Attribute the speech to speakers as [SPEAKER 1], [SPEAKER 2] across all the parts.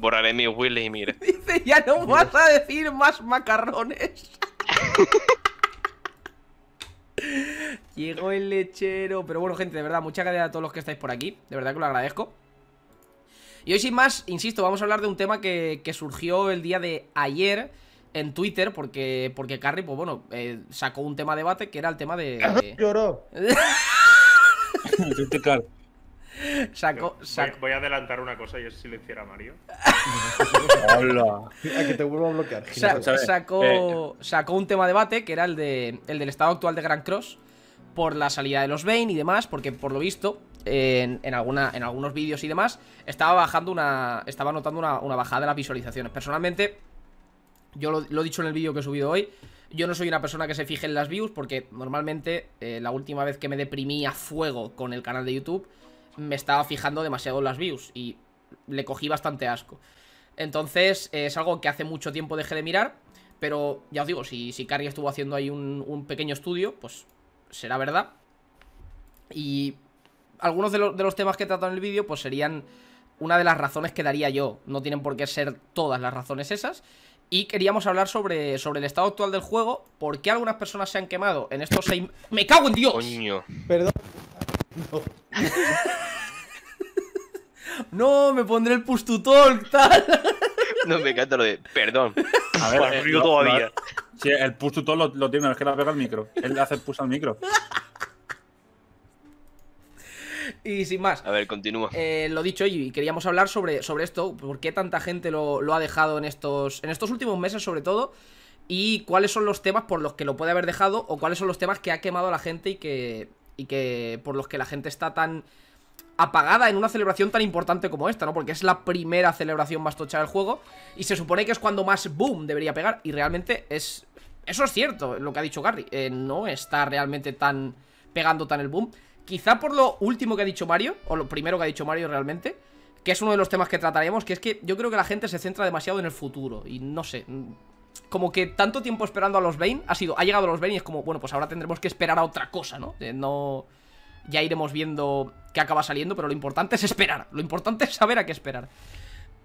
[SPEAKER 1] Borraré mis Willy y mire.
[SPEAKER 2] Dice, ya no vas a decir más macarrones. Llegó el lechero. Pero bueno, gente, de verdad, muchas gracias a todos los que estáis por aquí. De verdad que lo agradezco. Y hoy sin más, insisto, vamos a hablar de un tema que, surgió el día de ayer en Twitter porque, porque Carrie, pues bueno, eh, sacó un tema de debate que era el tema de... Lloró. Saco, Voy, a adelantar una cosa y es silenciar a Mario.
[SPEAKER 3] ¡Hola! que te vuelvo a bloquear. sacó,
[SPEAKER 2] eh, eh. un tema de debate que era el, del estado actual de Grand Cross por la salida de los Bane y demás, porque por lo visto en, alguna, en algunos vídeos y demás, estaba bajando una. Estaba notando una, bajada de las visualizaciones. Personalmente, yo lo, he dicho en el vídeo que he subido hoy. Yo no soy una persona que se fije en las views, porque normalmente eh, la última vez que me deprimí a fuego con el canal de YouTube me estaba fijando demasiado en las views y le cogí bastante asco. Entonces es algo que hace mucho tiempo dejé de mirar, pero ya os digo, si, si Carrie estuvo haciendo ahí un, pequeño estudio, pues será verdad. Y algunos de, los temas que he tratado en el vídeo, pues serían una de las razones que daría yo. No tienen por qué ser todas las razones esas. Y queríamos hablar sobre, sobre el estado actual del juego, por qué algunas personas se han quemado en estos seis... ¡Me cago en Dios! Coño. Perdón. no, me pondré el talk, tal.
[SPEAKER 1] No, me encanta lo de, perdón.
[SPEAKER 2] A ver, el todavía.
[SPEAKER 4] Sí, el lo, lo tiene, es que la pega al micro. Él le hace pus al micro.
[SPEAKER 2] Y sin más.
[SPEAKER 4] A ver, continúa.
[SPEAKER 2] Eh, lo dicho, y queríamos hablar sobre, sobre esto, por qué tanta gente lo, ha dejado en estos, en estos últimos meses sobre todo, y cuáles son los temas por los que lo puede haber dejado, o cuáles son los temas que ha quemado a la gente y que, y que por los que la gente está tan apagada en una celebración tan importante como esta, ¿no? Porque es la primera celebración más tocha del juego y se supone que es cuando más boom debería pegar y realmente es... Eso es cierto, lo que ha dicho Gary, eh, no está realmente tan pegando tan el boom. Quizá por lo último que ha dicho Mario, o lo primero que ha dicho Mario realmente, que es uno de los temas que trataremos, que es que yo creo que la gente se centra demasiado en el futuro y no sé, mm, como que tanto tiempo esperando a los Bane ha sido, ha llegado a los Bane y es como, bueno, pues ahora tendremos que esperar a otra cosa, ¿no? Eh, no ya iremos viendo qué acaba saliendo, pero lo importante es esperar, lo importante es saber a qué esperar.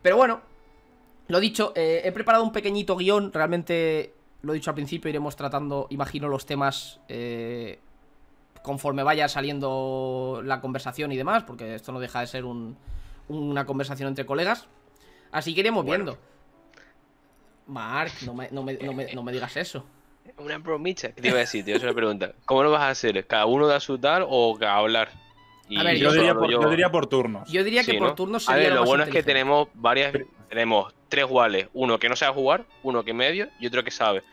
[SPEAKER 2] Pero bueno, lo dicho, eh, he preparado un pequeñito guión, realmente lo he dicho al principio, iremos tratando, imagino, los temas eh, conforme vaya saliendo la conversación y demás, porque esto no deja de ser una conversación entre colegas. Así que iremos viendo. Mark, no me digas eso. Una
[SPEAKER 1] bromicha. ¿Qué te iba a decir? tío. Es una pregunta. ¿Cómo lo vas a hacer? ¿Cada uno da su tal o hablar? yo, diría por,
[SPEAKER 4] turno. Yo diría que por turno sería. A ver, lo, bueno es que
[SPEAKER 1] tenemos varias. Tenemos tres iguales. Uno que no sabe jugar, uno que medio y otro que sabe.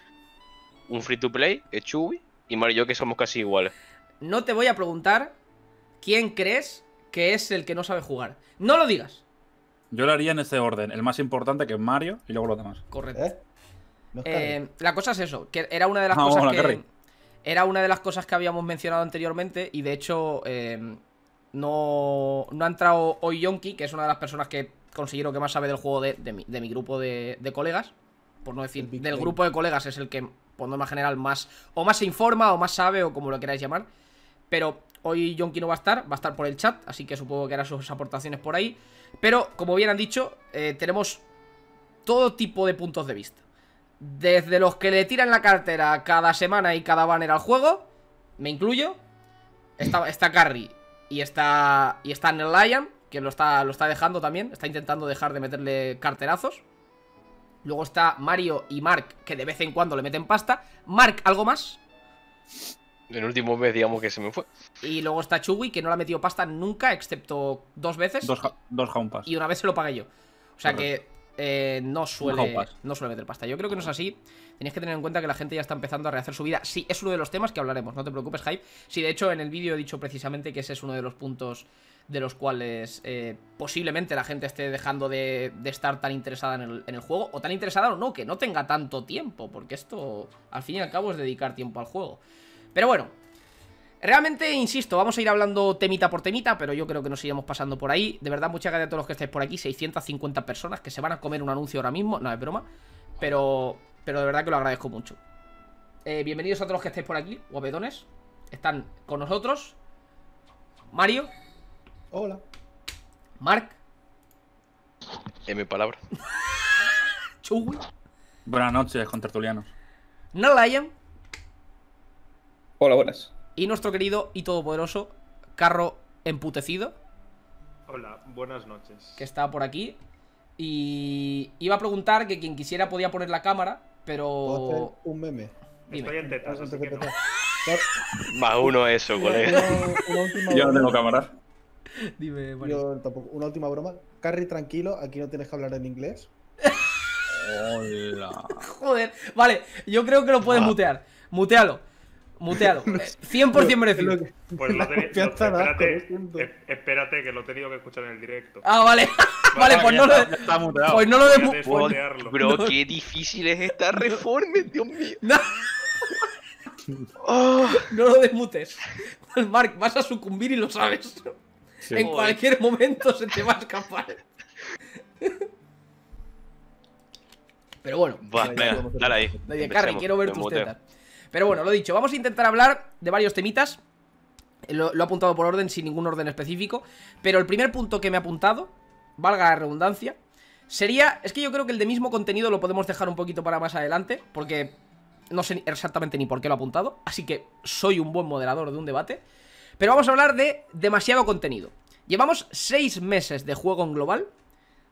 [SPEAKER 1] Un free to play, es Chubi y Mario y yo que somos casi iguales.
[SPEAKER 2] No te voy a preguntar quién crees que es el que no sabe jugar. No lo digas.
[SPEAKER 4] Yo lo haría en ese orden. El más importante que es Mario y luego los demás.
[SPEAKER 2] Correcto. ¿Eh? Eh, la cosa es eso, que era una de las ah, cosas que. Era una de las cosas que habíamos mencionado anteriormente. Y de hecho, eh, no, ha entrado hoy Yonki, que es una de las personas que considero que más sabe del juego de, mi, grupo de, colegas. Por no decir, del grupo de colegas es el que, por norma general, más. O más se informa, o más sabe, o como lo queráis llamar. Pero hoy Yonki no va a estar, va a estar por el chat, así que supongo que hará sus aportaciones por ahí. Pero, como bien han dicho, eh, tenemos todo tipo de puntos de vista desde los que le tiran la cartera cada semana y cada banner al juego, me incluyo, está, está y está, y está en Lion, que lo está, lo está dejando también, está intentando dejar de meterle carterazos. Luego está Mario y Mark, que de vez en cuando le meten pasta. Mark, ¿algo más?
[SPEAKER 1] El último mes, digamos que se me fue.
[SPEAKER 2] Y luego está Chugui, que no le ha metido pasta nunca, excepto dos veces. Dos,
[SPEAKER 4] dos Y
[SPEAKER 2] una vez se lo pagué yo. O sea que... Eh, no, suele, no meter pasta. Yo creo que no es así. Tenéis que tener en cuenta que la gente ya está empezando a rehacer su vida. Sí, es uno de los temas que hablaremos, no te preocupes, Hype. Sí, de hecho, en el vídeo he dicho precisamente que ese es uno de los puntos de los cuales eh, posiblemente la gente esté dejando de, estar tan interesada en el, en el, juego, o tan interesada o no, que no tenga tanto tiempo, porque esto al fin y al cabo es dedicar tiempo al juego. Pero bueno, Realmente, insisto, vamos a ir hablando temita por temita, pero yo creo que nos iremos pasando por ahí. De verdad, muchas gracias a todos los que estáis por aquí, 650 personas que se van a comer un anuncio ahora mismo, no es broma, pero, pero de verdad que lo agradezco mucho. Eh, bienvenidos a todos los que estéis por aquí, guapedones. Están con nosotros Mario. Hola. Mark. En mi palabra. Buenas noches, la hayan Hola, buenas. Y nuestro querido y todopoderoso Carro Emputecido.
[SPEAKER 5] Hola, buenas noches.
[SPEAKER 2] Que está por aquí. Y iba a preguntar que quien quisiera podía poner la cámara, pero. un meme. Estoy
[SPEAKER 1] Más uno eso, colega. Yo no tengo cámara.
[SPEAKER 3] Dime, Una última broma. Carry, tranquilo, aquí no tienes que hablar en inglés.
[SPEAKER 2] Hola. Joder, vale, yo creo que lo puedes ah. mutear. Mutealo muteado. 100% merecido. Pues lo tenéis. Espérate,
[SPEAKER 5] espérate, que lo he tenido que escuchar en el directo. Ah, vale. vale, pues, no lo, está pues no
[SPEAKER 1] lo de Bro, qué difícil
[SPEAKER 2] es esta reforma, Dios mío. No. Ah. no lo desmutes. Pues, Mark, vas a sucumbir y lo sabes. en cualquier momento se te va a escapar. Pero bueno, venga, dale ahí. Carry, quiero ver tus tetas. Pero bueno, lo dicho, vamos a intentar hablar de varios temitas lo, he apuntado por orden, sin ningún orden específico Pero el primer punto que me he apuntado Valga la redundancia Sería, es que yo creo que el de mismo contenido Lo podemos dejar un poquito para más adelante Porque no sé exactamente ni por qué lo he apuntado Así que soy un buen moderador de un debate Pero vamos a hablar de demasiado contenido Llevamos 6 meses de juego en global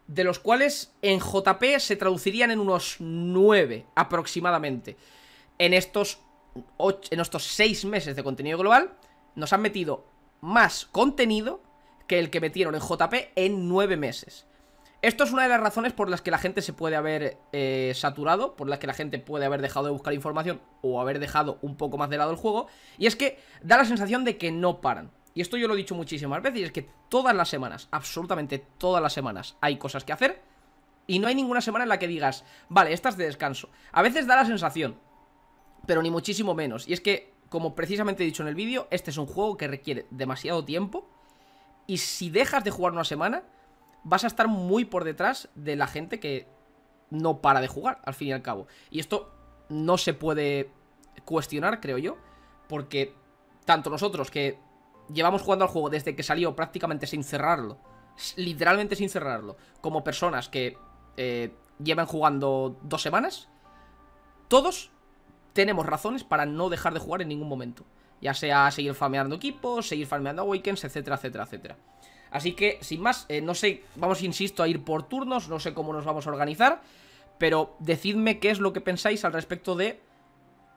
[SPEAKER 2] De los cuales en JP se traducirían en unos 9 aproximadamente En estos en estos 6 meses de contenido global, nos han metido más contenido que el que metieron en JP en 9 meses. Esto es una de las razones por las que la gente se puede haber eh, saturado, por las que la gente puede haber dejado de buscar información o haber dejado un poco más de lado el juego. Y es que da la sensación de que no paran. Y esto yo lo he dicho muchísimas veces, y es que todas las semanas, absolutamente todas las semanas, hay cosas que hacer. Y no hay ninguna semana en la que digas, vale, estás de descanso. A veces da la sensación, pero ni muchísimo menos. Y es que, como precisamente he dicho en el vídeo, este es un juego que requiere demasiado tiempo. Y si dejas de jugar una semana, vas a estar muy por detrás de la gente que no para de jugar, al fin y al cabo. Y esto no se puede cuestionar, creo yo, porque tanto nosotros que llevamos jugando al juego desde que salió prácticamente sin cerrarlo, literalmente sin cerrarlo, como personas que eh, llevan jugando dos semanas, todos tenemos razones para no dejar de jugar en ningún momento. Ya sea seguir farmeando equipos, seguir farmeando awakens, etcétera, etcétera, etcétera. Así que, sin más, eh, no sé, vamos, insisto, a ir por turnos, no sé cómo nos vamos a organizar, pero decidme qué es lo que pensáis al respecto de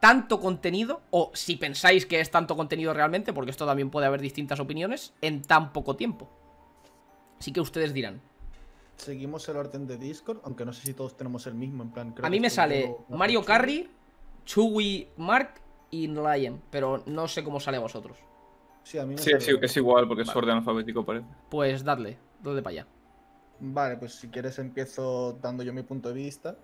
[SPEAKER 2] tanto contenido, o si pensáis que es tanto contenido realmente, porque esto también puede haber distintas opiniones, en tan poco tiempo. Así que ustedes dirán.
[SPEAKER 3] Seguimos el orden de Discord,
[SPEAKER 2] aunque no sé si todos tenemos el mismo, en plan... Creo a mí me sale Mario Carry, Chewie, Mark y Lion, pero no sé cómo sale a vosotros. Sí, a mí me sí, sí
[SPEAKER 6] es igual porque es orden alfabético, parece.
[SPEAKER 2] Pues dadle, dadle para allá.
[SPEAKER 3] Vale, pues si quieres empiezo dando yo mi punto de vista.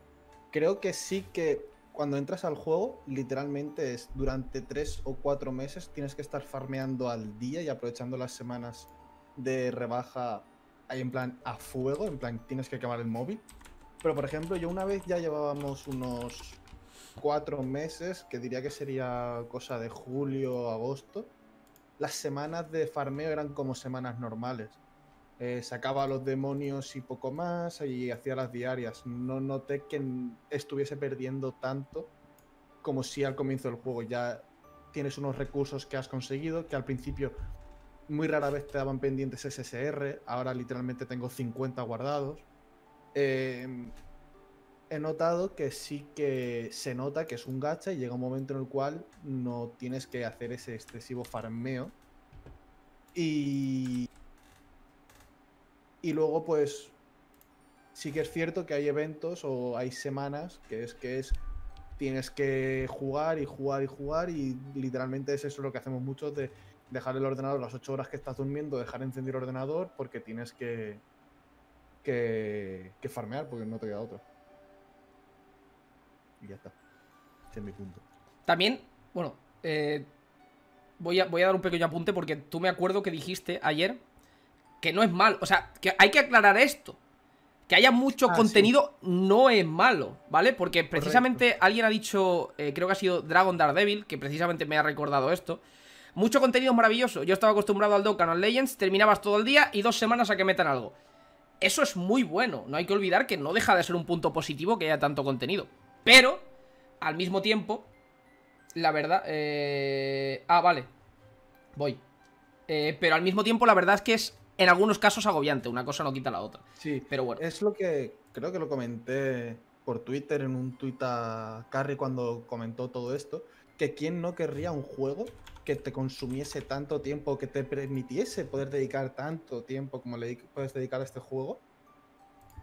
[SPEAKER 3] Creo que sí que cuando entras al juego, literalmente es durante tres o cuatro meses tienes que estar farmeando al día y aprovechando las semanas de rebaja ahí en plan a fuego, en plan tienes que acabar el móvil. Pero por ejemplo, yo una vez ya llevábamos unos cuatro meses, que diría que sería cosa de julio, agosto, las semanas de farmeo eran como semanas normales. Eh, sacaba los demonios y poco más allí hacía las diarias. No noté que estuviese perdiendo tanto como si al comienzo del juego ya tienes unos recursos que has conseguido, que al principio muy rara vez te daban pendientes SSR, ahora literalmente tengo 50 guardados. Eh, he notado que sí que se nota que es un gacha y llega un momento en el cual no tienes que hacer ese excesivo farmeo. Y. Y luego, pues. Sí que es cierto que hay eventos o hay semanas que es que es. Tienes que jugar y jugar y jugar, y literalmente es eso lo que hacemos muchos de dejar el ordenador las 8 horas que estás durmiendo, dejar encendido el ordenador porque tienes que, que farmear porque no te queda otro ya está.
[SPEAKER 2] También, bueno, eh, voy, a, voy a dar un pequeño apunte porque tú me acuerdo que dijiste ayer que no es malo. O sea, que hay que aclarar esto. Que haya mucho ah, contenido no es malo, ¿vale? Porque precisamente alguien ha dicho, eh, creo que ha sido Dragon Daredevil, que precisamente me ha recordado esto. Mucho contenido maravilloso. Yo estaba acostumbrado al do canal Legends, terminabas todo el día y dos semanas a que metan algo. Eso es muy bueno. No hay que olvidar que no deja de ser un punto positivo que haya tanto contenido. Pero, al mismo tiempo, la verdad... Eh, ah, vale. Voy. Eh, pero al mismo tiempo, la verdad es que es en algunos casos agobiante. Una cosa no quita la otra. Sí. Pero bueno. Es lo que creo que lo
[SPEAKER 3] comenté por Twitter en un tuit a Carrie cuando comentó todo esto. Que quién no querría un juego que te consumiese tanto tiempo, que te permitiese poder dedicar tanto tiempo como le puedes dedicar a este juego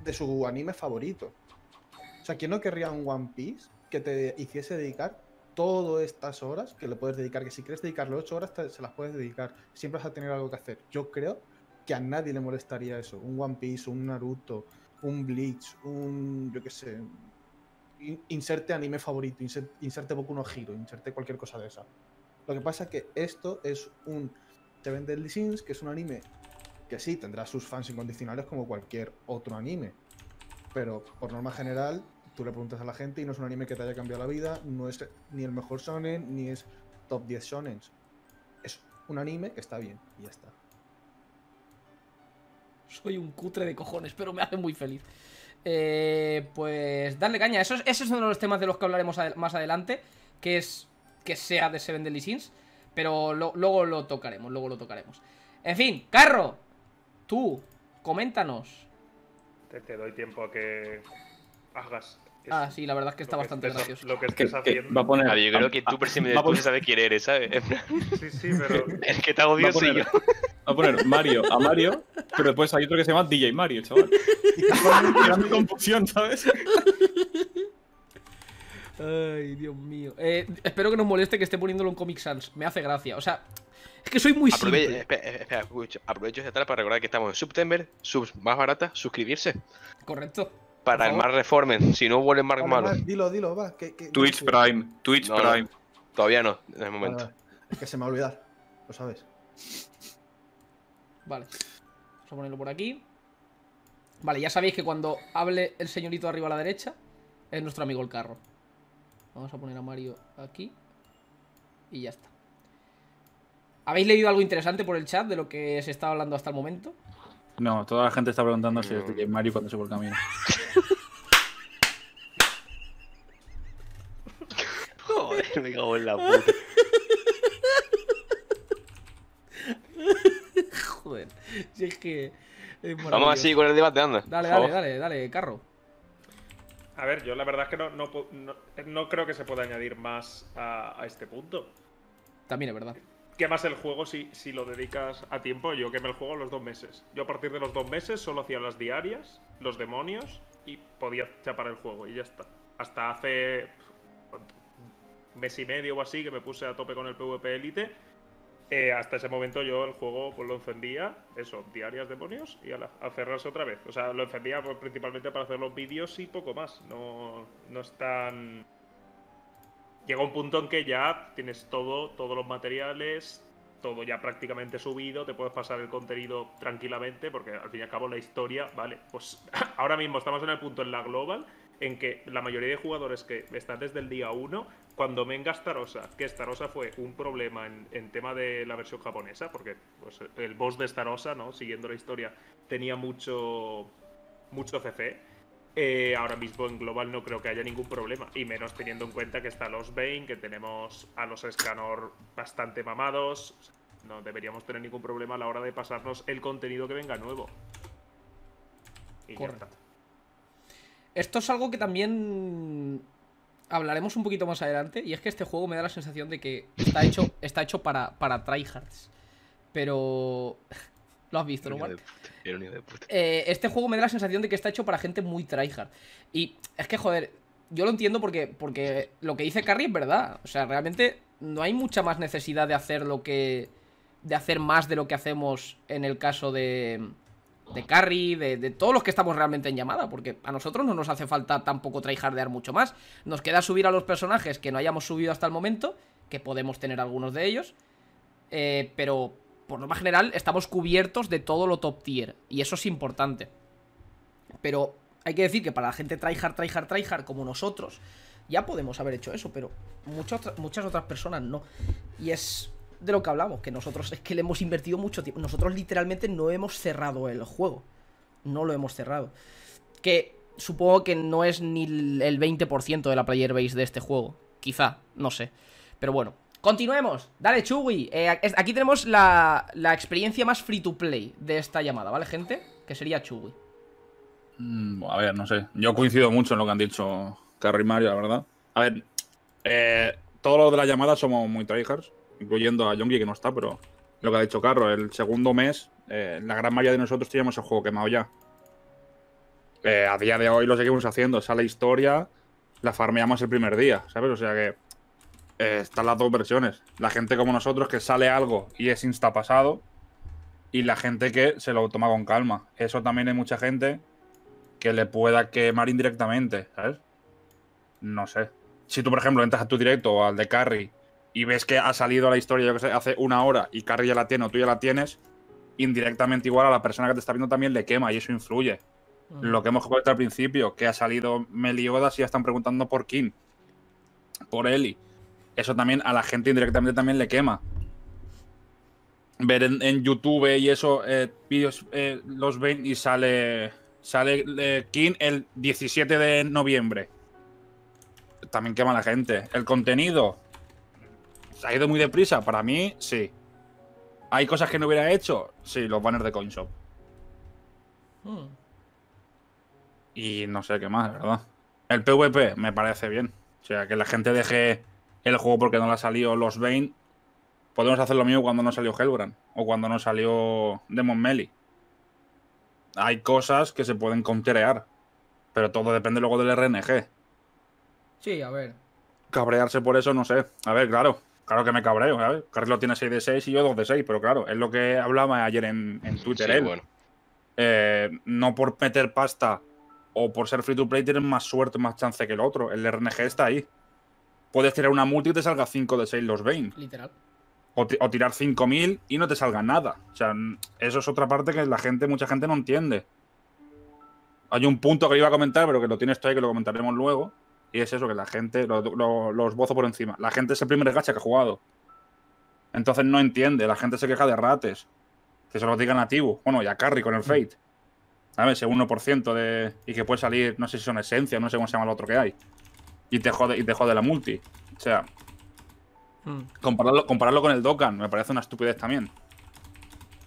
[SPEAKER 3] de su anime favorito. O sea, ¿quién no querría un One Piece que te hiciese dedicar todas estas horas que le puedes dedicar? Que si quieres dedicarle ocho horas, se las puedes dedicar. Siempre vas a tener algo que hacer. Yo creo que a nadie le molestaría eso. Un One Piece, un Naruto, un Bleach, un. yo qué sé. inserte anime favorito, inserte Boku no Hero, inserte cualquier cosa de esa. Lo que pasa es que esto es un vende Deadly Sins, que es un anime que sí, tendrá sus fans incondicionales como cualquier otro anime. Pero por norma general, tú le preguntas a la gente y no es un anime que te haya cambiado la vida, no es ni el mejor shonen, ni es top 10 shonen. Es un anime que está bien y ya está.
[SPEAKER 2] Soy un cutre de cojones, pero me hace muy feliz. Eh, pues darle caña, eso es, eso uno de los temas de los que hablaremos más adelante, que es que sea de Seven Deadly pero luego lo tocaremos, luego lo tocaremos. En fin, Carro, tú, coméntanos.
[SPEAKER 5] te doy tiempo a que hagas
[SPEAKER 2] Ah, sí, la verdad es que está bastante gracioso. Lo que estés haciendo. va a poner, yo creo que tú
[SPEAKER 1] me después quién eres, ¿sabes? Sí, sí, pero. Es que te hago Dios yo. Va a poner
[SPEAKER 6] Mario a Mario, pero después hay otro que se llama DJ Mario, chaval.
[SPEAKER 2] Gran confusión, ¿sabes? Ay, Dios mío. Eh, espero que os moleste que esté poniéndolo en Comic Sans. Me hace gracia. O sea,
[SPEAKER 1] es que soy muy simple. Eh, espera, aprovecho, esta tarde para recordar que estamos en September, subs más barata, suscribirse. Correcto para el Mar Reformen. Si no vuelve Mark mar Malo.
[SPEAKER 3] dilo, dilo, va.
[SPEAKER 1] Twitch Prime, Twitch Prime. todavía no, en el momento.
[SPEAKER 2] es que se me va a olvidar, lo sabes. Vale. Vamos a ponerlo por aquí. Vale, ya sabéis que cuando hable el señorito arriba a la derecha, es nuestro amigo el carro. Vamos a poner a Mario aquí. Y ya está. ¿Habéis leído algo interesante por el chat de lo que se estaba hablando hasta el momento?
[SPEAKER 4] No, toda la gente está preguntando si es Mario cuando se el camino.
[SPEAKER 2] Joder, me cago en la puta.
[SPEAKER 7] Joder,
[SPEAKER 2] si es que. vamos Vamos así con el debate, anda. Dale, dale, dale, dale, carro.
[SPEAKER 5] A ver, yo la verdad es que no, no, no, creo que se pueda añadir más a este punto. También es verdad más el juego si, lo dedicas a tiempo. Yo quemé el juego los dos meses. Yo a partir de los dos meses solo hacía las diarias, los demonios y podía chapar el juego y ya está. Hasta hace mes y medio o así que me puse a tope con el PvP Elite. Eh, hasta ese momento yo el juego pues, lo encendía, eso, diarias demonios y a, cerrarse otra vez. O sea, lo encendía pues, principalmente para hacer los vídeos y poco más. No, no es tan llega un punto en que ya tienes todo, todos los materiales, todo ya prácticamente subido, te puedes pasar el contenido tranquilamente, porque al fin y al cabo la historia, vale, pues ahora mismo estamos en el punto en la global en que la mayoría de jugadores que están desde el día 1, cuando venga Starosa, que Starosa fue un problema en, tema de la versión japonesa, porque pues, el boss de Starosa, ¿no? siguiendo la historia, tenía mucho, mucho CC, eh, ahora mismo en global no creo que haya ningún problema. Y menos teniendo en cuenta que está los Bane, que tenemos a los Scanner bastante mamados. No deberíamos tener ningún problema a la hora de pasarnos el contenido que venga nuevo. Y Correcto.
[SPEAKER 2] Esto es algo que también hablaremos un poquito más adelante. Y es que este juego me da la sensación de que está hecho, está hecho para, para tryhards. Pero lo has visto, ¿no? Eh, este juego me da la sensación de que está hecho para gente muy tryhard. Y es que, joder, yo lo entiendo porque, porque lo que dice Carrie es verdad. O sea, realmente no hay mucha más necesidad de hacer lo que. de hacer más de lo que hacemos en el caso de. de Carrie, de, todos los que estamos realmente en llamada. Porque a nosotros no nos hace falta tampoco tryhardear mucho más. Nos queda subir a los personajes que no hayamos subido hasta el momento, que podemos tener algunos de ellos. Eh, pero por norma general, estamos cubiertos de todo lo top tier. Y eso es importante. Pero hay que decir que para la gente tryhard, tryhard, tryhard como nosotros, ya podemos haber hecho eso, pero muchas, muchas otras personas no. Y es de lo que hablamos, que nosotros es que le hemos invertido mucho tiempo. Nosotros literalmente no hemos cerrado el juego. No lo hemos cerrado. Que supongo que no es ni el 20% de la player base de este juego. Quizá, no sé. Pero bueno, Continuemos, dale Chugui eh, Aquí tenemos la, experiencia más free to play de esta llamada, ¿vale gente? Que sería Chugui
[SPEAKER 4] mm, A ver, no sé, yo coincido mucho en lo que han dicho y Mario, la verdad A ver, eh, todos los de la llamada somos muy tryhards Incluyendo a Yongi que no está, pero lo que ha dicho Carro El segundo mes, eh, la gran mayoría de nosotros teníamos el juego quemado ya A día de hoy lo seguimos haciendo, o la historia la farmeamos el primer día, ¿sabes? O sea que eh, están las dos versiones. La gente como nosotros que sale algo y es instapasado. Y la gente que se lo toma con calma. Eso también hay mucha gente que le pueda quemar indirectamente, ¿sabes? No sé. Si tú, por ejemplo, entras a tu directo o al de Carrie y ves que ha salido la historia, yo que sé, hace una hora y Carrie ya la tiene o tú ya la tienes, indirectamente igual a la persona que te está viendo también le quema y eso influye. Mm. Lo que hemos comentado al principio, que ha salido Meliodas y ya están preguntando por King, por Eli eso también a la gente indirectamente también le quema. Ver en, YouTube y eso, eh, vídeos eh, los ven y sale, sale eh, King el 17 de noviembre. También quema a la gente. El contenido. ¿Se ha ido muy deprisa? Para mí, sí. ¿Hay cosas que no hubiera hecho? Sí, los banners de CoinShop. Hmm. Y no sé qué más, ¿verdad? El PvP me parece bien. O sea, que la gente deje el juego porque no le ha salido los Bane, podemos hacer lo mismo cuando no salió Hellbrand o cuando no salió Demon Melee. Hay cosas que se pueden counterear, pero todo depende luego del RNG. Sí, a ver. Cabrearse por eso, no sé. A ver, claro, claro que me cabreo. ¿sabes? Carlos tiene 6 de 6 y yo 2 de 6, pero claro, es lo que hablaba ayer en, Twitter. Eh, no por meter pasta o por ser free to play tienes más suerte, más chance que el otro. El RNG está ahí. Puedes tirar una multi y te salga 5 de 6 los 20 Literal. O, tirar 5.000 y no te salga nada. O sea, eso es otra parte que la gente, mucha gente no entiende. Hay un punto que iba a comentar, pero que lo tienes todavía, que lo comentaremos luego. Y es eso, que la gente, los bozo por encima. La gente es el primer gacha que ha jugado. Entonces no entiende, la gente se queja de rates. Que se lo diga nativo, bueno, y a Carry con el mm. Fate. ¿Sabes? Ese 1% de. Y que puede salir, no sé si son esencias, no sé cómo se llama lo otro que hay. Y te jode, y te jode la multi. O sea, hmm. compararlo, compararlo con el Dokkan me parece una estupidez también.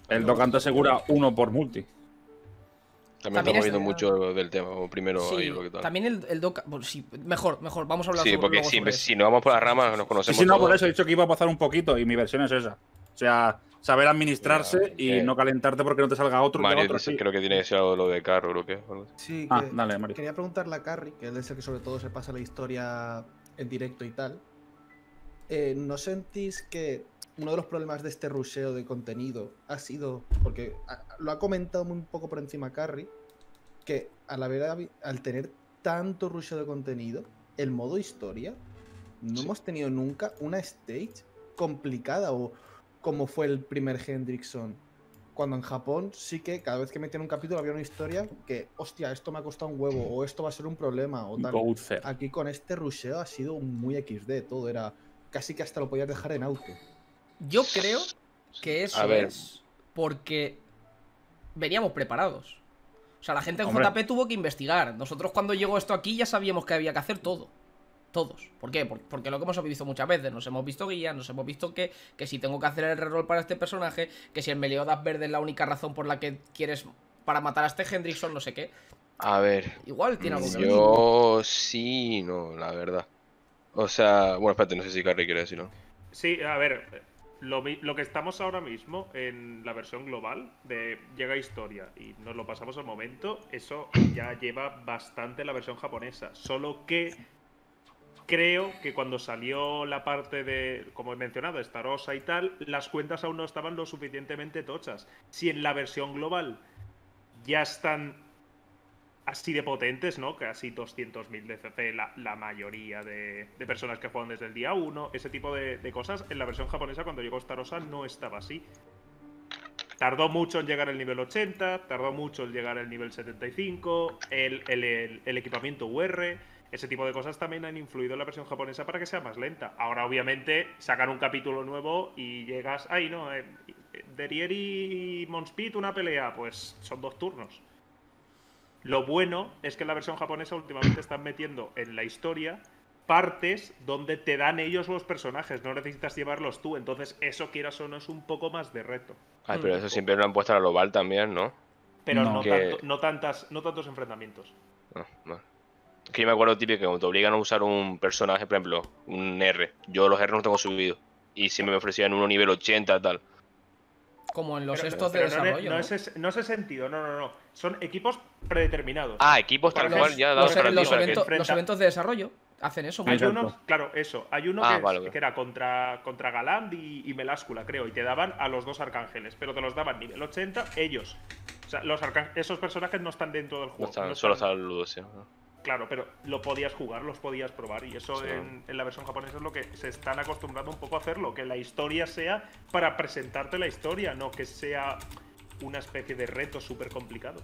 [SPEAKER 4] El Dokkan te asegura uno por multi. También, estamos viendo mucho del tema primero. lo
[SPEAKER 2] que tal. También el, el Dokkan. sí, mejor, mejor. Vamos a hablar sí, sobre, porque si, no
[SPEAKER 1] si, vamos por las ramas, nos conocemos. Sí, si no, por eso he
[SPEAKER 4] dicho que iba a pasar un poquito y mi versión es esa. O sea, saber administrarse y eh. no calentarte porque no te salga otro. Mario otro creo que tiene
[SPEAKER 1] que ser lo de Carro, creo que.
[SPEAKER 3] Sí, ah, dale, Mario. quería preguntarle a Carry, que es el que sobre todo se pasa la historia en directo y tal. Eh, ¿No sentís que uno de los problemas de este rusheo de contenido ha sido, porque lo ha comentado muy poco por encima Carry, que a la verdad, al tener tanto rusheo de contenido, el modo historia, no hemos tenido nunca una stage complicada o como fue el primer Hendrickson. Cuando en Japón sí que cada vez que metían un capítulo había una historia que, hostia, esto me ha costado un huevo, o esto va a ser un problema, o tal. Aquí con este rusheo ha sido muy XD, todo era casi que hasta lo
[SPEAKER 2] podías dejar en auto. Yo creo que eso es porque veníamos preparados. O sea, la gente en JP tuvo que investigar. Nosotros cuando llegó esto aquí ya sabíamos que había que hacer todo. Todos. ¿Por qué? Porque lo que hemos visto muchas veces. Nos hemos visto guías, nos hemos visto que, si tengo que hacer el reroll para este personaje, que si el Meliodas Verde es la única razón por la que quieres para matar a este Hendrickson, no sé qué.
[SPEAKER 1] A ver. Igual tiene algún. que Yo sí, no, la verdad. O sea, bueno, espérate, no sé si Carrie quiere no.
[SPEAKER 5] Sí, a ver, lo, lo, que estamos ahora mismo en la versión global de Llega Historia y nos lo pasamos al momento, eso ya lleva bastante la versión japonesa. Solo que creo que cuando salió la parte de, como he mencionado, Starosa y tal, las cuentas aún no estaban lo suficientemente tochas. Si en la versión global ya están así de potentes, ¿no? Casi 200.000 de CC, la, mayoría de, personas que juegan desde el día 1, ese tipo de, cosas. En la versión japonesa, cuando llegó Starosa, no estaba así. Tardó mucho en llegar al nivel 80, tardó mucho en llegar al nivel 75, el equipamiento UR ese tipo de cosas también han influido en la versión japonesa para que sea más lenta. Ahora, obviamente, sacan un capítulo nuevo y llegas, ay, no, eh, Derier y Monspit, una pelea, pues son dos turnos. Lo bueno es que en la versión japonesa últimamente están metiendo en la historia partes donde te dan ellos los personajes, no necesitas llevarlos tú. Entonces, eso quieras o no es un poco más de reto. Ay, pero
[SPEAKER 1] eso mm. siempre lo han puesto a la global también, ¿no?
[SPEAKER 5] Pero no, tantas, no tantos enfrentamientos.
[SPEAKER 1] Ah, no. Es que me acuerdo típico que cuando te obligan a usar un personaje, por ejemplo, un R, yo los R no tengo subido. Y si me ofrecían uno nivel 80 tal.
[SPEAKER 2] Como en los estos de e- desarrollo. No, Es,
[SPEAKER 5] ese sentido, no, no, no. Son equipos predeterminados. Ah, equipos tal cual, ya los, eventos, de desarrollo hacen eso. Hay uno, claro, eso. Hay uno ah, que, era contra, contra Galand y, Meláscula, creo, y te daban a los dos arcángeles, pero te los daban nivel 80 ellos. O sea, los esos personajes no están dentro del juego. solo están los Claro, pero lo podías jugar, los podías probar. Y eso en, la versión japonesa es lo que se están acostumbrando un poco a hacerlo. Que la historia sea para presentarte la historia, no que sea una especie de reto súper complicado.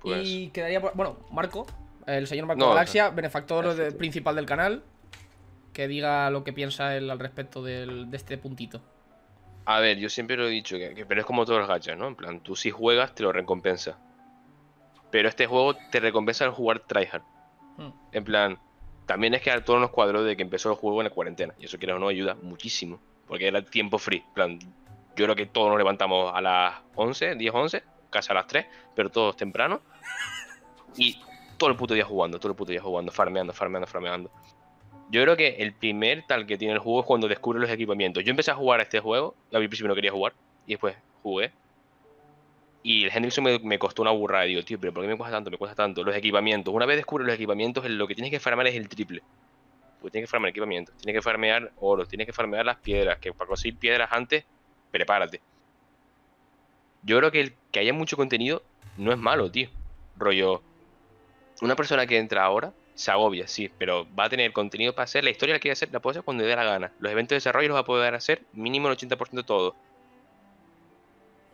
[SPEAKER 2] Pues y quedaría, bueno, Marco, el señor Marco Galaxia, benefactor principal del canal, que diga lo que piensa él al respecto de este puntito. A
[SPEAKER 1] ver, yo siempre lo he dicho, que, pero es como todos los gachas, ¿no? En plan, tú si juegas te lo recompensa. Pero este juego te recompensa al jugar tryhard. Hmm. En plan, también es que todos los cuadros de que empezó el juego en la cuarentena. Y eso, que no, ayuda muchísimo. Porque era tiempo free. plan, yo creo que todos nos levantamos a las 11, 10, 11, casi a las 3, pero todos temprano. Y todo el puto día jugando, todo el puto día jugando, farmeando, farmeando, farmeando. Yo creo que el primer tal que tiene el juego es cuando descubre los equipamientos. Yo empecé a jugar a este juego, la al principio no quería jugar, y después jugué, y el Henderson me, me costó una burrada. Digo, tío, pero ¿por qué me cuesta tanto? Me cuesta tanto. Los equipamientos. Una vez descubres los equipamientos, lo que tienes que farmar es el triple. Pues tienes que farmar equipamientos, tienes que farmear oro, tienes que farmear las piedras. Que para conseguir piedras antes, prepárate. Yo creo que el que haya mucho contenido no es malo, tío. Rollo. Una persona que entra ahora se agobia, sí, pero va a tener contenido para hacer. La historia la quiere hacer, la puede hacer cuando le dé la gana. Los eventos de desarrollo los va a poder hacer mínimo el 80% todo.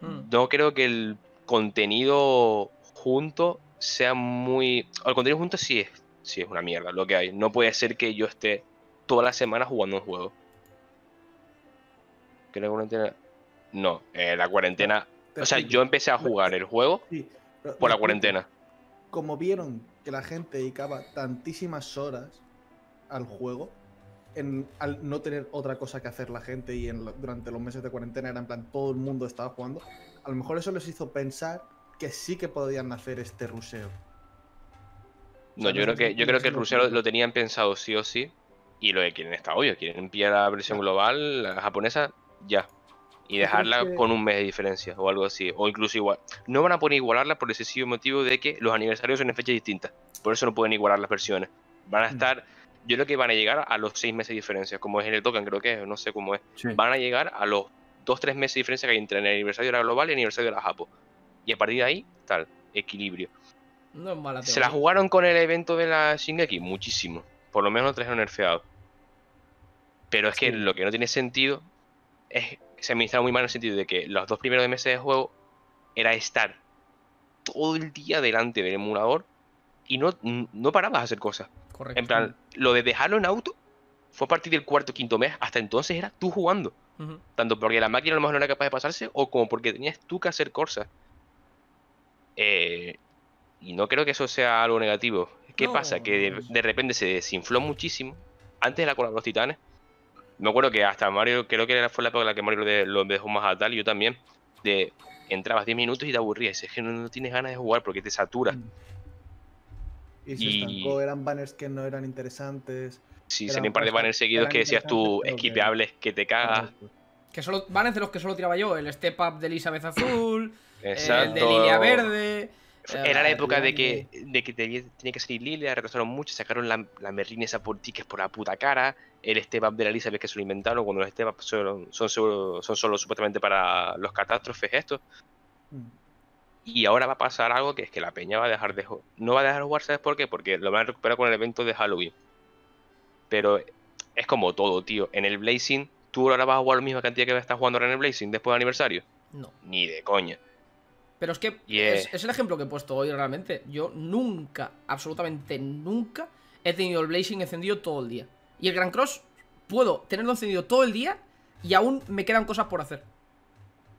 [SPEAKER 1] No mm. creo que el contenido junto sea muy. El contenido junto sí es, sí es una mierda lo que hay. No puede ser que yo esté toda la semana jugando un juego. Que la cuarentena. No, eh, la cuarentena. O sea, yo empecé a jugar el juego
[SPEAKER 3] por la cuarentena. Como vieron que la gente dedicaba tantísimas horas al juego, al no tener otra cosa que hacer la gente y durante los meses de cuarentena era en plan todo el mundo estaba jugando, a lo mejor eso les hizo pensar que sí que podían hacer este ruseo. No, yo creo que yo creo que el ruseo lo,
[SPEAKER 1] tenían pensado sí o sí y lo de quieren está obvio, quieren pillar la versión global la japonesa ya y dejarla con un mes de diferencia o algo así, o incluso igual. No van a poder igualarla por el sencillo motivo de que los aniversarios son en fechas distintas, por eso no pueden igualar las versiones. Van a mm. estar yo creo que van a llegar a los seis meses de diferencia, como es en el token, creo que es, no sé cómo es. Van a llegar a los dos, tres meses de diferencia que hay entre el aniversario de la global y el aniversario de la Japo. Y a partir de ahí, tal, equilibrio. Se la jugaron con el evento de la Shingeki, muchísimo. Por lo menos tres trajeron nerfeado. Pero es que lo que no tiene sentido es que se administra muy mal en el sentido de que los dos primeros meses de juego era estar
[SPEAKER 2] todo el día
[SPEAKER 1] delante del emulador y no, no parabas a hacer cosas. En plan, lo de dejarlo en auto fue a partir del cuarto quinto mes. Hasta entonces era tú jugando. Tanto porque la máquina a lo mejor no era capaz de pasarse o como porque tenías tú que hacer cosas. Eh, y no creo que eso sea algo negativo. ¿Qué pasa? Que de, repente se desinfló muchísimo antes de la cola de los titanes. Me acuerdo que hasta Mario, creo que fue la época la que Mario lo, dejó más a tal yo también. De entrabas 10 minutos y te aburrías. Es que no, tienes ganas de jugar porque te saturas. Mm. Y se estancó,
[SPEAKER 3] eran banners que no eran interesantes. Sí, se
[SPEAKER 1] un par de banners seguidos que decías tú, esquipeables, que te cagas.
[SPEAKER 2] Que solo, banners de los que solo tiraba yo, el Step Up de Elizabeth Azul, el de Lilia Verde... Era la eh, época de que,
[SPEAKER 1] de que tenía que salir Lilia, retrasaron mucho, sacaron la, la esa por tickets por la puta cara, el step up de la Elizabeth que se lo inventaron, cuando los step up son, son, solo, supuestamente para los catástrofes estos. Mm. Y ahora va a pasar algo que es que la peña va a dejar de no va a dejar de jugar, ¿sabes por qué? Porque lo van a recuperar con el evento de Halloween. Pero es como todo, tío. En el Blazing, ¿tú ahora vas a jugar la misma cantidad que estar jugando ahora en el Blazing después del aniversario? No. Ni de coña.
[SPEAKER 2] Pero es que es, es, el ejemplo que he puesto hoy realmente. Yo nunca, absolutamente nunca, he tenido el Blazing encendido todo el día. Y el Gran Cross puedo tenerlo encendido todo el día y aún me quedan cosas por hacer.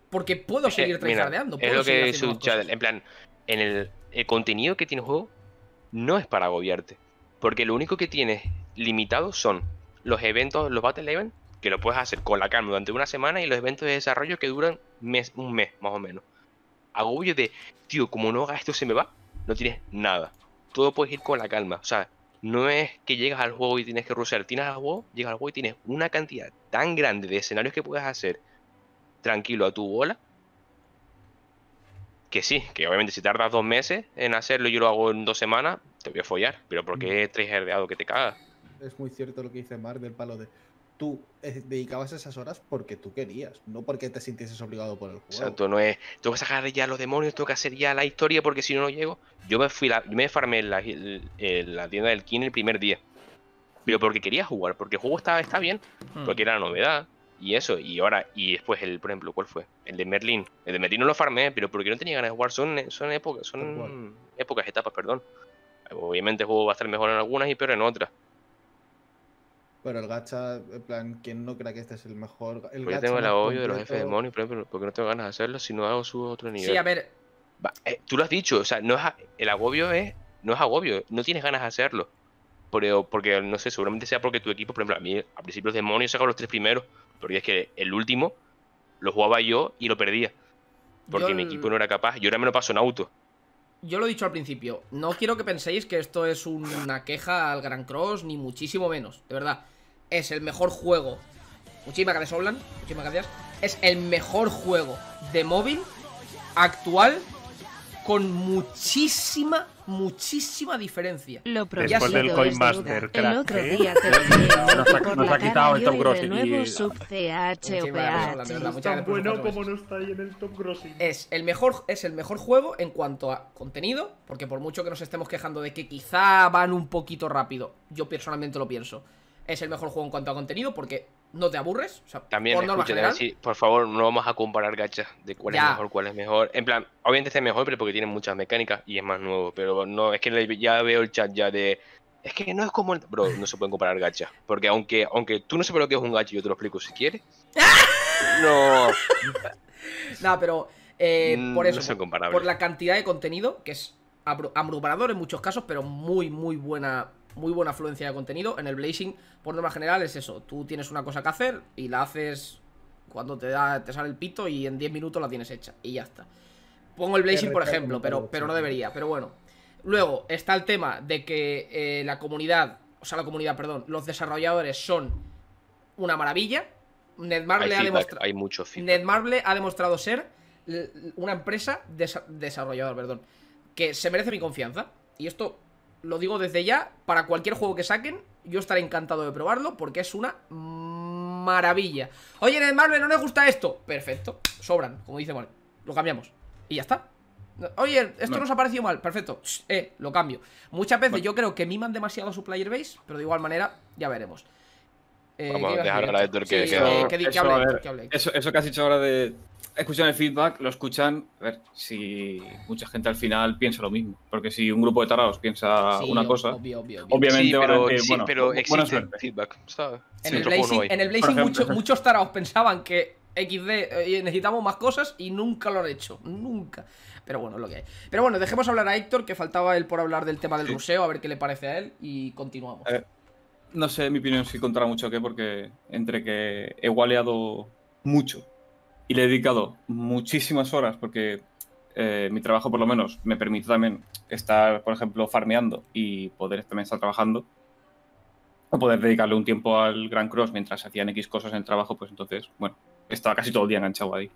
[SPEAKER 2] Porque puedo seguir eh, Es lo que dice un
[SPEAKER 1] En plan, en el, contenido que tiene el juego no es para agobiarte. Porque lo único que tienes limitado son los eventos, los Battle Event, que lo puedes hacer con la calma durante una semana, y los eventos de desarrollo que duran mes, un mes más o menos. Agobio de, tío, como no haga esto se me va, no tienes nada. Todo puedes ir con la calma. O sea, no es que llegas al juego y tienes que rushear. Tienes al juego, llegas al juego y tienes una cantidad tan grande de escenarios que puedes hacer tranquilo a tu bola. Que sí, que obviamente si tardas dos meses en hacerlo yo lo hago en dos semanas, te voy a follar. Pero porque mm. es herdeado que te cagas.
[SPEAKER 3] Es muy cierto lo que dice Mar del palo de tú eh, dedicabas esas horas porque tú querías, no porque te sintieses obligado por el juego. Exacto,
[SPEAKER 1] no es, tengo que sacar ya los demonios, tengo que hacer ya la historia porque si no, no llego. Yo me fui, me farmé en la, tienda del King el primer día, pero porque quería jugar, porque el juego estaba, está bien, porque mm. era novedad, y eso, y ahora, y después el, por ejemplo, ¿cuál fue? El de Merlin. El de Merlin no lo farmé, pero porque no tenía ganas de jugar. Son, épocas, son épocas, etapas, perdón. Obviamente el juego va a estar mejor en algunas y peor en otras.
[SPEAKER 3] Pero el gacha, en plan, ¿Quién no crea que este es el mejor? El gacha tengo el agobio de los jefes demonios,
[SPEAKER 1] por ejemplo, porque no tengo ganas de hacerlo, si no hago su otro nivel. Sí, a ver. Eh, tú lo has dicho, o sea, no es, el agobio es, no es agobio, no tienes ganas de hacerlo. Pero, porque, no sé, seguramente sea porque tu equipo, por ejemplo, a mí, al principio los demonios sacan los tres primeros, porque es que el último lo jugaba yo y lo perdía. Porque mi equipo no era capaz. Yo ahora me lo paso en auto.
[SPEAKER 2] Yo lo he dicho al principio. No quiero que penséis que esto es una queja al Gran Cross, ni muchísimo menos. De verdad. Es el mejor juego. Muchísimas gracias, Muchísimas gracias. Es el mejor juego de móvil actual con muchísima muchísima diferencia. Lo Después del El otro día nos, ha quitado el Top Grossing. bueno como no está ahí en el Top Es el mejor es el mejor juego en cuanto a contenido, porque por mucho que nos estemos quejando de que quizá van un poquito rápido, yo personalmente lo pienso. Es el mejor juego en cuanto a contenido porque no te aburres. También, por,
[SPEAKER 1] por favor, no vamos a comparar gachas de cuál es mejor, cuál es mejor. En plan, obviamente este es mejor, pero porque tiene muchas mecánicas y es más nuevo. Pero no, es que ya veo el chat ya de. Es que no es como el. Bro, no se pueden comparar gachas. Porque aunque, aunque tú no sepas lo que es un gacha, yo te lo explico si quieres. no.
[SPEAKER 2] Nada, pero. Eh, mm, por eso. No son comparables. Por la cantidad de contenido, que es abrumador en muchos casos, pero muy, muy buena muy buena afluencia de contenido. En el Blazing, por norma general, es eso. Tú tienes una cosa que hacer y la haces cuando te, da, te sale el pito y en 10 minutos la tienes hecha. Y ya está. Pongo el Blazing, por ejemplo, pero, pero no debería. Pero bueno. Luego está el tema de que eh, la comunidad, o sea, la comunidad, perdón, los desarrolladores son una maravilla. Netmarble, ha,
[SPEAKER 1] ha
[SPEAKER 2] demostrado ser una empresa desarrolladora, perdón, que se merece mi confianza. Y esto lo digo desde ya, para cualquier juego que saquen, yo estaré encantado de probarlo porque es una maravilla. Oye, en el Marvel no le gusta esto. Perfecto, sobran, como dice Marvel. Lo cambiamos y ya está. Oye, esto nos ha parecido mal, perfecto. Eh, lo cambio. Muchas veces yo creo que miman demasiado su player base, pero de igual manera, ya veremos. Eh,
[SPEAKER 6] dejar a Héctor que, que, que, Eso, eso que has dicho ahora de escuchan el feedback, lo escuchan, a ver si mucha gente al final piensa lo mismo. Porque si un grupo de tarados piensa una cosa, obvio, obvio, obviamente pero, bueno,
[SPEAKER 2] feedback. En, el Blazing, muchos tarados pensaban que XD eh, necesitamos más cosas y nunca lo han hecho. Nunca. Pero bueno, lo que hay. Pero bueno, dejemos hablar a Héctor, que faltaba él por hablar del tema del ruseo, a ver qué le parece a él y continuamos.
[SPEAKER 6] no sé, mi opinión si contará mucho o qué, porque entre que he gualeado mucho y le he dedicado muchísimas horas porque eh, mi trabajo por lo menos me permite también estar, por ejemplo, farmeando y poder también estar trabajando. O poder dedicarle un tiempo al Grand Cross mientras se hacían X cosas en el trabajo, pues entonces, bueno, estaba casi todo el día enganchado ahí.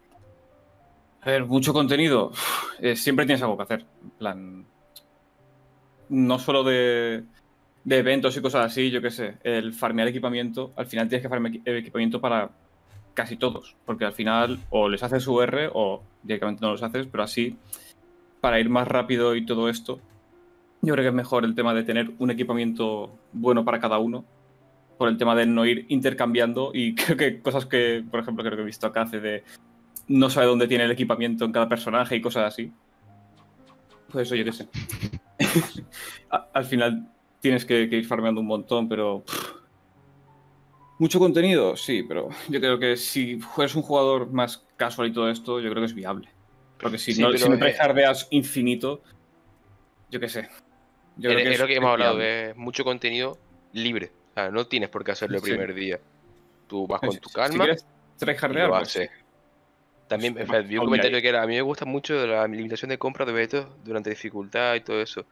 [SPEAKER 6] A ver, mucho contenido. Eh, siempre tienes algo que hacer. plan, no solo de, de eventos y cosas así, yo qué sé. El farmear equipamiento, al final tienes que farmear equipamiento para casi todos, porque al final o les haces UR o directamente no los haces, pero así, para ir más rápido y todo esto, yo creo que es mejor el tema de tener un equipamiento bueno para cada uno, por el tema de no ir intercambiando y creo que cosas que, por ejemplo, creo que he visto acá hace de no sabe dónde tiene el equipamiento en cada personaje y cosas así. Pues eso yo qué sé. al final tienes que, ir farmeando un montón, pero ¿Mucho contenido? Sí, pero yo creo que si eres un jugador más
[SPEAKER 1] casual y todo esto, yo creo que es viable. Porque si, no, si me
[SPEAKER 6] eh, infinito,
[SPEAKER 1] yo qué sé. Yo creo que hemos hablado, de mucho contenido libre. O sea, no tienes por qué hacerlo el primer día. Tú vas con tu calma. Si quieres tres pues. También vi un comentario que era, a mí me gusta mucho la limitación de compra de objetos durante dificultad y todo eso.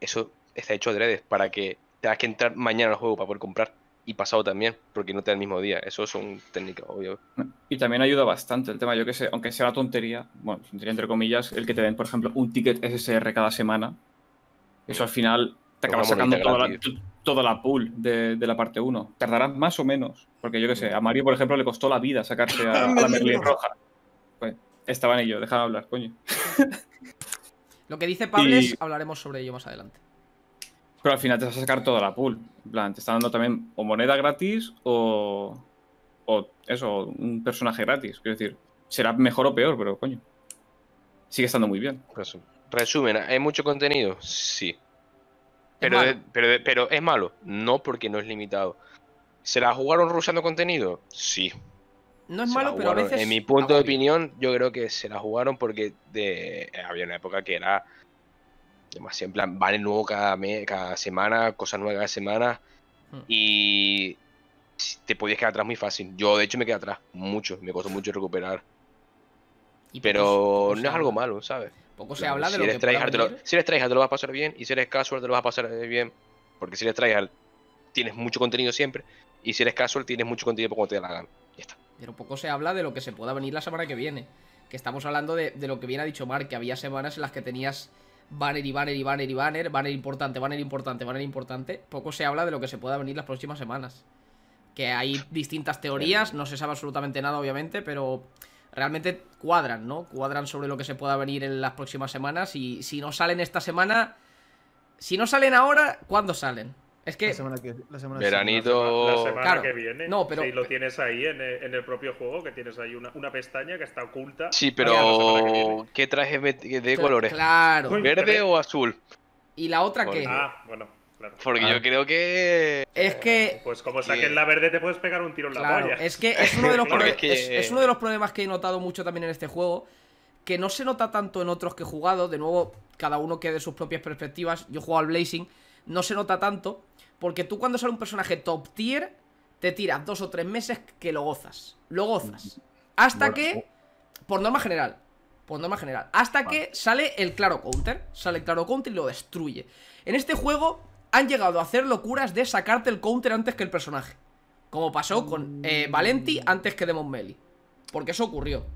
[SPEAKER 1] Eso está hecho redes para que tengas que entrar mañana al juego para poder comprar y pasado también, porque no te da el mismo día. Eso es un técnico obvio. Y también ayuda bastante el
[SPEAKER 6] tema, yo que sé, aunque sea una tontería, bueno, tontería entre comillas, el que te den, por ejemplo, un ticket SSR cada semana. Eso al final te acaba sacando toda la, pool de, la parte 1. Tardarás más o menos, porque yo que sé, a Mario, por ejemplo, le costó la vida sacarse a, la Merlin roja. Pues, Estaba en ello, déjame hablar, coño.
[SPEAKER 2] Lo que dice Pables hablaremos sobre ello más adelante.
[SPEAKER 6] Pero al final te vas a sacar toda la pool. En plan, te están dando también o moneda gratis o. O eso, un personaje gratis. Quiero decir, será mejor o peor, pero coño. Sigue estando muy bien.
[SPEAKER 1] Resumen, ¿hay mucho contenido? Sí. Pero es, pero, pero es malo. No porque no es limitado. ¿Se la jugaron rusando contenido? Sí.
[SPEAKER 2] No es malo, pero a veces. En mi punto de
[SPEAKER 1] opinión, yo creo que se la jugaron porque había una época que era Además, en plan, vale nuevo cada, mes, cada semana, cosas nuevas cada semana. Hmm. Y te podías quedar atrás muy fácil. Yo, de hecho, me quedé atrás mucho. Me costó mucho recuperar. Pero no es algo malo,
[SPEAKER 2] ¿sabes? Poco se habla de lo que te lo,
[SPEAKER 1] Si eres tryhard, te lo vas a pasar bien. Y si eres casual, te lo vas a pasar bien. Porque si eres tryhard, tienes mucho contenido siempre. Y si eres casual, tienes mucho contenido cuando te da la gana. Ya
[SPEAKER 2] está. Pero poco se habla de lo que se pueda venir la semana que viene. Que estamos hablando de, lo que viene ha dicho Mark, que había semanas en las que tenías Banner y banner y banner y banner. Banner importante, banner importante, banner importante. Poco se habla de lo que se pueda venir las próximas semanas. Que hay distintas teorías, no se sabe absolutamente nada, obviamente, pero realmente cuadran, ¿no? Cuadran sobre lo que se pueda venir en las próximas semanas. Y si no salen esta semana. Si no salen ahora, ¿cuándo salen? Es que. La semana que
[SPEAKER 5] veranito. semana, que viene. No, pero. lo tienes ahí en el, propio juego, que tienes ahí una, pestaña que
[SPEAKER 2] está oculta. Sí,
[SPEAKER 1] pero. ¿Qué traje de colores? Claro. ¿Verde o azul?
[SPEAKER 2] ¿Y la otra qué? Ah, bueno. Claro.
[SPEAKER 5] Porque yo ah. creo que. Es que. Pues como saques la verde, te puedes pegar un tiro en la polla. Es que, es uno, de los uno
[SPEAKER 2] de los problemas que he notado mucho también en este juego que no se nota tanto en otros que he jugado, de nuevo, cada uno que de sus propias perspectivas, yo juego al Blazing, no se nota tanto, porque tú cuando sale un personaje top tier, te tiras dos o tres meses que lo gozas. Lo gozas. Hasta que, por norma general, por norma general, hasta que sale el claro counter, sale el claro counter y lo destruye. En este juego han llegado a hacer locuras de sacarte el counter antes que el personaje. Como pasó con eh, Valenti mm. antes que Demon Melly. Porque eso ocurrió.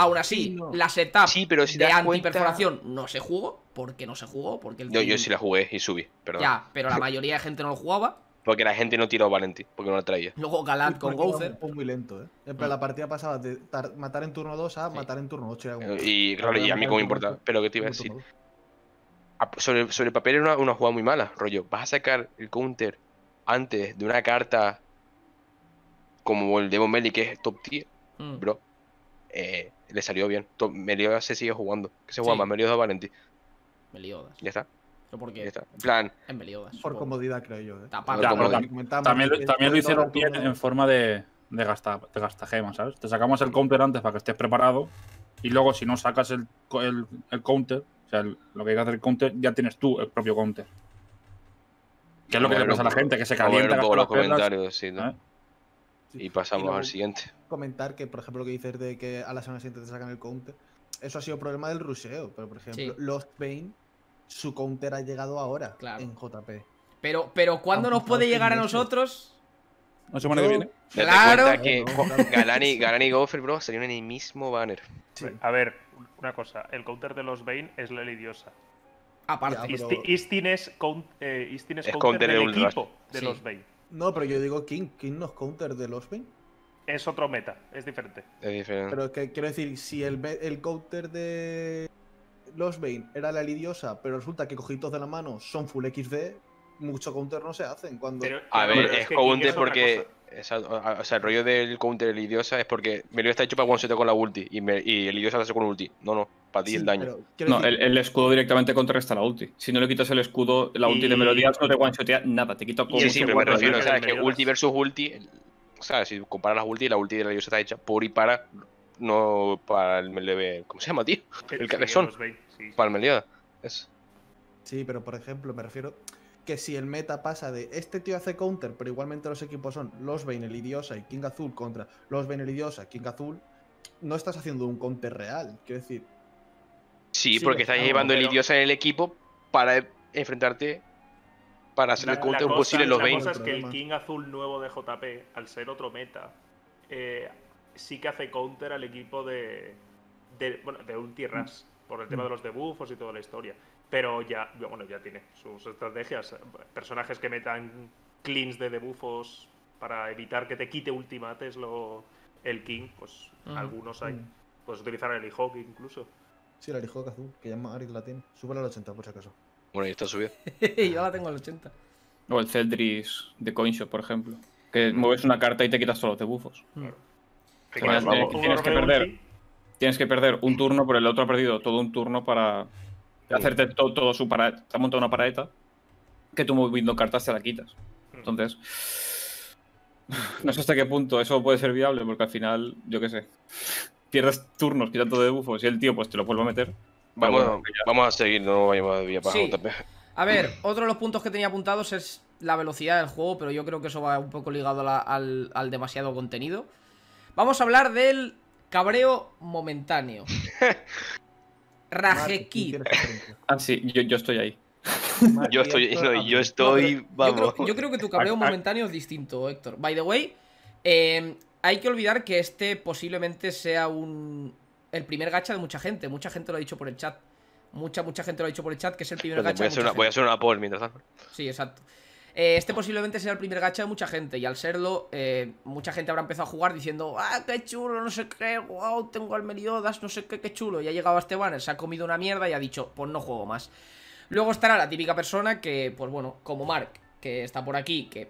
[SPEAKER 2] Aún así, la setup de antiperforación no se jugó. ¿Por qué no se jugó? Porque el... yo, sí la
[SPEAKER 1] jugué y subí, Ya,
[SPEAKER 2] pero la mayoría de gente no lo jugaba.
[SPEAKER 1] Porque la gente no tiró Valentín. porque no la traía.
[SPEAKER 2] Luego Galad con Counter.
[SPEAKER 3] muy lento, ¿eh? Pero mm. la partida pasaba de matar en turno 2 a matar en turno 8. Y y a mí como
[SPEAKER 1] importa. Pero que te iba a decir. Sobre, el papel era una, una jugada muy mala, rollo. Vas a sacar el counter antes de una carta como el Demon Melly, que es top tier, mm. bro. Eh, le salió bien. Meliodas se sigue jugando. ¿Qué se juega más? Meliodas o Meliodas.
[SPEAKER 4] Ya está.
[SPEAKER 2] ¿Pero por qué? Ya plan. En Meliodas. Por comodidad, creo yo. ¿eh? también, también, lo, hicieron bien en
[SPEAKER 4] forma de, de, gasta, ¿sabes? Te sacamos el counter antes para que estés preparado. Y luego, si no sacas el, el, counter, o sea, lo que hay que hacer el counter, ya tienes tú el propio counter. Que es lo que le pasa a la gente, que se calienta. los comentarios, sí, ¿no? ¿eh? Y pasamos al siguiente
[SPEAKER 3] comentar que, por ejemplo, lo que dices de que a la semana siguiente te sacan el counter, eso ha sido problema del ruseo. Pero, por ejemplo, los Lost Bane, su counter ha llegado ahora en JP.
[SPEAKER 2] Pero, pero ¿cuándo nos puede llegar a nosotros?
[SPEAKER 3] La
[SPEAKER 1] semana que viene. Claro. Que Galani, Galani y
[SPEAKER 5] Gopher, bro, serían en el mismo banner. A ver, una cosa. El counter de los Bane es la lidiosa. Aparte. y Istin es, eh, counter, del equipo de los Bane. No, pero yo
[SPEAKER 3] digo King. ¿King no es counter de los Bane?
[SPEAKER 5] es otro meta, es diferente. Es diferente. Pero
[SPEAKER 3] que, quiero decir, si el, el counter de los Bane era la lidiosa, pero resulta que cojitos de la mano son full XD, mucho counter no se hacen. Cuando... a ver, es, counter porque.
[SPEAKER 1] o sea, el rollo del counter de idiosa es porque Melio está hecho para one con la ulti y, me, el lidiosa hace con ulti. No, no, para ti el daño. No,
[SPEAKER 6] el, escudo directamente contrarresta la ulti. Si no le quitas el escudo, la ulti de melodía no te
[SPEAKER 1] one nada, te quita con Sí, pero me refiero, o sea, que ulti versus ulti, o sea, Si comparas las ulti, la ulti de la dios está hecha por y para. No para el melee. ¿Cómo se llama, tío? El, Para el melee.
[SPEAKER 3] Sí, pero por ejemplo, me refiero que si el meta pasa de este tío hace counter, pero igualmente los equipos son los Bane, el idiosa y King Azul contra los Bane, el King Azul, no estás haciendo un counter real. Quiero decir.
[SPEAKER 1] Sí, porque estás llevando el idiosa en el equipo para enfrentarte para hacer el counter imposible en los La es que el
[SPEAKER 5] King Azul nuevo de JP, al ser otro meta, eh, sí que hace counter al equipo de, de, bueno, de Ulti por el tema de los debuffos y toda la historia. Pero ya, bueno, ya tiene sus estrategias. Personajes que metan cleans de debuffos para evitar que te quite ultimates lo, el King, pues algunos hay. Mm. Puedes utilizar el Hawk incluso.
[SPEAKER 3] Sí, el Hawk azul, que llama Arid Latin. Súbelo al 80 por si acaso.
[SPEAKER 6] Bueno, ya está subido.
[SPEAKER 2] Yo la tengo al 80.
[SPEAKER 6] O el Celdris de Coinshot, por ejemplo. Que mueves una carta y te quitas todos los debufos.
[SPEAKER 7] Mm. tienes, que perder.
[SPEAKER 6] Tienes que perder un turno, pero el otro ha perdido todo un turno para hacerte todo, su paraeta. Te ha montado una paraeta que tú moviendo cartas te la quitas. Mm. Entonces, no sé hasta qué punto eso puede ser viable, porque al final, yo qué sé, pierdes turnos quitando de debufos y el tío pues te lo vuelve a meter. Vamos,
[SPEAKER 1] a seguir, no vayamos a
[SPEAKER 6] para sí.
[SPEAKER 2] A ver, otro de los puntos que tenía apuntados es la velocidad del juego, pero yo creo que eso va un poco ligado al, demasiado contenido. Vamos a hablar del cabreo momentáneo. Rajequir.
[SPEAKER 6] Ah, sí, yo, estoy ahí. yo estoy, yo estoy, Yo
[SPEAKER 2] creo, que tu cabreo ah, ah. momentáneo es distinto, Héctor. By the way, eh, hay que olvidar que este posiblemente sea un, el primer gacha de mucha gente. Mucha gente lo ha dicho por el chat. Mucha, mucha gente lo ha dicho por el chat que es el primer gacha. Voy a, hacer
[SPEAKER 1] una, voy mientras
[SPEAKER 2] Sí, exacto. Eh, este posiblemente será el primer gacha de mucha gente. Y al serlo, eh, mucha gente habrá empezado a jugar diciendo: ¡Ah, qué chulo! No sé qué, wow, tengo al no sé qué, qué chulo. Y ha llegado a este banner se ha comido una mierda y ha dicho: Pues no juego más. Luego estará la típica persona que, pues bueno, como Mark, que está por aquí, que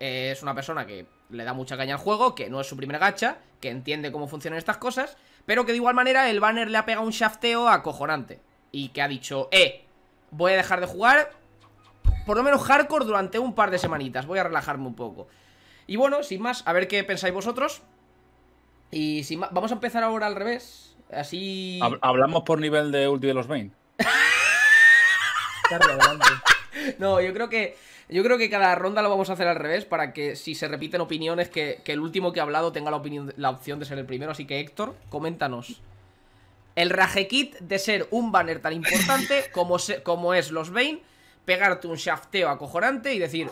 [SPEAKER 2] eh, es una persona que le da mucha caña al juego, que no es su primer gacha, que entiende cómo funcionan estas cosas pero que de igual manera el banner le ha pegado un shafteo acojonante. Y que ha dicho, eh, voy a dejar de jugar por lo menos hardcore durante un par de semanitas. Voy a relajarme un poco. Y bueno, sin más, a ver qué pensáis vosotros. Y sin más, vamos a empezar ahora al revés. Así... Hablamos
[SPEAKER 4] por nivel de ulti de los main.
[SPEAKER 2] No, yo creo que yo creo que cada ronda lo vamos a hacer al revés para que si se repiten opiniones, que, el último que ha hablado tenga la, opinión, la opción de ser el primero. Así que Héctor, coméntanos. El Kit de ser un banner tan importante como, como es los Bane, pegarte un shafteo acojonante y decir,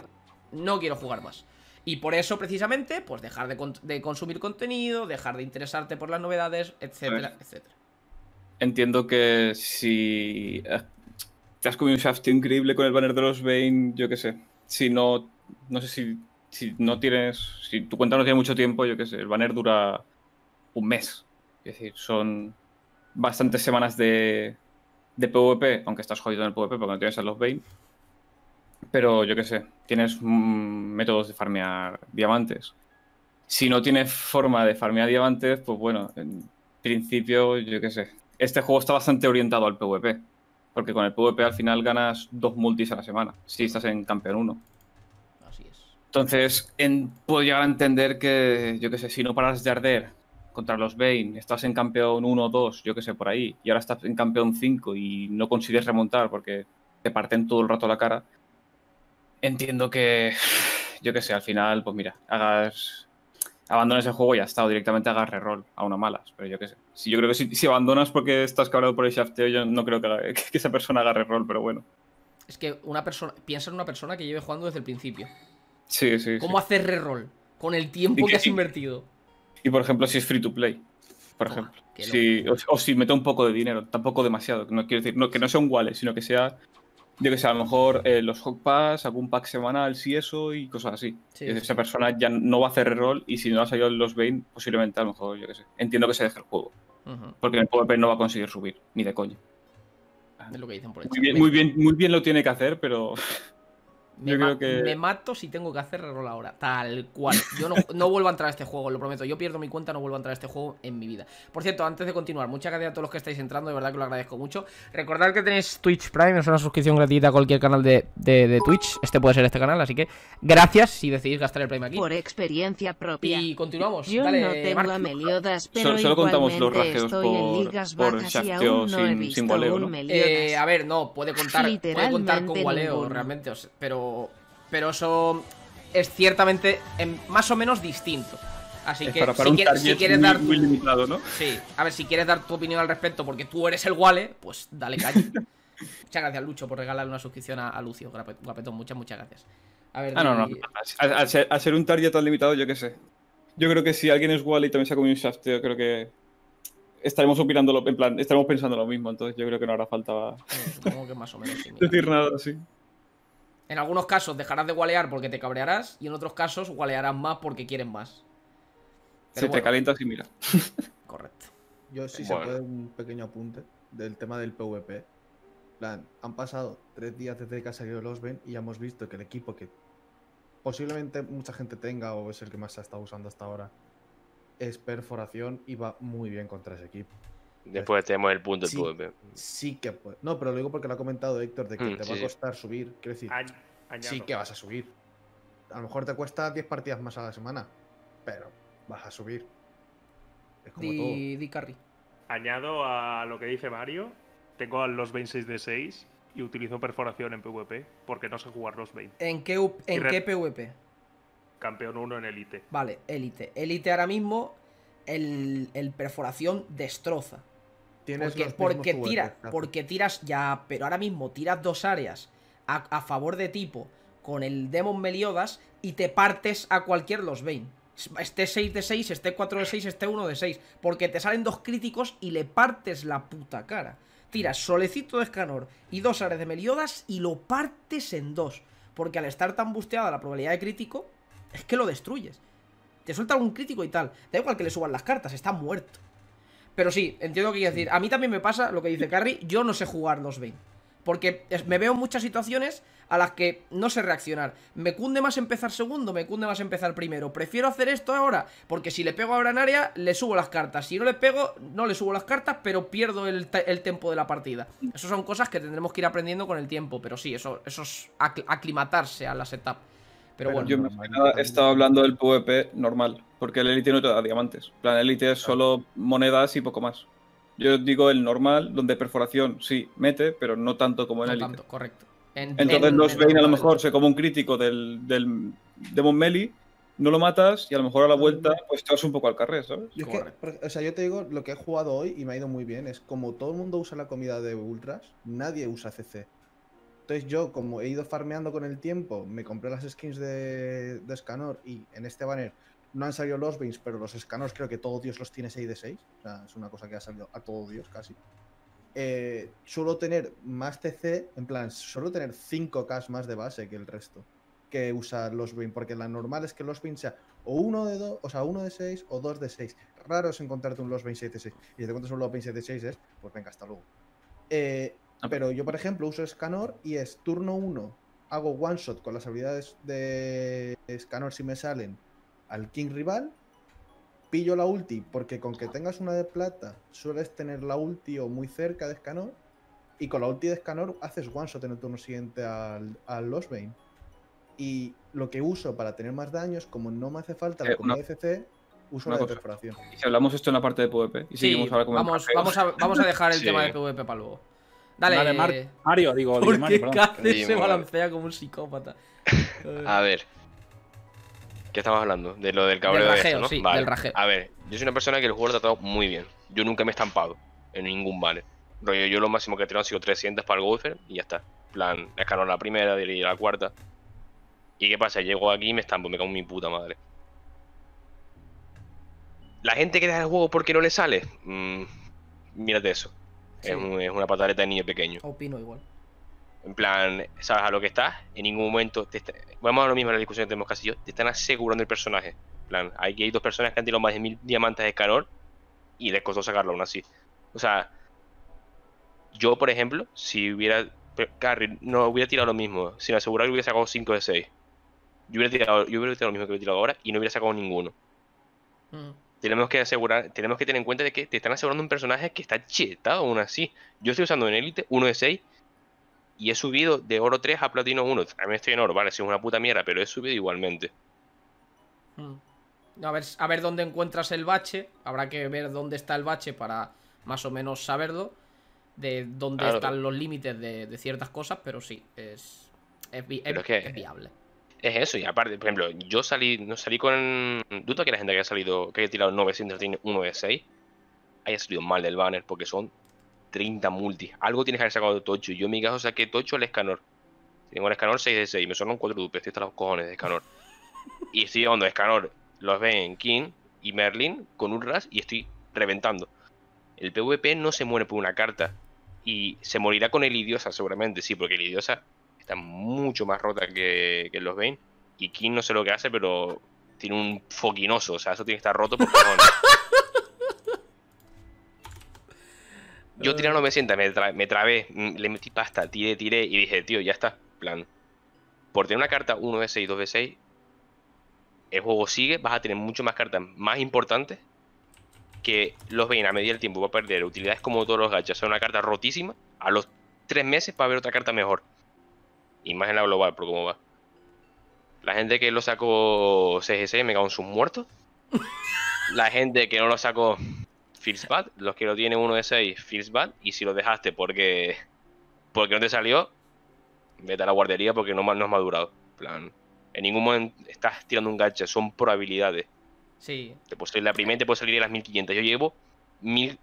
[SPEAKER 2] no quiero jugar más. Y por eso, precisamente, pues dejar de, consumir contenido, dejar de interesarte por las novedades, etcétera, pues, etcétera.
[SPEAKER 6] Entiendo que si te has comido un shaft increíble con el banner de los Bane, yo qué sé. Si no, no sé si, si no tienes, si tu cuenta no tiene mucho tiempo, yo qué sé, el banner dura un mes. Es decir, son bastantes semanas de, de PvP, aunque estás jodido en el PvP porque no tienes a los Bane. Pero yo qué sé, tienes mm, métodos de farmear diamantes. Si no tienes forma de farmear diamantes, pues bueno, en principio, yo qué sé. Este juego está bastante orientado al PvP porque con el PvP al final ganas dos multis a la semana, si estás en campeón 1. Así es. Entonces, en, puedo llegar a entender que, yo qué sé, si no paras de arder contra los Bane, estás en campeón 1 2, yo qué sé, por ahí, y ahora estás en campeón 5 y no consigues remontar porque te parten todo el rato la cara, entiendo que, yo qué sé, al final, pues mira, hagas abandones el juego y ya está, o directamente hagas roll a una malas, pero yo qué sé. Si yo creo que si, abandonas porque estás cabreado por el shafteo, yo no creo que, esa persona haga roll pero bueno.
[SPEAKER 2] Es que una persona, piensa en una persona que lleve jugando desde el principio.
[SPEAKER 6] Sí, sí. ¿Cómo
[SPEAKER 2] hacer hacer roll Con el tiempo que, has invertido.
[SPEAKER 6] Y por ejemplo, si es free to play. Por ejemplo. o, si mete un poco de dinero, tampoco demasiado. No quiero decir que no sea un wallet, sino que sea yo que sé, a lo mejor eh, los Hog Pass, algún pack semanal, si eso y cosas así. Esa persona ya no va a hacer rol y si no ha salido los Bane, posiblemente a lo mejor, yo que sé, entiendo que se deje el juego. Porque en el PvP no va a conseguir subir, ni de coña. por muy bien, muy bien lo tiene que hacer, pero Me,
[SPEAKER 2] mato si tengo que hacer reroll ahora. Tal cual. Yo no, vuelvo a entrar a este juego, lo prometo. Yo pierdo mi cuenta, no vuelvo a entrar a este juego en mi vida. Por cierto, antes de continuar, mucha gracias a todos los que estáis entrando, de verdad que lo agradezco mucho. Recordad que tenéis Twitch Prime, es una suscripción gratuita a cualquier canal de, de, Twitch. Este puede ser este canal, así que gracias si decidís gastar el Prime aquí. Por experiencia propia. Y continuamos. solo, contamos los por, en ligas por aún no sin, sin, waleo. Eh, a ver, no, puede contar, puede contar con waleo, realmente, pero pero, eso es ciertamente em, más o menos distinto. Así que si, quieres, dar tu, limitado, ¿no? Sí, a ver, si quieres dar tu opinión al respecto porque tú eres el Wale, pues dale caña. muchas gracias, Lucho, por regalarle una suscripción a, Lucio, guapetón. Muchas, muchas gracias. A ver, ah, no, no. Al,
[SPEAKER 6] ser, un target tan limitado, yo qué sé. Yo creo que si alguien es Wale y también se ha comido un shaft Yo creo que estaremos opinando, en plan, estaremos pensando lo mismo, entonces yo creo que no hará falta
[SPEAKER 2] más
[SPEAKER 6] decir nada así.
[SPEAKER 2] En algunos casos dejarás de gualear porque te cabrearás y en otros casos gualearás más porque quieren más. Se
[SPEAKER 6] te calientas y mira. Correcto. Yo sí se puede
[SPEAKER 3] un pequeño apunte del tema del PvP. han pasado tres días desde que ha salido los ven y hemos visto que el equipo que posiblemente mucha gente tenga o es el que más se ha estado usando hasta ahora es perforación y va muy bien contra ese equipo. Después
[SPEAKER 1] tenemos el punto sí, PvP.
[SPEAKER 3] Sí que puede. No, pero lo digo porque lo ha comentado Héctor, de que mm, te va a costar subir. Quiero decir, sí que vas a subir. A lo mejor te cuesta 10 partidas más a la semana, pero vas a subir. Es como di, Di carry.
[SPEAKER 5] Añado a lo que dice Mario, tengo a los 26 de 6 y utilizo perforación en PvP porque no sé jugar los 20.
[SPEAKER 2] ¿En qué, en PvP? Campeón 1 en Elite. Vale, Elite. Elite ahora mismo, el perforación destroza porque, porque tira, porque tiras ya, pero ahora mismo tiras dos áreas a, favor de tipo con el Demon Meliodas y te partes a cualquier los Bane. Este 6 de 6, esté 4 de 6, esté 1 de 6. Porque te salen dos críticos y le partes la puta cara. Tiras solecito de escanor y dos áreas de Meliodas y lo partes en dos. Porque al estar tan busteada la probabilidad de crítico, es que lo destruyes. Te suelta un crítico y tal. Da igual que le suban las cartas, está muerto. Pero sí, entiendo lo que quieres decir. A mí también me pasa lo que dice Carry, yo no sé jugar 2 b Porque me veo muchas situaciones a las que no sé reaccionar. Me cunde más empezar segundo, me cunde más empezar primero. Prefiero hacer esto ahora, porque si le pego ahora en área, le subo las cartas. Si no le pego, no le subo las cartas, pero pierdo el, el tiempo de la partida. Esas son cosas que tendremos que ir aprendiendo con el tiempo, pero sí, eso, eso es aclimatarse a las setup
[SPEAKER 6] yo me estaba hablando del PvP normal, porque el Elite no te da diamantes. plan, Elite es solo monedas y poco más. Yo digo el normal, donde perforación sí mete, pero no tanto como en el Elite. Tanto, correcto.
[SPEAKER 2] Entonces, los a
[SPEAKER 6] lo mejor se como un crítico del, del Demon Melee, no lo matas y a lo mejor a la mm. vuelta pues te vas un poco al carrer, ¿sabes?
[SPEAKER 3] o sea, yo te digo, lo que he jugado hoy y me ha ido muy bien es como todo el mundo usa la comida de Ultras, nadie usa CC. Entonces yo, como he ido farmeando con el tiempo, me compré las skins de, de Scanor y en este banner no han salido los Bings, pero los Scanors creo que todo Dios los tiene 6 de 6. O sea, es una cosa que ha salido a todo Dios casi. Eh, suelo tener más TC, en plan, suelo tener 5K más de base que el resto que usa los Bing, porque la normal es que los Bing sea o uno de dos, o sea, uno de 6 o 2 de 6. Raro es encontrarte un los 26 de 6. Y si te encuentras un los 26 de 6 es, pues venga, hasta luego. Eh, pero yo, por ejemplo, uso scanor y es turno 1, hago one shot con las habilidades de scanor si me salen al King rival, pillo la ulti, porque con que tengas una de plata sueles tener la ulti o muy cerca de scanor y con la ulti de scanor haces one shot en el turno siguiente al, al vein Y lo que uso para tener más daños como no me hace falta la eh, comida uso la de perforación.
[SPEAKER 6] Y si hablamos esto en la parte de PvP y seguimos
[SPEAKER 3] vamos, vamos, a, vamos a dejar el tema de
[SPEAKER 2] PvP para luego. Dale, Mario, digo, ¿Por Mario, perdón. se balancea como un psicópata. A
[SPEAKER 1] ver. ¿Qué estamos hablando? De lo del cabreo del este, rajeo, ¿no? Sí, del rajeo. A ver, yo soy una persona que el juego lo ha tratado muy bien. Yo nunca me he estampado en ningún vale Rollo, yo lo máximo que he tirado ha sido 300 para el golfer y ya está. plan, escaló la primera, y la cuarta. ¿Y qué pasa? Llego aquí y me estampo, me cago en mi puta madre. La gente que deja el juego porque no le sale. Mm, mírate eso. Es, una pataleta de niño pequeño. Opino igual. En plan, sabes a lo que estás, en ningún momento te vamos a lo mismo en la discusión que tenemos casi yo, te están asegurando el personaje. En plan, aquí hay dos personas que han tirado más de mil diamantes de calor y les costó sacarlo aún así. O sea, yo por ejemplo, si hubiera Carry, no hubiera tirado lo mismo, sin asegurar que hubiera sacado 5 de 6. Yo hubiera tirado, lo mismo que hubiera tirado ahora y no hubiera sacado ninguno. Mm tenemos que asegurar, tenemos que tener en cuenta de que te están asegurando un personaje que está chetado aún así. Yo estoy usando en élite 1 de 6 y he subido de oro 3 a platino 1. También estoy en oro, vale, si es una puta mierda, pero he subido igualmente.
[SPEAKER 7] Hmm.
[SPEAKER 2] A ver, a ver dónde encuentras el bache. Habrá que ver dónde está el bache para más o menos saberlo. De dónde están los límites de, ciertas cosas, pero sí, es, es, viable.
[SPEAKER 1] Es eso, y aparte, por ejemplo, yo salí, no salí con. Dudo que la gente que haya salido, que haya tirado 900 tiene 1 de 6, haya salido mal del banner, porque son 30 multis. Algo tienes que haber sacado de Tocho. Yo en mi caso saqué Tocho al escanor. Tengo el escanor 6 de 6, me sonan 4 dupes estoy hasta los cojones de escanor. Y estoy llevando escanor, los ven King y Merlin con un ras y estoy reventando. El PvP no se muere por una carta. Y se morirá con el idiosa, seguramente, sí, porque el idiosa está mucho más rota que, los Bane. Y King no sé lo que hace, pero tiene un foquinoso, o sea, eso tiene que estar roto Yo tiré no me sienta, me, me, trabé, mm, le metí pasta, tiré, tiré y dije, tío, ya está. Plan. Por tener una carta 1v6, 2v6, el juego sigue, vas a tener mucho más cartas más importantes que los vein a medida del tiempo, va a perder utilidades como todos los gachas. O una carta rotísima, a los 3 meses va a haber otra carta mejor. Imagen la global, por cómo va. La gente que lo sacó CGC me cago en sus muertos. La gente que no lo sacó feels bad. Los que lo tienen uno de 6 feels bad. Y si lo dejaste porque porque no te salió, vete a la guardería porque no, no has madurado. plan, en ningún momento estás tirando un gancho, son probabilidades. Sí. Te puedo salir la primera y te puede salir de las 1500. Yo llevo 1000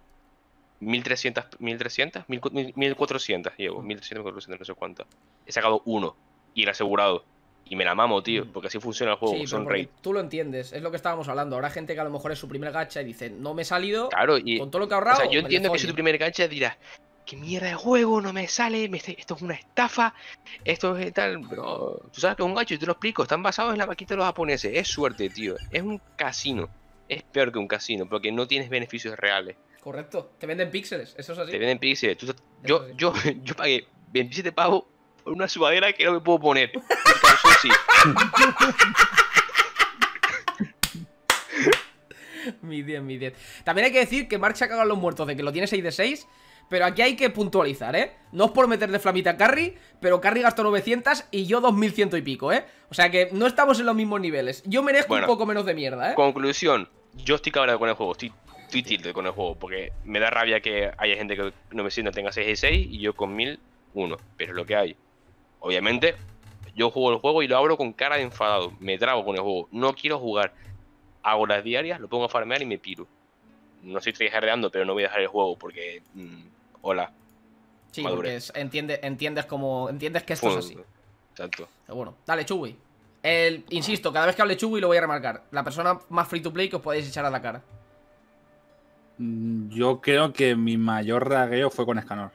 [SPEAKER 1] 1300, 1300, 1400, llevo, 1300, 1400, no sé cuánto. He sacado uno y el asegurado. Y me la mamo, tío, mm. porque así funciona el juego,
[SPEAKER 2] Tú lo entiendes, es lo que estábamos hablando. ahora gente que a lo mejor es su primer gacha y dice, no me he salido
[SPEAKER 1] claro, y, con todo lo que he ahorrado. O sea, yo entiendo que si tu primer gacha dirás, qué mierda de juego, no me sale, esto es una estafa, esto es eh, tal, bro. Tú sabes que es un gacho, y te lo explico, están basados en la maquita de los japoneses. Es suerte, tío, es un casino. Es peor que un casino, porque no tienes beneficios reales.
[SPEAKER 2] Correcto, te venden píxeles, eso es así. Te venden
[SPEAKER 1] píxeles. yo, yo, yo pagué 27 pavos por una subadera que no me puedo poner. Eso sí.
[SPEAKER 2] mi 10, mi 10. También hay que decir que marcha se los muertos de que lo tiene 6 de 6. Pero aquí hay que puntualizar, ¿eh? No es por meter de flamita a Carry, pero Carry gastó 900 y yo 2100 y pico, ¿eh? O sea que no estamos en los mismos niveles. Yo merezco un poco menos de mierda, ¿eh?
[SPEAKER 1] Conclusión, yo estoy cabreado con el juego, estoy estoy tilde con el juego, porque me da rabia que haya gente que no me sienta, tenga 6 y 6 y yo con 1000, 1. Pero es lo que hay. Obviamente, yo juego el juego y lo abro con cara de enfadado. Me trago con el juego. No quiero jugar. Hago las diarias, lo pongo a farmear y me piro. No sé si estoy arreando pero no voy a dejar el juego porque. Mm, hola.
[SPEAKER 2] Sí, porque entiendes como. Entiendes que esto es así. Exacto. bueno, dale, Chubi. El, insisto, cada vez que hable Chubi lo voy a remarcar. La persona más free to play que os podéis echar a la cara.
[SPEAKER 4] Mm, yo creo que mi mayor ragueo fue con Escanor.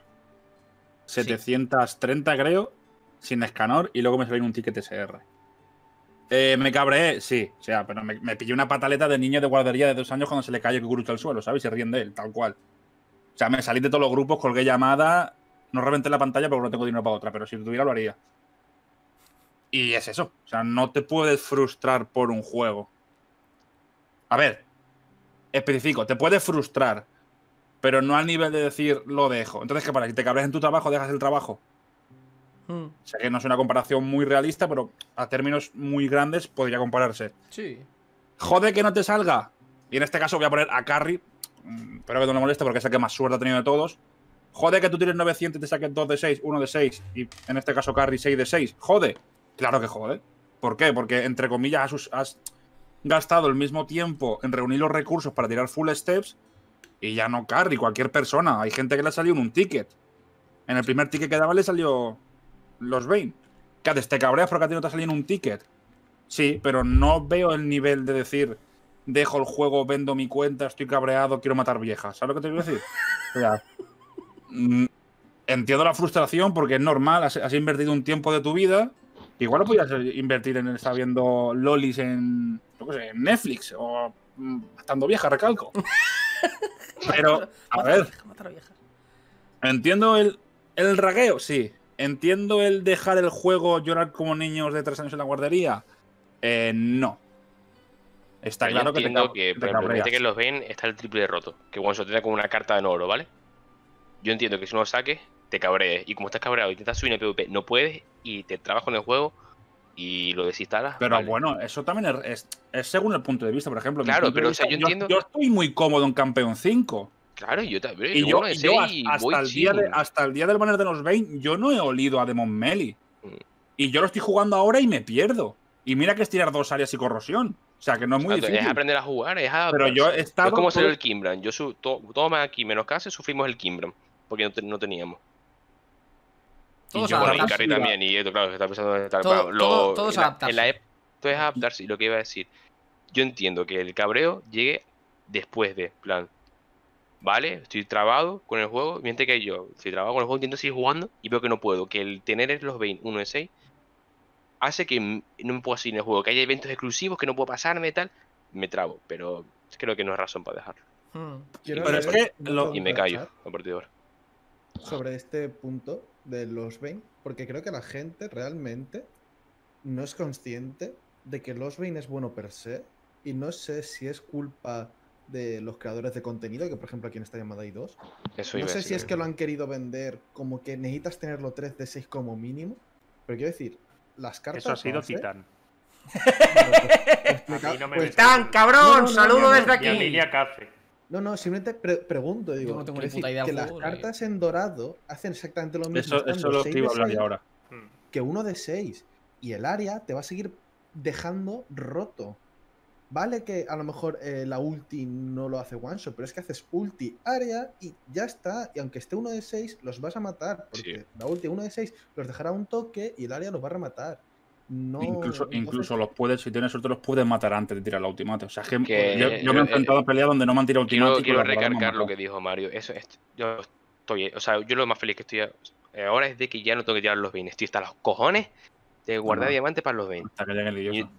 [SPEAKER 4] 730 creo, sin Escanor, y luego me salió un ticket SR. Eh, me cabré sí, o sea, pero me, pillé una pataleta de niño de guardería de dos años cuando se le cayó gruta al suelo, ¿sabes? Y se ríen de él, tal cual. O sea, me salí de todos los grupos, colgué llamada, no reventé la pantalla porque no tengo dinero para otra, pero si tuviera lo haría. Y es eso, o sea, no te puedes frustrar por un juego. A ver, específico te puede frustrar, pero no al nivel de decir lo dejo. Entonces, ¿qué para que te cabres en tu trabajo, dejas el trabajo. O hmm. Sé que no es una comparación muy realista, pero a términos muy grandes podría compararse. Sí. Jode que no te salga. Y en este caso voy a poner a Carry. Mm, espero que no le moleste porque es el que más suerte ha tenido de todos. Jode que tú tienes 900 y te saques 2 de 6, 1 de 6 y en este caso Carry 6 de 6. Jode. Claro que jode. ¿Por qué? Porque entre comillas has gastado el mismo tiempo en reunir los recursos para tirar full steps y ya no carry, cualquier persona. Hay gente que le ha salido en un ticket. En el primer ticket que daba le salió los Bane. Que te cabreas porque a ti no te ha salido en un ticket. Sí, pero no veo el nivel de decir, dejo el juego, vendo mi cuenta, estoy cabreado, quiero matar viejas. ¿Sabes lo que te quiero decir? O mm, entiendo la frustración porque es normal, has, invertido un tiempo de tu vida. Igual lo podías invertir en estar viendo lolis en, Netflix o estando mm, vieja, recalco. Pero, a ver. Entiendo el, el ragueo, sí. Entiendo el dejar el juego llorar como niños de tres años en la guardería. Eh, no. Está claro que, que, los
[SPEAKER 1] ven está el triple de roto. Que cuando eso tiene como una carta de oro, ¿vale? Yo entiendo que si no saque te cabrees. Y como estás cabreado y intentas subir PvP, no puedes y te trabas con el juego y lo desinstalas.
[SPEAKER 4] Pero bueno, eso también es, es, según el punto de vista, por ejemplo. Claro, pero yo, entiendo. Yo estoy muy cómodo en Campeón 5.
[SPEAKER 1] Claro, yo también. Y yo, hasta, el día
[SPEAKER 4] hasta, del banner de los 20, yo no he olido a Demon Meli mm. Y yo lo estoy jugando ahora y me pierdo. Y mira que es tirar dos áreas y corrosión. O sea, que no es muy difícil. aprender
[SPEAKER 1] a jugar, es Pero yo estaba como ser el Kimbran. Yo aquí menos casi sufrimos el Kimbran. Porque no teníamos. Todos y yo, también, y esto, claro, que está pensando en estar. todos adaptarse. En es adaptarse, y lo que iba a decir. Yo entiendo que el cabreo llegue después de, plan, ¿vale? Estoy trabado con el juego, mientras que yo estoy trabado con el juego, intento seguir jugando y veo que no puedo, que el tener los 21 de 6 hace que no me pueda seguir en el juego, que haya eventos exclusivos que no puedo pasarme y tal, me trabo, pero creo que no es razón para dejarlo. Y, hmm. y me callo a partir de ahora
[SPEAKER 3] sobre este punto de los Bane, porque creo que la gente realmente no es consciente de que los Bane es bueno per se, y no sé si es culpa de los creadores de contenido, que por ejemplo aquí en esta llamada hay dos. no sé si es que lo han querido vender como que necesitas tenerlo 3 de 6 como mínimo, pero quiero decir, las cartas... Eso ha sido titán.
[SPEAKER 5] Pues, pues, titán. cabrón, saludo desde aquí.
[SPEAKER 3] No, no, simplemente pregunto, digo. Que las cartas en dorado hacen exactamente lo mismo. Eso, lo que ahora. Mm. Que uno de seis. Y el área te va a seguir dejando roto. Vale que a lo mejor eh, la ulti no lo hace one shot, pero es que haces ulti área y ya está. Y aunque esté uno de seis, los vas a matar. Porque la ulti uno de seis los dejará un toque y el área los va a rematar. No, incluso incluso
[SPEAKER 4] los puedes, si tienes suerte, los puedes matar antes de tirar la ultimate. O sea, yo, me he eh, enfrentado a peleas donde no me han tirado ultimate. Quiero, quiero recargar lo que
[SPEAKER 1] dijo Mario. Eso es, yo estoy, o sea, yo lo más feliz que estoy ahora es de que ya no tengo que tirar los beans. Estoy hasta los cojones de guardar diamantes para los veins.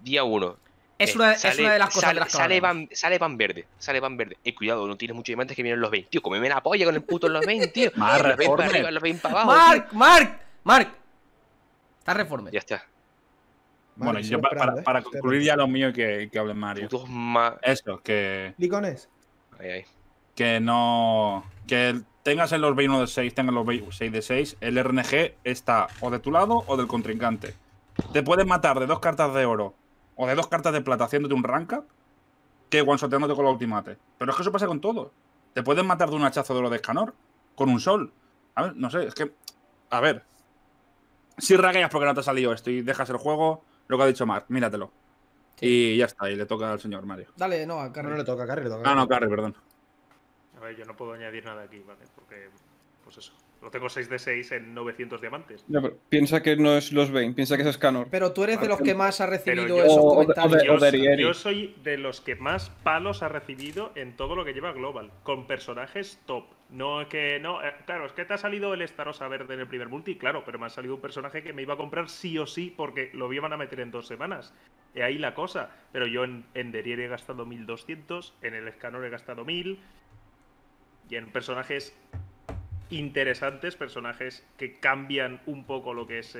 [SPEAKER 1] Día uno.
[SPEAKER 2] Es, eh, una, es una, de las cosas sale, de sale, van,
[SPEAKER 1] sale pan verde, sale pan verde. Eh, cuidado, no tienes muchos diamantes que vienen los 20. Tío, me la polla con el puto en los 20, tío. Marc, los Marc. para arriba, para abajo. Mark, Mark, Mark.
[SPEAKER 4] Está reforme. Ya está
[SPEAKER 3] bueno, yo para, ¿eh? concluir ya
[SPEAKER 4] lo mío y que, hable Mario. Eso, que. Licones. Que no. Que tengas en los 1 de 6, tengas los seis 6 de 6, el RNG está o de tu lado o del contrincante. Te puedes matar de dos cartas de oro o de dos cartas de plata haciéndote un rank up que guansoteándote con los ultimate. Pero es que eso pasa con todo. Te puedes matar de un hachazo de oro de escanor con un sol. A ver, no sé, es que. A ver. Si ragueas porque no te ha salido esto y dejas el juego lo que ha dicho Mark, míratelo. Y ya está, y le toca al señor Mario.
[SPEAKER 5] Dale, no, a Carr
[SPEAKER 4] No le toca a le toca. Ah, no, Carrie, perdón.
[SPEAKER 5] A ver, yo no puedo añadir nada aquí, ¿vale? Porque, pues eso. Lo tengo 6 de 6 en 900 diamantes.
[SPEAKER 4] piensa que no
[SPEAKER 6] es los Bane, piensa que es Scanor. Pero
[SPEAKER 2] tú eres de los que más ha recibido esos comentarios. yo,
[SPEAKER 5] soy de los que más palos ha recibido en todo lo que lleva Global, con personajes top. No es que, no, eh, claro, es que te ha salido el Starosa verde en el primer multi, claro, pero me ha salido un personaje que me iba a comprar sí o sí porque lo iban a meter en dos semanas. Y ahí la cosa. Pero yo en, Derier he gastado 1200, en el Escanor he gastado 1000, y en personajes interesantes, personajes que cambian un poco lo que es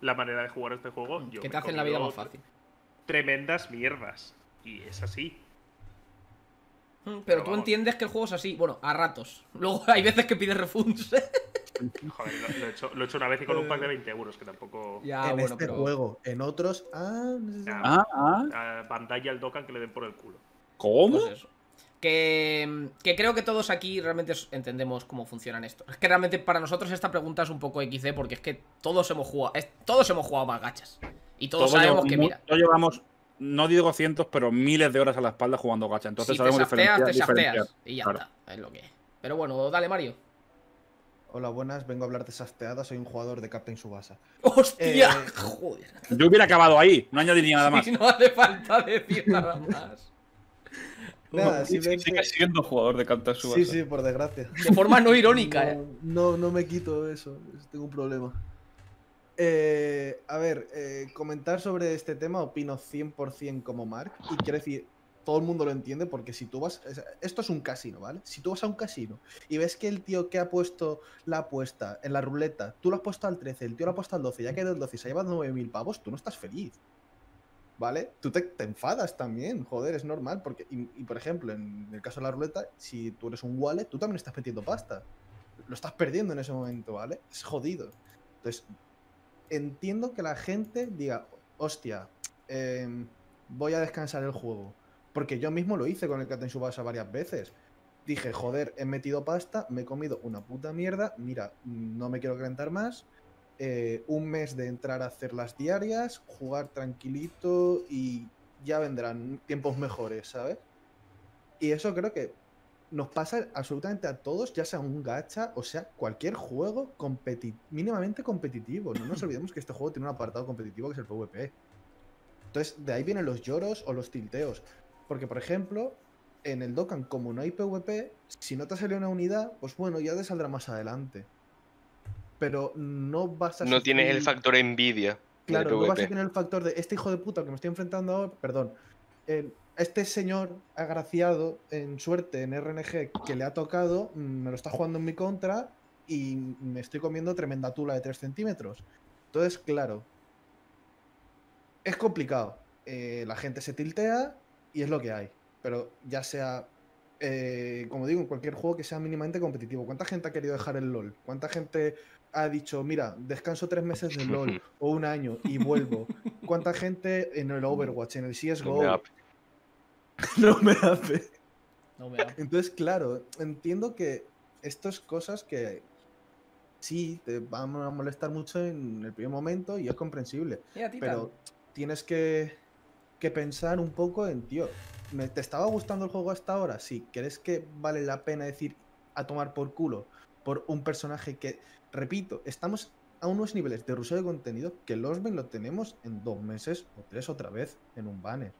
[SPEAKER 5] la manera de jugar este juego. Mm, que te hacen la vida más fácil. Tremendas mierdas. Y
[SPEAKER 2] es así. Pero, tú entiendes que el juego es así, bueno, a ratos. Luego hay veces que pides refunds.
[SPEAKER 5] Joder, lo, he hecho, una vez y con un pack de 20 eh, euros, que tampoco.
[SPEAKER 3] Ya, en este juego, en otros. Ah, ah,
[SPEAKER 2] ah. al Dokkan que le den por el culo. ¿Cómo? Pues que, que, creo que todos aquí realmente entendemos cómo funcionan esto. Es que realmente para nosotros esta pregunta es un poco XD porque es que todos hemos jugado, todos hemos jugado más gachas. Y todos, sabemos que, mira. Todos
[SPEAKER 4] llevamos no digo cientos, pero miles de horas a la espalda jugando gacha. Entonces si sabemos te te Y ya está, es lo que es.
[SPEAKER 2] Pero bueno,
[SPEAKER 3] dale, Mario. Hola, buenas, vengo a hablar de soy un jugador de Captain Subasa. ¡Hostia!
[SPEAKER 4] Eh, joder. Yo hubiera acabado ahí, no añadiría nada más. Si
[SPEAKER 3] no hace falta decir nada más. Nada, simplemente...
[SPEAKER 4] Sigue siendo jugador de Captain Subasa. Sí, sí,
[SPEAKER 3] por desgracia. De forma no irónica, eh. No, no me quito eso, tengo un problema. Eh, a ver, eh, comentar sobre este tema opino 100% como Mark. Y quiero decir, todo el mundo lo entiende porque si tú vas... Esto es un casino, ¿vale? Si tú vas a un casino y ves que el tío que ha puesto la apuesta en la ruleta, tú lo has puesto al 13, el tío lo ha puesto al 12, ya que el 12 y se ha llevado 9.000 pavos, tú no estás feliz. ¿Vale? Tú te, enfadas también, joder, es normal. Porque, y, y por ejemplo, en el caso de la ruleta, si tú eres un wallet, tú también estás metiendo pasta. Lo estás perdiendo en ese momento, ¿vale? Es jodido. Entonces, entiendo que la gente diga, hostia, em, voy a descansar el juego. Porque yo mismo lo hice con el Captain Subasa varias veces. Dije, joder, he metido pasta, me he comido una puta mierda, mira, no me quiero calentar más. Eh, un mes de entrar a hacer las diarias, jugar tranquilito y ya vendrán tiempos mejores, ¿sabes? Y eso creo que nos pasa absolutamente a todos, ya sea un gacha o sea cualquier juego mínimamente competitivo. No nos olvidemos que este juego tiene un apartado competitivo que es el PvP. Entonces, de ahí vienen los lloros o los tilteos. Porque, por ejemplo, en el Dokkan, como no hay PvP, si no te sale una unidad, pues bueno, ya te saldrá más adelante. Pero no vas a. No tienes el factor
[SPEAKER 1] envidia. Claro, no vas a
[SPEAKER 3] tener el factor de este hijo de puta que me estoy enfrentando ahora. Perdón. Eh, este señor agraciado en suerte en RNG que le ha tocado, mm, me lo está jugando en mi contra y me estoy comiendo tremenda tula de 3 centímetros. Entonces, claro, es complicado. Eh, la gente se tiltea y es lo que hay. Pero ya sea, eh, como digo, en cualquier juego que sea mínimamente competitivo. ¿Cuánta gente ha querido dejar el LOL? ¿Cuánta gente ha dicho, mira, descanso tres meses del LOL o un año y vuelvo? ¿Cuánta gente en el Overwatch, en el CSGO, no me hace No me Entonces, claro, entiendo que estas cosas que sí te van a molestar mucho en el primer momento y es comprensible. pero tienes que, que, pensar un poco en, tío, ¿te estaba gustando el juego hasta ahora? Sí. ¿Crees que vale la pena decir a tomar por culo por un personaje que, repito, estamos a unos niveles de ruso de contenido que los lo tenemos en dos meses o tres otra vez en un banner.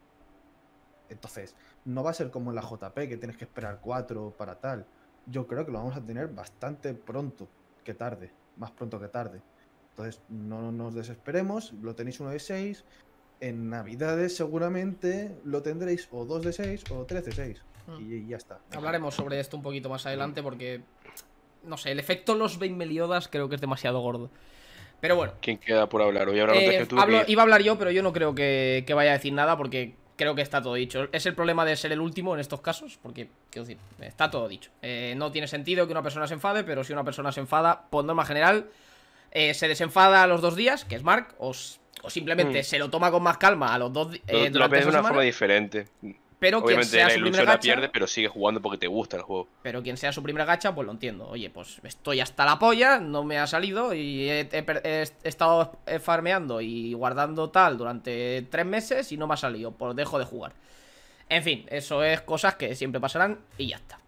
[SPEAKER 3] Entonces, no va a ser como en la JP, que tienes que esperar cuatro para tal. Yo creo que lo vamos a tener bastante pronto que tarde, más pronto que tarde. Entonces, no nos desesperemos, lo tenéis uno de 6. En Navidades seguramente lo tendréis
[SPEAKER 2] o 2 de 6 o 3 de 6. Hmm. Y, ya está. Hablaremos sobre esto un poquito más adelante porque, no sé, el efecto los Meliodas creo que es demasiado gordo. Pero bueno.
[SPEAKER 1] ¿Quién queda por hablar? Hoy eh, que tú, Iba
[SPEAKER 2] a hablar yo, pero yo no creo que, vaya a decir nada porque creo que está todo dicho. Es el problema de ser el último en estos casos, porque, quiero decir, está todo dicho. Eh, no tiene sentido que una persona se enfade, pero si una persona se enfada, por norma general, eh, se desenfada a los dos días, que es Mark, o, simplemente mm. se lo toma con más calma a los dos días. de una forma
[SPEAKER 1] diferente.
[SPEAKER 2] Pero quien sea su ilusión gacha, pierde,
[SPEAKER 1] pero sigue jugando porque te gusta el juego.
[SPEAKER 2] Pero quien sea su primer gacha, pues lo entiendo. Oye, pues estoy hasta la polla, no me ha salido y he, estado eh, farmeando y guardando tal durante tres meses y no me ha salido, pues dejo de jugar. En fin, eso es cosas que siempre pasarán y ya está.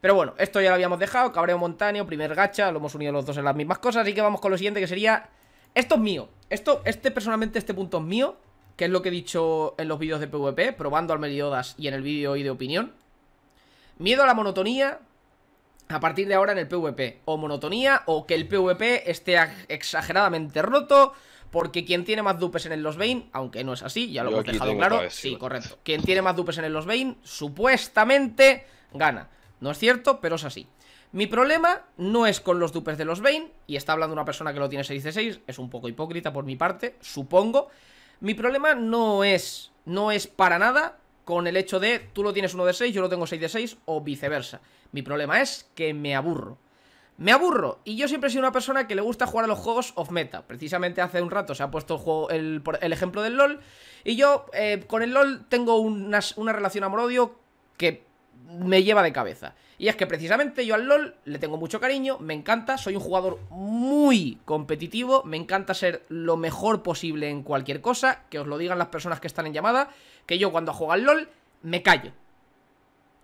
[SPEAKER 2] Pero bueno, esto ya lo habíamos dejado, cabreo montaño, primer gacha, lo hemos unido los dos en las mismas cosas, así que vamos con lo siguiente que sería... Esto es mío, esto, este personalmente, este punto es mío, que es lo que he dicho en los vídeos de PvP, probando al Meliodas y en el vídeo hoy de opinión. Miedo a la monotonía a partir de ahora en el PvP. O monotonía o que el PvP esté exageradamente roto. Porque quien tiene más dupes en el Los Bane, aunque no es así, ya lo hemos dejado claro. Sí, correcto. Quien tiene más dupes en el Los Bane, supuestamente gana. No es cierto, pero es así. Mi problema no es con los dupes de los Bane, y está hablando una persona que lo tiene 6 6, es un poco hipócrita por mi parte, supongo. Mi problema no es, no es para nada con el hecho de tú lo tienes uno de 6, yo lo tengo 6 de 6 o viceversa. Mi problema es que me aburro. Me aburro, y yo siempre he sido una persona que le gusta jugar a los juegos off meta. Precisamente hace un rato se ha puesto el, el, ejemplo del LOL, y yo eh, con el LOL tengo una, una relación amor-odio que me lleva de cabeza. Y es que precisamente yo al LOL le tengo mucho cariño, me encanta, soy un jugador muy competitivo, me encanta ser lo mejor posible en cualquier cosa, que os lo digan las personas que están en llamada, que yo cuando juego al LOL me callo.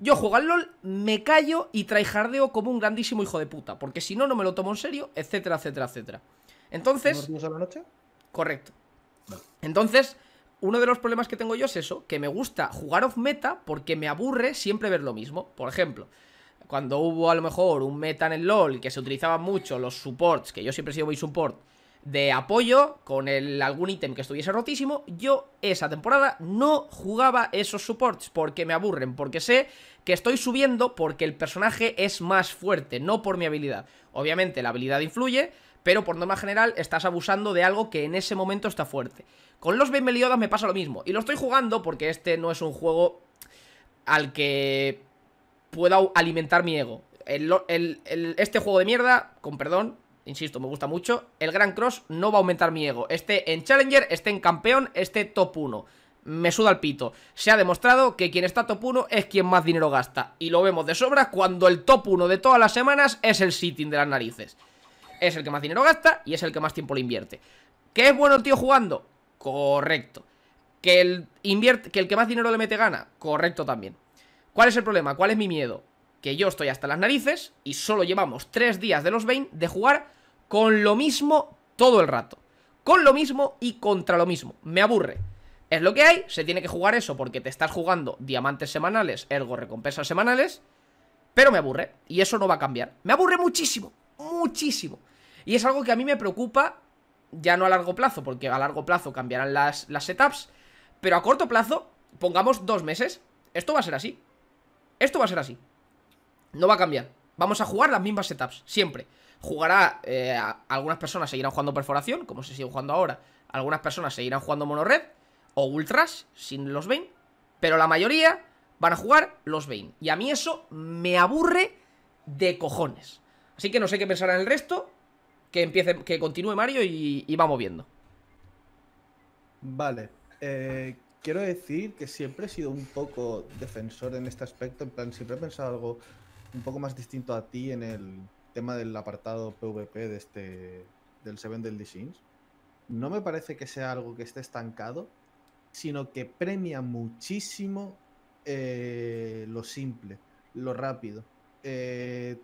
[SPEAKER 2] Yo juego al LOL, me callo y traijardeo como un grandísimo hijo de puta, porque si no, no me lo tomo en serio, etcétera, etcétera, etcétera. Entonces... a la noche? Correcto. Entonces uno de los problemas que tengo yo es eso, que me gusta jugar off meta porque me aburre siempre ver lo mismo. Por ejemplo, cuando hubo a lo mejor un meta en el LoL que se utilizaba mucho los supports, que yo siempre he sido muy support, de apoyo con algún ítem que estuviese rotísimo, yo esa temporada no jugaba esos supports porque me aburren, porque sé que estoy subiendo porque el personaje es más fuerte, no por mi habilidad. Obviamente la habilidad influye, pero por norma general estás abusando de algo que en ese momento está fuerte. Con los Meliodas me pasa lo mismo. Y lo estoy jugando porque este no es un juego al que pueda alimentar mi ego. este juego de mierda, con perdón, insisto, me gusta mucho. El Gran Cross no va a aumentar mi ego. Este en Challenger, este en Campeón, este top 1. Me suda el pito. Se ha demostrado que quien está top 1 es quien más dinero gasta. Y lo vemos de sobra cuando el top 1 de todas las semanas es el sitting de las narices. Es el que más dinero gasta y es el que más tiempo le invierte. ¿Qué es bueno el tío jugando? Correcto. Que el, invierte, que el que más dinero le mete gana. Correcto también. ¿Cuál es el problema? ¿Cuál es mi miedo? Que yo estoy hasta las narices y solo llevamos 3 días de los 20 de jugar con lo mismo todo el rato. Con lo mismo y contra lo mismo. Me aburre. Es lo que hay, se tiene que jugar eso porque te estás jugando diamantes semanales, ergo recompensas semanales, pero me aburre y eso no va a cambiar. Me aburre muchísimo, muchísimo. Y es algo que a mí me preocupa ya no a largo plazo, porque a largo plazo cambiarán las, las setups, pero a corto plazo, pongamos dos meses, esto va a ser así. Esto va a ser así. No va a cambiar. Vamos a jugar las mismas setups, siempre. Jugará, eh, algunas personas seguirán jugando perforación, como se sigue jugando ahora. Algunas personas seguirán jugando Red... o ultras, sin los Bane. Pero la mayoría van a jugar los Bane. Y a mí eso me aburre de cojones. Así que no sé qué pensarán el resto, que empiece, que continúe Mario y, va vamos viendo.
[SPEAKER 3] Vale. Eh, quiero decir que siempre he sido un poco defensor en este aspecto. En plan, siempre he pensado algo un poco más distinto a ti en el tema del apartado PvP de este. del Seven Deadly Sins. No me parece que sea algo que esté estancado, sino que premia muchísimo eh, lo simple, lo rápido. Eh,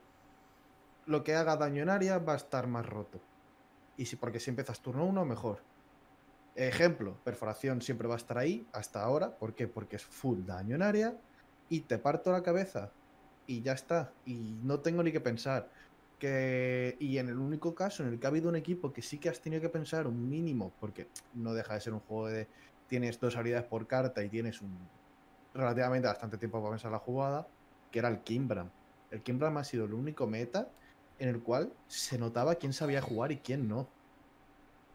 [SPEAKER 3] lo que haga daño en área va a estar más roto. Y si, porque si empiezas turno uno mejor. Ejemplo, perforación siempre va a estar ahí hasta ahora. ¿Por qué? Porque es full daño en área y te parto la cabeza y ya está. Y no tengo ni que pensar. Que, y en el único caso en el que ha habido un equipo que sí que has tenido que pensar un mínimo, porque no deja de ser un juego de tienes dos habilidades por carta y tienes un relativamente bastante tiempo para pensar la jugada, que era el Kimbram. El Kimbram ha sido el único meta en el cual se notaba quién sabía jugar y quién no.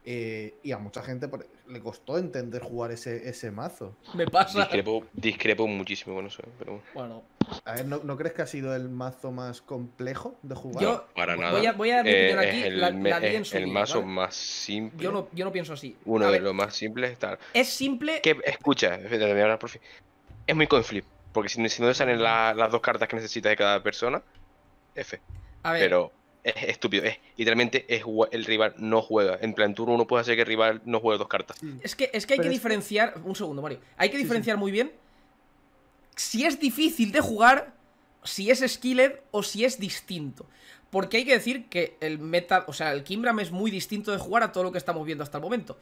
[SPEAKER 3] Eh, y a mucha gente le costó entender jugar ese, ese mazo.
[SPEAKER 7] Me pasa.
[SPEAKER 1] Discrepo, discrepo muchísimo con eso. Eh,
[SPEAKER 3] bueno. A ver, ¿no, crees que ha sido el mazo más complejo de jugar? Yo, para nada.
[SPEAKER 1] Voy a, voy a eh, aquí. El, la, el mazo más simple. Yo
[SPEAKER 2] no, pienso así.
[SPEAKER 1] Uno de los más simples está.
[SPEAKER 2] Es simple. Que,
[SPEAKER 1] escucha, es muy conflict. Porque si, no no salen las dos cartas que necesitas de cada persona, F. Pero es estúpido. literalmente el rival no juega. En plan turno uno puede hacer que el rival no juegue dos cartas. Es que, es que hay que
[SPEAKER 2] diferenciar. Un segundo, Mario. Hay que diferenciar muy bien si es difícil de jugar, si es skilled o si es distinto. Porque hay que decir que el meta, o sea, el Kimbram es muy distinto de jugar a todo lo que estamos viendo hasta el momento.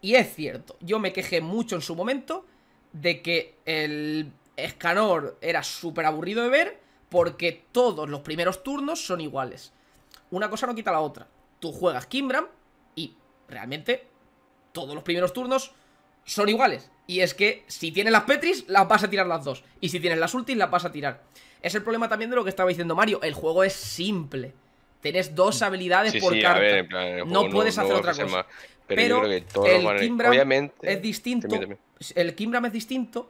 [SPEAKER 2] Y es cierto, yo me quejé mucho en su momento de que el Escanor era súper aburrido de ver porque todos los primeros turnos son iguales. Una cosa no quita la otra. Tú juegas Kimbram y realmente todos los primeros turnos son iguales. Y es que si tienes las Petris, las vas a tirar las dos. Y si tienes las ultis, las vas a tirar. Es el problema también de lo que estaba diciendo Mario. El juego es simple. Tienes dos habilidades por carta. no, puedes hacer otra cosa. pero, el Kimbram es distinto. El Kimbram es distinto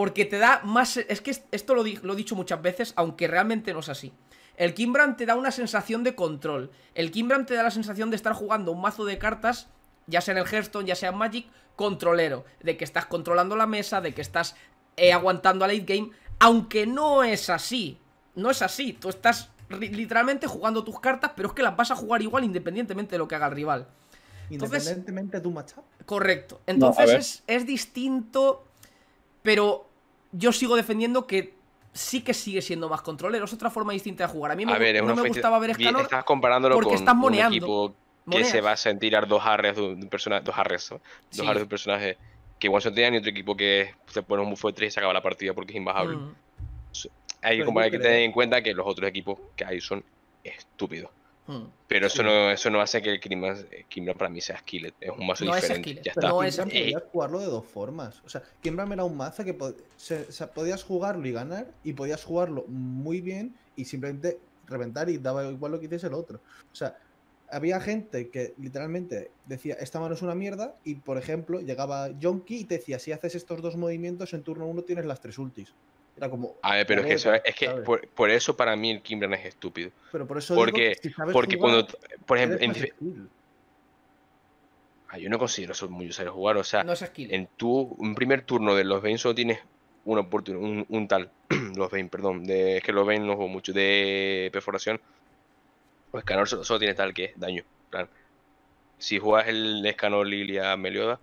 [SPEAKER 2] porque te da más... Es que esto lo, he dicho muchas veces, aunque realmente no es así. El Kimbran te da una sensación de control. El Kimbran te da la sensación de estar jugando un mazo de cartas, ya sea en el Hearthstone, ya sea en Magic, controlero. De que estás controlando la mesa, de que estás eh, aguantando a late game. Aunque no es así. No es así. Tú estás literalmente jugando tus cartas, pero es que las vas a jugar igual independientemente de lo que haga el rival. independientemente de tu matchup. Correcto. Entonces es, es distinto, pero yo sigo defendiendo que sí que sigue siendo más controlero. Es otra forma distinta de jugar. A mí me, no me gustaba ver Escanor
[SPEAKER 1] porque estás moneando. que se va a tirar dos arres de un Dos arres, dos arres de un personaje que igual son tenían y otro equipo que se pone un de 3 y se acaba la partida porque es imbajable. Mm. hay que tener en cuenta que los otros equipos que hay son estúpidos. Pero eso, no, eso no hace que el para mí sea Skillet. Es un mazo
[SPEAKER 2] diferente. No es podías
[SPEAKER 3] jugarlo de dos formas. O sea, Kimbram era un mazo que podías jugarlo y ganar, y podías jugarlo muy bien y simplemente reventar y daba igual lo que hiciese el otro. O sea, había gente que literalmente decía, esta mano es una mierda, y por ejemplo, llegaba Jonky y te decía, si haces estos dos movimientos en turno uno tienes las tres ultis. A ver, pero es
[SPEAKER 1] que, es que por, eso para mí el Kimbran es estúpido.
[SPEAKER 3] Pero por eso. Porque, porque cuando. Por ejemplo, en,
[SPEAKER 1] ah, yo no considero eso muy usar jugar. O sea, en tu un primer turno de los Bane solo tienes una oportunidad, un, tal. los 20 perdón. De, es que los Bane no juego mucho. De perforación. O Escanor pues solo, tiene tal que es daño. Si juegas el Escanor Lilia Melioda,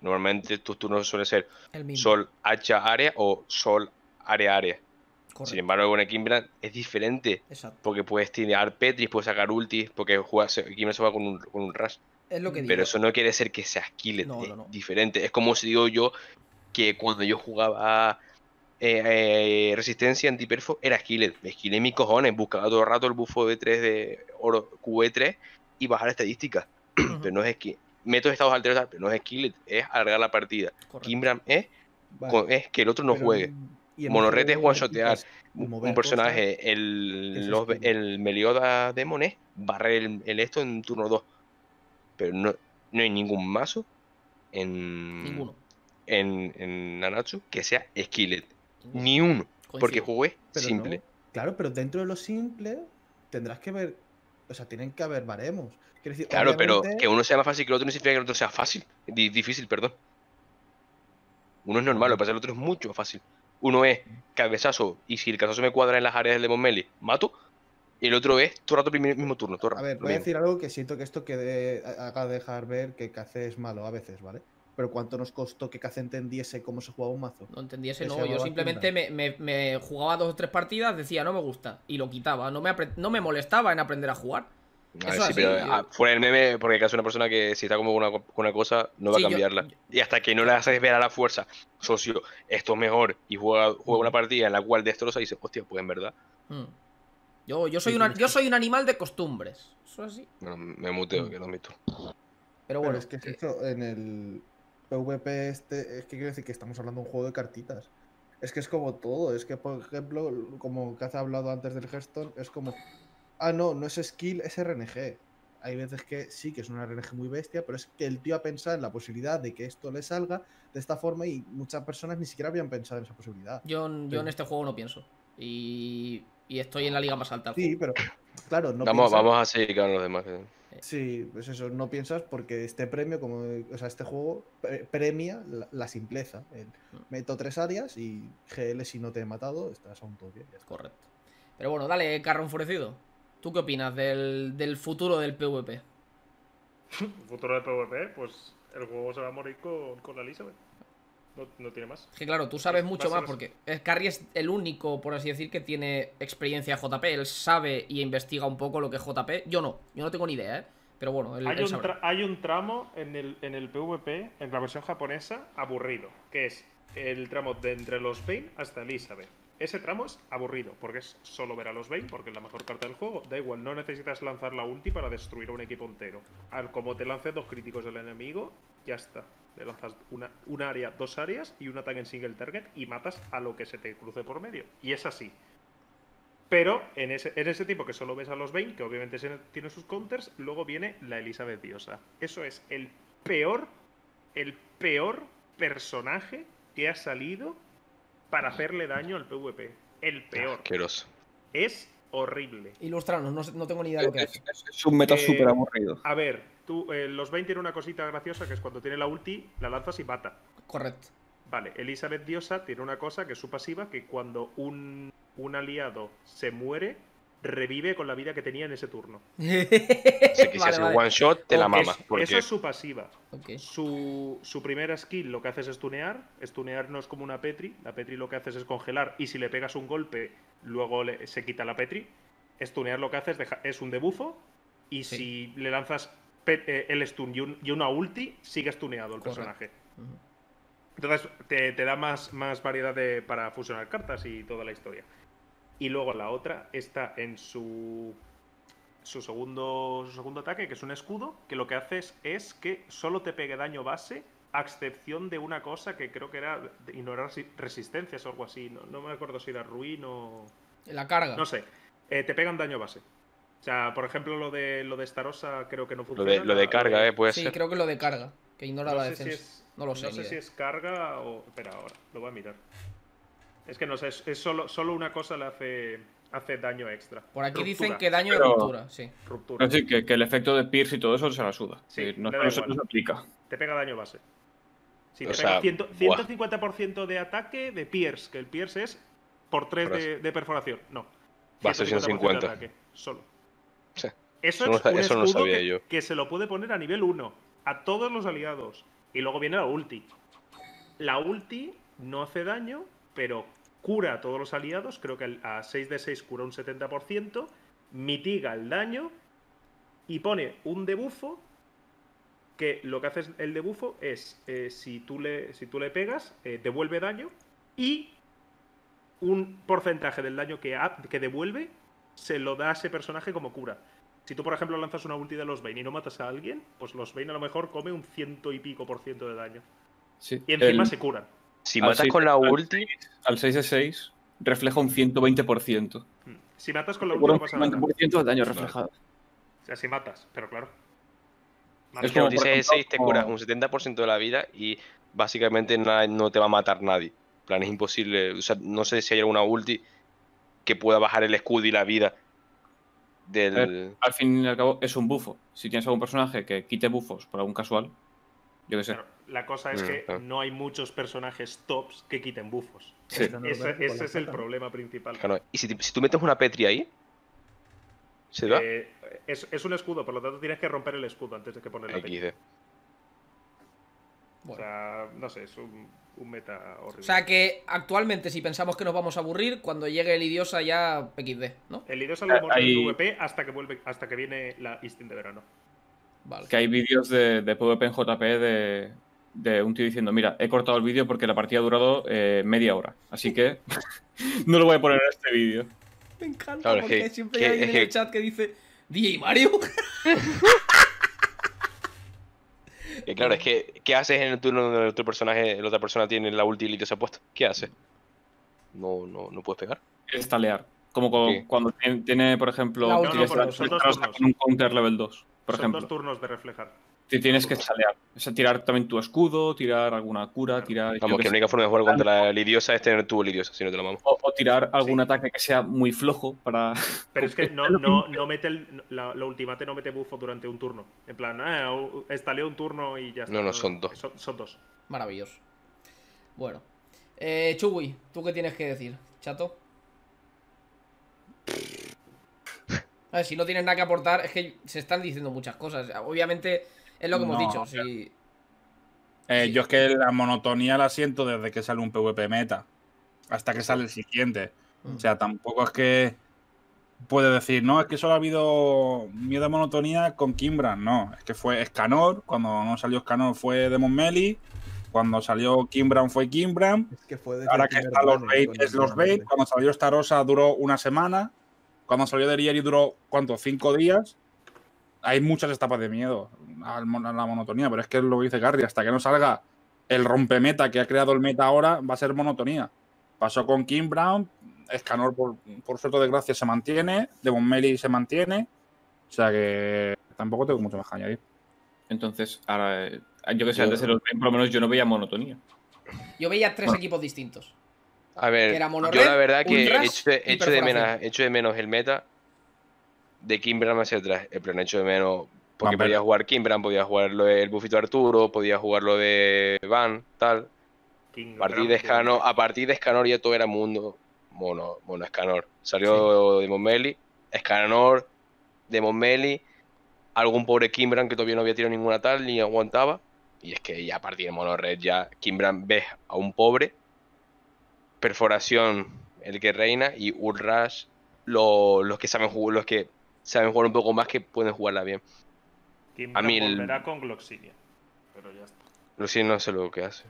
[SPEAKER 1] normalmente tus turnos suelen ser Sol, Hacha, Área o Sol, área a área. Sin embargo, con Kimbran es diferente. Porque puedes tirar Petris, puedes sacar ultis, porque Kimbran se va con un, con rush.
[SPEAKER 7] Pero eso
[SPEAKER 1] no quiere decir que sea skillet No, diferente. Es como si digo yo que cuando yo jugaba eh, eh, resistencia antiperfo era skillet. Me skillé mis cojones, buscaba todo el rato el buffo de 3 de oro qv 3 y bajar estadísticas. Pero no es que meto estados alterados pero no es skillet, es alargar la partida. Kimbran es, que el otro no juegue. Y Monorred es one este un personaje, el, los, Meliodas de Monet, barrer el, esto en turno 2. Pero no, hay ningún mazo en, Ninguno. en, Nanatsu que sea Skelet, Ni uno. Porque jugué simple.
[SPEAKER 3] claro, pero dentro de lo simple tendrás que ver. O sea, tienen que haber baremos. claro, pero
[SPEAKER 1] que uno sea más fácil que el otro no significa que el otro sea fácil. Difícil, perdón. Uno es normal, lo que pasa el otro es mucho más fácil. Uno es cabezazo, y si el cabezazo me cuadra en las áreas del Demon Melee, mato. Y el otro es todo el rato primer, mismo turno, A ver, voy a decir
[SPEAKER 3] algo que siento que esto que haga dejar ver que Kaze es malo a veces, ¿vale? Pero ¿cuánto nos costó que Kaze entendiese cómo se jugaba un mazo? No entendiese, no. Yo simplemente
[SPEAKER 2] me, jugaba dos o tres partidas, decía no me gusta, y lo quitaba. No no me molestaba en aprender a jugar pero
[SPEAKER 1] ah, fuera del meme, porque casi una persona que si está como con una, cosa, no va a cambiarla. Y hasta que no le haces ver a la fuerza, socio, esto es mejor, y juega, una mm. partida en la cual destroza y dice, hostia, pues en verdad.
[SPEAKER 2] Mm. Yo, yo, soy yo soy un animal de costumbres. Eso es así.
[SPEAKER 1] me muteo, mm. que lo admito.
[SPEAKER 3] Pero bueno. es que, eh. en el PvP este, es que quiero decir que estamos hablando de un juego de cartitas. Es que es como todo, es que por ejemplo, como que has hablado antes del Hearthstone, es como Ah, no, no es skill, es RNG. Hay veces que sí que es una RNG muy bestia, pero es que el tío ha pensado en la posibilidad de que esto le salga de esta forma y muchas personas ni siquiera habían pensado en esa posibilidad.
[SPEAKER 2] Yo, en este juego no pienso. Y, estoy en la liga más alta. Sí,
[SPEAKER 3] pero claro, no vamos, piensas... vamos
[SPEAKER 1] seguir con los demás. Eh.
[SPEAKER 3] Sí, pues eso, no piensas porque este premio, como, o sea, este juego premia la, simpleza. Mm. meto tres áreas y
[SPEAKER 2] GL si no te he matado, estás a un toque. Correcto. Pero bueno, dale, carro enfurecido. ¿Tú qué opinas del, futuro del PvP?
[SPEAKER 5] El futuro del PvP, pues el juego se va a morir con, Elizabeth. No, tiene más. Que claro, tú sabes mucho más, porque
[SPEAKER 2] Carry es el único, por así decir, que tiene experiencia JP. Él sabe y investiga un poco lo que es JP. Yo no, yo no tengo ni idea, ¿eh? Pero bueno, hay,
[SPEAKER 5] un tramo en el, en el PvP, en la versión japonesa, aburrido, que es el tramo de entre los Pain hasta Elizabeth. Ese tramo es aburrido, porque es solo ver a los Bane, porque es la mejor carta del juego. Da igual, no necesitas lanzar la ulti para destruir a un equipo entero. Al como te lances dos críticos del enemigo, ya está. Le lanzas una, área, dos áreas y un ataque en single target y matas a lo que se te cruce por medio. Y es así. Pero en ese, ese tipo que solo ves a los Bane, que obviamente tiene sus counters, luego viene la Elizabeth Diosa. Eso es el peor, el peor personaje que ha salido para hacerle daño al PvP. El peor. Asqueroso. Es horrible.
[SPEAKER 2] Ilustranos, no, tengo ni idea de lo que es. Es, un meta eh, súper aburrido.
[SPEAKER 5] A ver, tú, eh, los 20 tienen una cosita graciosa que es cuando tiene la ulti, la lanzas y bata. Correcto. Vale, Elizabeth Diosa tiene una cosa que es su pasiva, que cuando un, un aliado se muere, revive con la vida que tenía en ese turno. Si que vale, one shot, te la mamas. Eso es su pasiva. Su, primera skill lo que hace es stunear. Stunear no es como una Petri. La Petri lo que hace es congelar y si le pegas un golpe, luego se quita la Petri. Stunear lo que hace es, un debufo y si le lanzas eh, el stun y, una ulti, sigue stuneado el personaje. Entonces te, da más, más variedad para fusionar cartas y toda la historia. Y luego la otra está en su, su, segundo, segundo ataque, que es un escudo, que lo que hace es que solo te pegue daño base, a excepción de una cosa que creo que era ignorar resistencias o algo así. No, no me acuerdo si era ruin o...
[SPEAKER 2] La carga. No sé.
[SPEAKER 5] Eh, te pegan daño base. O sea, por ejemplo, lo de lo de Starosa creo que no funciona. Lo de, carga, eh,
[SPEAKER 1] sí, creo
[SPEAKER 2] que lo de carga, que ignora la defensa. no lo sé. No sé si es carga
[SPEAKER 5] o. Espera, ahora, lo voy a mirar. Es que no sé, es, solo, solo una cosa le hace hace daño extra. Por aquí dicen que daño de
[SPEAKER 2] ruptura, sí. Ruptura.
[SPEAKER 6] decir, que, el efecto de Pierce y todo eso se la suda. Sí, no, se aplica.
[SPEAKER 5] Te pega daño base. te 150% de ataque de Pierce, que el Pierce es por 3 de, de, perforación. No.
[SPEAKER 1] Base 150.
[SPEAKER 5] solo. Sí. Eso, eso, es no, un sabía yo. que se lo puede poner a nivel 1 a todos los aliados. Y luego viene la ulti. La ulti no hace daño, pero cura a todos los aliados, creo que a 6 de 6 cura un 70%, mitiga el daño y pone un debufo que lo que hace el debufo es eh, si, tú le, si tú le pegas, eh, devuelve daño y un porcentaje del daño que, que devuelve se lo da a ese personaje como cura. Si tú, por ejemplo, lanzas una ulti de los Bane y no matas a alguien, pues los Bane a lo mejor come un ciento y pico por ciento de daño. y encima se curan. Si matas con la ulti.
[SPEAKER 1] Al
[SPEAKER 6] 6 6 refleja un 120%.
[SPEAKER 5] Si matas con la ulti, Un pasa 120% de daño reflejado. O sea, si matas, pero claro. Es que 6 te curas un
[SPEAKER 1] 70% de la vida y básicamente no te va a matar nadie. plan, es imposible. O sea, no sé si hay alguna ulti que pueda bajar el escudo y la vida
[SPEAKER 6] del. al fin y al cabo, es un bufo. Si tienes algún personaje que quite bufos por algún casual, la cosa es mm, que
[SPEAKER 5] no hay muchos personajes tops que quiten bufos. Ese, es el problema principal.
[SPEAKER 1] Y si, tú metes una Petri ahí. ¿Se va?
[SPEAKER 5] Eh, es, un escudo, por lo tanto tienes que romper el escudo antes de que poner la Petri. Eh. O sea, no sé, es un, meta horrible. O sea
[SPEAKER 2] que actualmente, si pensamos que nos vamos a aburrir, cuando llegue el Idiosa ya XD, ¿no? El Idiosa lo ah, ahí... VP hasta que, vuelve, hasta que viene la Instinct de verano.
[SPEAKER 6] Que hay vídeos de, PvP en JP de, un tío diciendo, mira, he cortado el vídeo porque la partida ha durado eh, media hora, así que no lo voy a poner en este vídeo.
[SPEAKER 2] Me encanta porque siempre hay alguien en el chat que dice, DJ Mario.
[SPEAKER 6] claro, es
[SPEAKER 1] que, ¿qué haces en el turno donde el otro personaje, la otra persona tiene la ulti y te se ha puesto? ¿Qué hace No, no, no puedes pegar.
[SPEAKER 6] Es Como cuando, tiene, por ejemplo, un counter level 2. Son ejemplo. dos
[SPEAKER 5] turnos de reflejar.
[SPEAKER 6] Te tienes que chalear. tirar también tu escudo, tirar alguna cura, tirar. Vamos, que la única forma de jugar contra
[SPEAKER 1] la lidiosa es tener tu Lidiosa. si no te la vamos. O,
[SPEAKER 6] tirar algún ataque que sea muy flojo para.
[SPEAKER 5] Pero es que no, no, no mete el, lo ultimate no mete buffo durante un turno. En plan, eh, estaleo un turno y ya está. No, no, son dos.
[SPEAKER 2] Son, dos. Maravilloso. Bueno. Eh, ¿tú qué tienes que decir, chato? si no tienes nada que aportar, es que se están diciendo muchas cosas. Obviamente, es lo que hemos dicho.
[SPEAKER 4] Eh, yo es que la monotonía la siento desde que sale un PvP meta hasta que sale el siguiente. O sea, tampoco es que puede decir, no, es que solo ha habido miedo a monotonía con Kimbran. No, es que fue Escanor, cuando no salió Escanor fue Demon Meli, cuando salió Kimbran fue Kimbran.
[SPEAKER 3] que Ahora que están los Bait, los Bait.
[SPEAKER 4] Cuando salió Starosa duró una semana. Cuando salió de y duró, ¿cuánto? ¿Cinco días? Hay muchas etapas de miedo a la monotonía, pero es que es lo que dice Gary, hasta que no salga el rompemeta que ha creado el meta ahora, va a ser monotonía. Pasó con Kim Brown, Escanor por, suerte de gracia se mantiene, Devon Melly se mantiene, o sea que tampoco tengo mucho más que añadir.
[SPEAKER 6] Entonces, ahora, eh, yo que sé, antes de los
[SPEAKER 1] por lo menos yo no veía monotonía.
[SPEAKER 2] Yo veía tres equipos distintos. A ver, yo la verdad que echo de, menos,
[SPEAKER 1] de, menos, el meta de Kimbram hacia atrás. El eh, plan hecho de menos. Porque podía jugar Kimbran, podía jugar lo del bufito Arturo, podía jugar lo de Van, tal. a partir de Escanor, a partir de Escanor ya todo era mundo mono, mono Escanor. Salió Demon de Momeli. Escanor, de Momeli. algún pobre Kimbran que todavía no había tirado ninguna tal ni aguantaba. Y es que ya a partir de Mono Red ya Kimbran ves a un pobre perforación el que reina y Urrash, los que saben jugar, los que saben jugar un poco más que pueden jugarla bien.
[SPEAKER 5] Kimbra volverá con Gloxinia, pero ya está.
[SPEAKER 1] Gloxinia no sé lo que hace.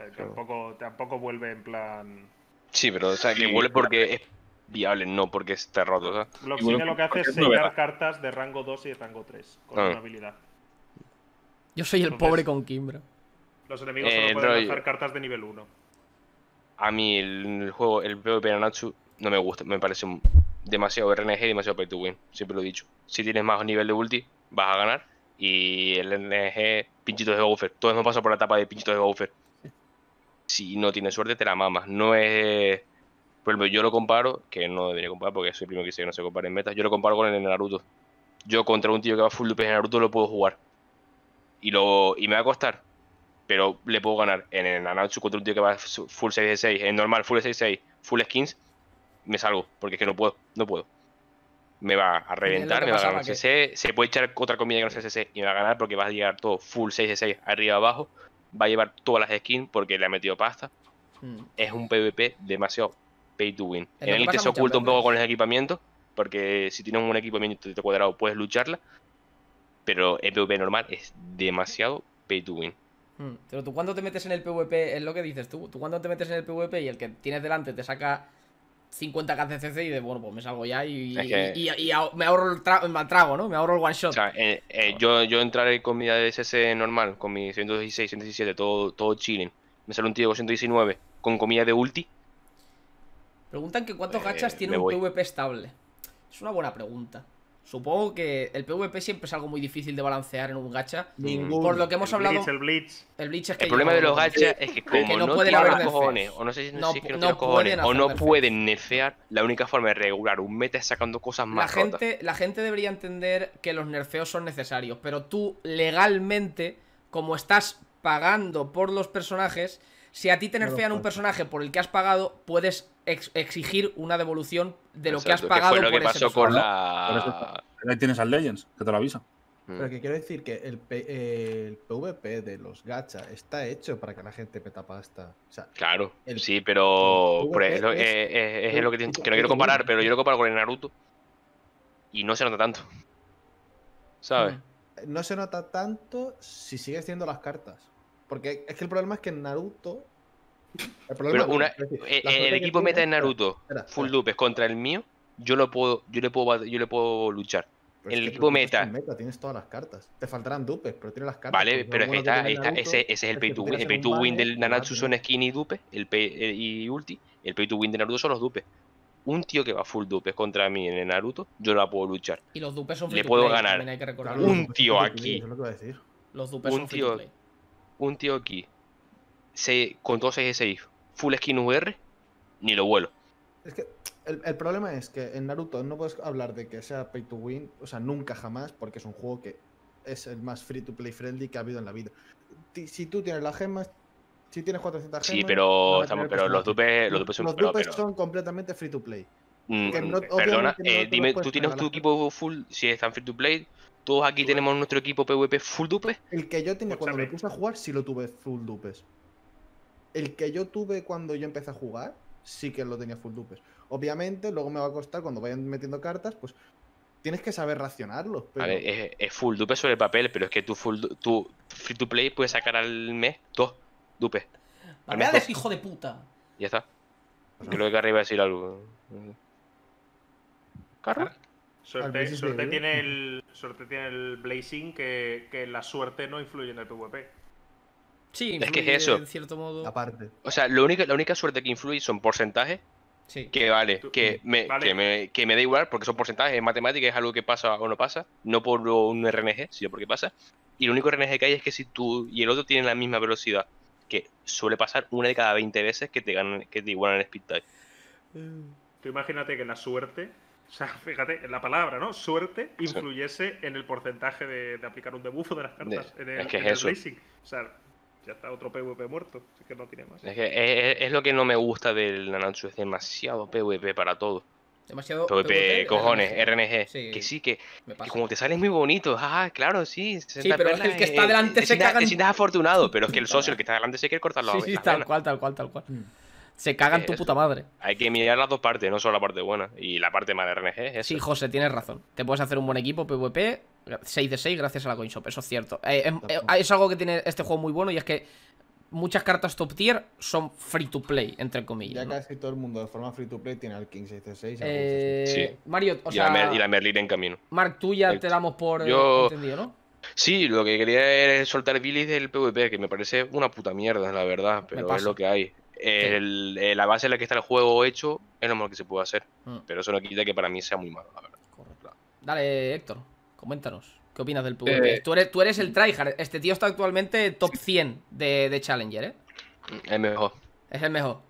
[SPEAKER 5] tampoco, vuelve en plan.
[SPEAKER 1] Sí, pero o sea que vuelve porque es viable, no porque está roto. Gloxinia lo que
[SPEAKER 5] hace es sellar cartas de rango 2 y de rango 3 con ah. una habilidad.
[SPEAKER 2] Yo soy el pobre con Kimbra.
[SPEAKER 5] Los enemigos solo eh, pueden lanzar cartas de nivel 1
[SPEAKER 1] a mí el, juego, el PvP Nanatsu, no me gusta, me parece demasiado RNG, demasiado pay to win, siempre lo he dicho. Si tienes más nivel de ulti, vas a ganar. Y el RNG, pinchitos de buffer, todo nos pasa por la etapa de pinchitos de buffer. Si no tienes suerte, te la mamas. No es. yo lo comparo, que no debería comparar porque soy el primero que dice que no se compara en metas, yo lo comparo con el Naruto. Yo contra un tío que va full DPS en Naruto lo puedo jugar. Y, lo, y me va a costar, pero le puedo ganar en el Anatsu contra tío que va full 6 de 6, en normal full 6 6, full skins, me salgo, porque es que no puedo, no puedo. Me va a reventar, me va a ganar se puede echar otra comida que no sea CC y me va a ganar porque va a llegar todo full 6 6 arriba abajo, va a llevar todas las skins porque le ha metido pasta. Hmm. Es un PvP demasiado pay to win. En, el se oculta un poco con el equipamiento, porque si tienes un equipamiento cuadrado puedes lucharla, pero el PvP normal es demasiado pay to win.
[SPEAKER 2] Mm. Pero tú cuando te metes en el PvP, es lo que dices tú, tú cuando te metes en el PvP y el que tienes delante te saca 50 KCCC y de bueno, pues me salgo ya y, me ahorro el trago, ¿no? Me ahorro el one shot. O
[SPEAKER 1] eh, eh, yo, yo entraré con mi ADSS normal, con mi 116, 117, todo, todo chilling. Me sale un tío con 119 con comida de ulti.
[SPEAKER 2] Preguntan que cuántos pues, gachas tiene un PvP estable. Es una buena pregunta. Supongo que el PvP siempre es algo muy difícil de balancear en un gacha. Por lo que hemos hablado. el, Blitz. el, es el problema de los gachas es que como no, pueden cojones, o no pueden
[SPEAKER 1] nerfear, la única forma de regular un meta es sacando cosas más gente,
[SPEAKER 2] La gente debería entender que los nerfeos son necesarios, pero tú legalmente, como estás pagando por los personajes, si a ti te nerfean un personaje por el que has pagado, puedes exigir una devolución de lo que has pagado fue lo por que pasó con la...
[SPEAKER 4] Ahí tienes al Legends, que te lo avisa. Mm. Pero
[SPEAKER 3] que quiero decir que el, PvP de los gacha está hecho para que la gente peta pasta.
[SPEAKER 4] claro, sí, pero eh, eh,
[SPEAKER 3] es, lo que, que no quiero comparar, pero yo
[SPEAKER 1] lo comparo con el Naruto y no se nota tanto.
[SPEAKER 3] ¿Sabes? Mm. No se nota tanto si sigues teniendo las cartas. Porque es que el problema es que en Naruto el Pero eh, el equipo meta de Naruto,
[SPEAKER 1] full dupes contra el mío, yo lo puedo, yo le puedo, yo le puedo luchar. el equipo meta.
[SPEAKER 3] Tienes todas las cartas. Te faltarán dupes, pero tienes las cartas. Vale, pero ese, es el pay
[SPEAKER 1] to win. El pay to win del Nanatsu son skin y dupe el pay, eh, y ulti. El pay to win de Naruto son los dupes. Un tío que va full dupes contra mí en el Naruto, yo la puedo luchar.
[SPEAKER 2] Y los dupes son Le puedo
[SPEAKER 1] ganar. que un tío aquí.
[SPEAKER 3] Los dupes son
[SPEAKER 1] un tío aquí con todos ese full skin VR, ni lo vuelo.
[SPEAKER 3] Es que el, problema es que en Naruto no puedes hablar de que sea pay to win, o sea, nunca jamás, porque es un juego que es el más free to play friendly que ha habido en la vida. Si tú tienes las gemas, si tienes 400 gemas. Sí, pero, estamos, los dupes, los dupes son, completamente free to play. Mm, perdona, eh, dime, ¿tú tienes tu
[SPEAKER 1] equipo full? Si están free to play, todos aquí tenemos nuestro equipo PvP full dupe.
[SPEAKER 3] El que yo tenía pues cuando me puse a jugar, si lo tuve full dupes el que yo tuve cuando yo empecé a jugar, sí que lo tenía full dupes. Obviamente, luego me va a costar cuando vayan metiendo cartas, pues tienes que saber racionarlo. A
[SPEAKER 1] ver, es, full dupes sobre el papel, pero es que tu, full, tu free to play puedes sacar al mes dos dupes. Al hijo de puta. Ya está. Creo que arriba es decir algo.
[SPEAKER 5] ¿Carro? Suerte, tiene el, suerte tiene el Blazing que la suerte no influye en el PvP. Sí,
[SPEAKER 2] es que es eso. En cierto modo. Aparte.
[SPEAKER 1] O sea, lo la única suerte que influye son porcentajes. Sí. Que vale, que, mm, me, Que, me, da igual, porque son porcentajes, es matemática, es algo que pasa o no pasa, no por un RNG, sino porque pasa. Y lo único RNG que hay es que si tú y el otro tienen la misma velocidad, que suele pasar una de cada 20 veces que te ganan, que te igualan el speed tie
[SPEAKER 5] Tú imagínate que la suerte, o sea, fíjate, en la palabra, ¿no? Suerte influyese en el porcentaje de, aplicar un debuffo de las cartas es que es eso. O sea, ya está otro PvP muerto, así que no tiene más.
[SPEAKER 1] Es, que es, lo que no me gusta del Nanatsu, es demasiado PvP para todo.
[SPEAKER 2] Demasiado PvP, cojones,
[SPEAKER 1] RNG. que sí, que, como te sales muy bonito, ah, claro, sí. Sí, pero que el que está delante se caga. Te estás afortunado, pero es que el socio, el que está delante, se quiere cortar la Sí, sí, tal
[SPEAKER 2] cual, tal cual, tal cual. Mm. Se cagan eh, tu puta madre.
[SPEAKER 1] Hay que mirar las dos partes, no solo la parte buena y la parte mala de
[SPEAKER 2] RNG. sí, José, tienes razón. Te puedes hacer un buen equipo PvP 6 de 6 gracias a la CoinShop, eso es cierto. Eh, eh, es algo que tiene este juego muy bueno y es que muchas cartas top tier son free to play, entre comillas. Ya
[SPEAKER 3] casi todo el mundo de forma free to play tiene al King 6 eh,
[SPEAKER 2] sí. Mario, o y sea, la y la
[SPEAKER 1] Merlin en camino.
[SPEAKER 2] Mark, tú ya te damos por eh, entendido, ¿no?
[SPEAKER 1] Sí, lo que quería es soltar Billy del PvP, que me parece una puta mierda, la verdad, pero es lo que hay. la base en la que está el juego hecho es lo mejor que se puede hacer, mm. pero eso no quita que para mí sea muy malo, la verdad.
[SPEAKER 2] Dale, Héctor. Coméntanos, ¿qué opinas del PvP? Eh, tú, eres, el mm. tryhard. Este tío está actualmente top 100 de, Challenger, ¿eh?
[SPEAKER 6] Es mejor. Es el mejor.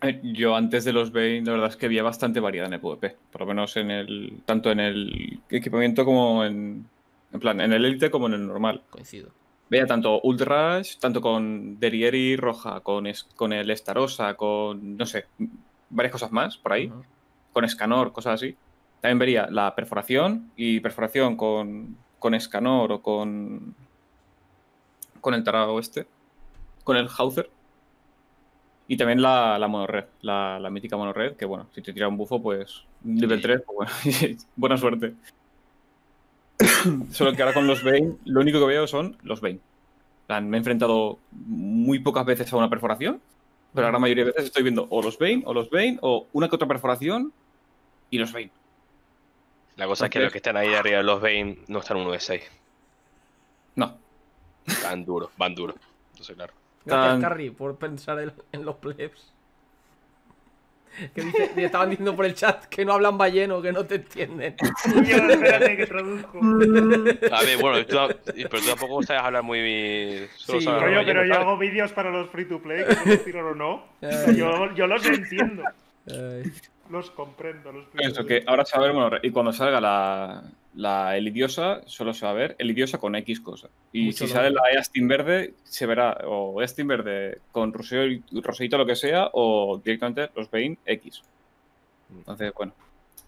[SPEAKER 6] Eh, yo antes de los Bane, la verdad es que había bastante variedad en el PvP. Por lo menos en el. tanto en el equipamiento como en. En plan, en el Elite como en el normal. Coincido. Veía tanto Ultrash, tanto con Derieri Roja, con, con el Starosa, con. no sé, varias cosas más por ahí. Con Scanor, cosas así. También vería la perforación y perforación con, con Escanor o con, con el tarado este, con el Hauser. Y también la, la monorred, la, mítica monorred, que bueno, si te tira un bufo, pues nivel 3, pues bueno, buena suerte. Solo que ahora con los Bane, lo único que veo son los Bane. Me he enfrentado muy pocas veces a una perforación, pero la mayoría de veces estoy viendo o los Bane, o los Bane, o una que otra perforación
[SPEAKER 1] y los Bane. La cosa es que los que están ahí arriba de los Bane no están uno de 6. No. Van duro, van duro. sé, claro.
[SPEAKER 2] Gracias, Carry, por pensar en, los plebs. Que estaban diciendo por el chat que no hablan balleno, que no te entienden. espérate, que traduzco.
[SPEAKER 7] A ver, bueno,
[SPEAKER 1] pero tú tampoco sabes hablar muy. sí, rollo, pero yo hago
[SPEAKER 5] vídeos para los free to play, que no o no. Yo, yo los entiendo. Los comprendo. Los Eso, que ahora se va
[SPEAKER 6] a ver, y cuando salga la, elidiosa, solo se va a ver elidiosa con X cosa. Y si sale la Eastin verde, se verá o Eastin verde con Roseo, Roseito lo que sea, o directamente los Bane X. Entonces, bueno.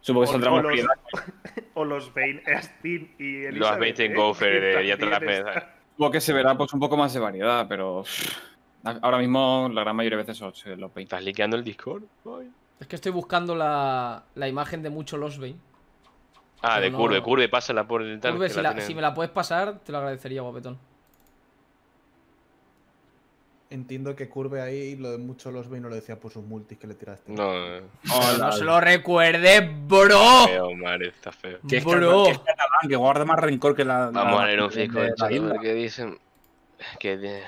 [SPEAKER 6] Supongo que saldrá más
[SPEAKER 5] O los Bane Eastin y Elidiosa. Los Bane en de ya Pedra.
[SPEAKER 6] Supongo que se verá pues un poco más de variedad, pero. Ahora mismo la gran mayoría de veces son los Bane. ¿Estás liqueando el Discord?
[SPEAKER 2] Es que estoy buscando la, la imagen de mucho Los Ah, de no... Curve, Curve, pásala por el tal. Curve, si, me la puedes pasar, te lo agradecería, guapetón.
[SPEAKER 3] Entiendo que Curve ahí lo de mucho los no lo decía por sus multis que le tiraste.
[SPEAKER 4] No, no, eh. no, se lo recuerde, bro. Feo, madre, está feo. Que es bro. Que, catalán, que guarda más rencor que la. Vamos a ver un fisco, de
[SPEAKER 1] dicen. Que.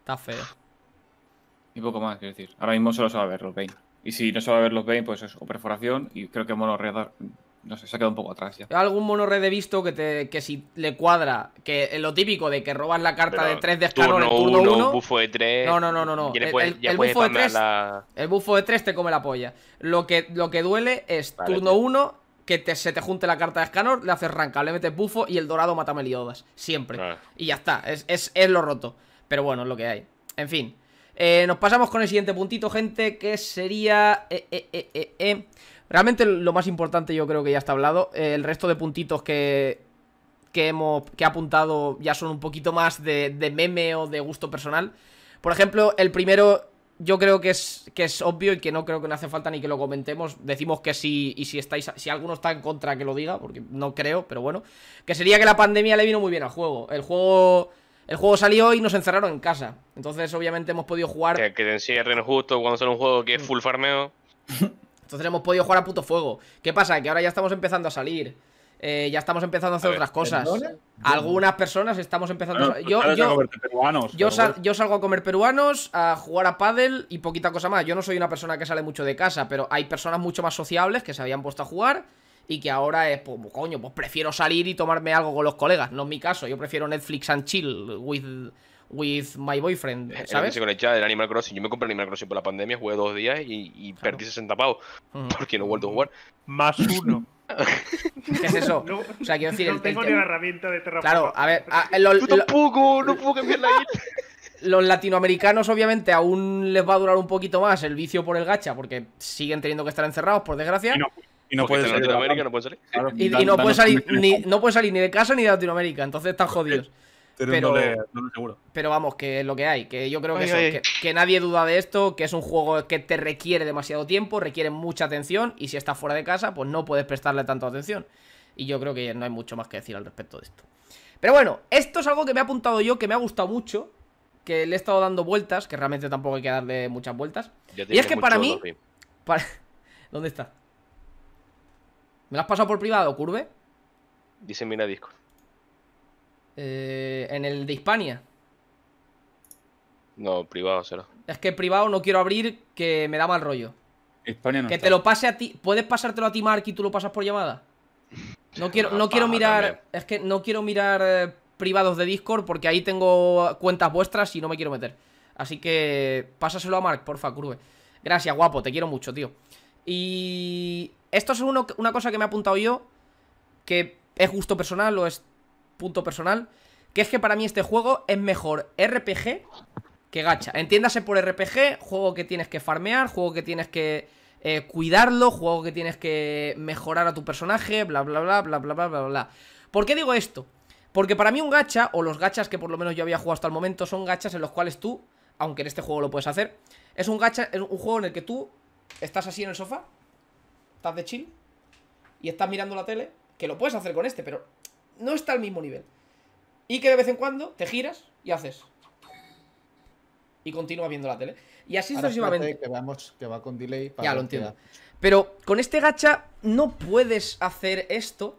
[SPEAKER 2] Está feo.
[SPEAKER 6] Y poco más, quiero decir. Ahora mismo solo se va a ver los Bane. Y si no se va a ver los Bane, pues es o perforación y creo que mono red no sé, se ha quedado un poco atrás ya.
[SPEAKER 2] Algún mono he visto que, te, que si le cuadra, que lo típico de que robas la carta de 3 de escalón turno el turno 1, uno, bufo
[SPEAKER 1] de 3. No, no, no, no, no. El, bufo de 3, la...
[SPEAKER 2] el bufo de 3 te come la polla. Lo que, lo que duele es turno 1 que se te junte la carta de scanor le haces ranca, le metes bufo y el dorado mata Meliodas. Siempre. Y ya está, es, es, es, lo roto. Pero bueno, es lo que hay. En fin. Eh, nos pasamos con el siguiente puntito, gente, que sería... Eh, eh, Realmente lo más importante yo creo que ya está hablado. el resto de puntitos que, que, hemos, que he apuntado ya son un poquito más de, meme o de gusto personal. Por ejemplo, el primero yo creo que es, que es obvio y que no creo que no hace falta ni que lo comentemos. Decimos que sí, y si estáis, si alguno está en contra que lo diga, porque no creo, pero bueno. Que sería que la pandemia le vino muy bien al juego. El juego el juego salió y nos encerraron en casa. Entonces, obviamente, hemos podido jugar. Que,
[SPEAKER 1] te encierren justo cuando sale un juego que es full farmeo.
[SPEAKER 2] Entonces, hemos podido jugar a puto fuego. ¿Qué pasa? Que ahora ya estamos empezando a salir. Eh, ya estamos empezando a hacer otras cosas. Algunas personas estamos empezando a. Yo, yo,
[SPEAKER 4] peruanos, yo,
[SPEAKER 2] salgo a comer peruanos, a jugar a paddle y poquita cosa más. Yo no soy una persona que sale mucho de casa, pero hay personas mucho más sociables que se habían puesto a jugar y que ahora es, pues, pues, coño, pues prefiero salir y tomarme algo con los colegas. No es mi caso, yo prefiero Netflix and chill with, with my boyfriend, eh, ¿sabes? con
[SPEAKER 1] el chat Animal Crossing. Yo me compré Animal Crossing por la pandemia, jugué dos días y, perdí 60 pavos porque no he vuelto a jugar. Más uno.
[SPEAKER 2] ¿Qué es eso?
[SPEAKER 5] o sea, quiero decir. el, tengo ni la herramienta de terraforma. Claro, a ver. Tú ah,
[SPEAKER 2] tampoco, no puedo cambiar la Los latinoamericanos, obviamente, aún les va a durar un poquito más el vicio por el gacha, porque siguen teniendo que estar encerrados, por desgracia. no,
[SPEAKER 4] y no puede salir. de Latinoamérica no puede salir. y, no, puedes salir ni,
[SPEAKER 2] no salir ni de casa ni de Latinoamérica, entonces están jodidos. Pero, pero, vamos, que es lo que hay. Que yo creo que, que, nadie duda de esto, que es un juego que te requiere demasiado tiempo, requiere mucha atención y si estás fuera de casa, pues no puedes prestarle tanta atención. Y yo creo que no hay mucho más que decir al respecto de esto. Pero bueno, esto es algo que me ha apuntado yo, que me ha gustado mucho, que le he estado dando vueltas, que realmente tampoco hay que darle muchas vueltas. Y es que para mí... ¿Dónde está? ¿Me has pasado por privado, Curve? Dice mira Discord. Eh, en el de Hispania.
[SPEAKER 1] No, privado será.
[SPEAKER 2] Es que privado no quiero abrir, que me da mal rollo.
[SPEAKER 4] no que te
[SPEAKER 2] lo pase a ti. ¿Puedes pasártelo a ti, Mark, y tú lo pasas por llamada? No quiero, no quiero ah, mirar. Es que no quiero mirar eh, privados de Discord porque ahí tengo cuentas vuestras y no me quiero meter. Así que pásaselo a Mark, porfa, Curve. Gracias, guapo, te quiero mucho, tío. Y esto es una cosa que me ha apuntado yo, que es gusto personal o es punto personal, que es que para mí este juego es mejor RPG que gacha. Entiéndase por RPG, juego que tienes que farmear, juego que tienes que eh, cuidarlo, juego que tienes que mejorar a tu personaje, bla, bla, bla, bla, bla, bla, bla, bla. ¿Por qué digo esto? Porque para mí un gacha, o los gachas que por lo menos yo había jugado hasta el momento, son gachas en los cuales tú, aunque en este juego lo puedes hacer, es un gacha, es un juego en el que tú estás así en el sofá, estás de chill y estás mirando la tele, que lo puedes hacer con este, pero no está al mismo nivel. Y que de vez en cuando te giras y haces. Y continúa viendo la tele. Y así sucesivamente. Que, que va con delay. Para ya lo entiendo. Pero con este gacha no puedes hacer esto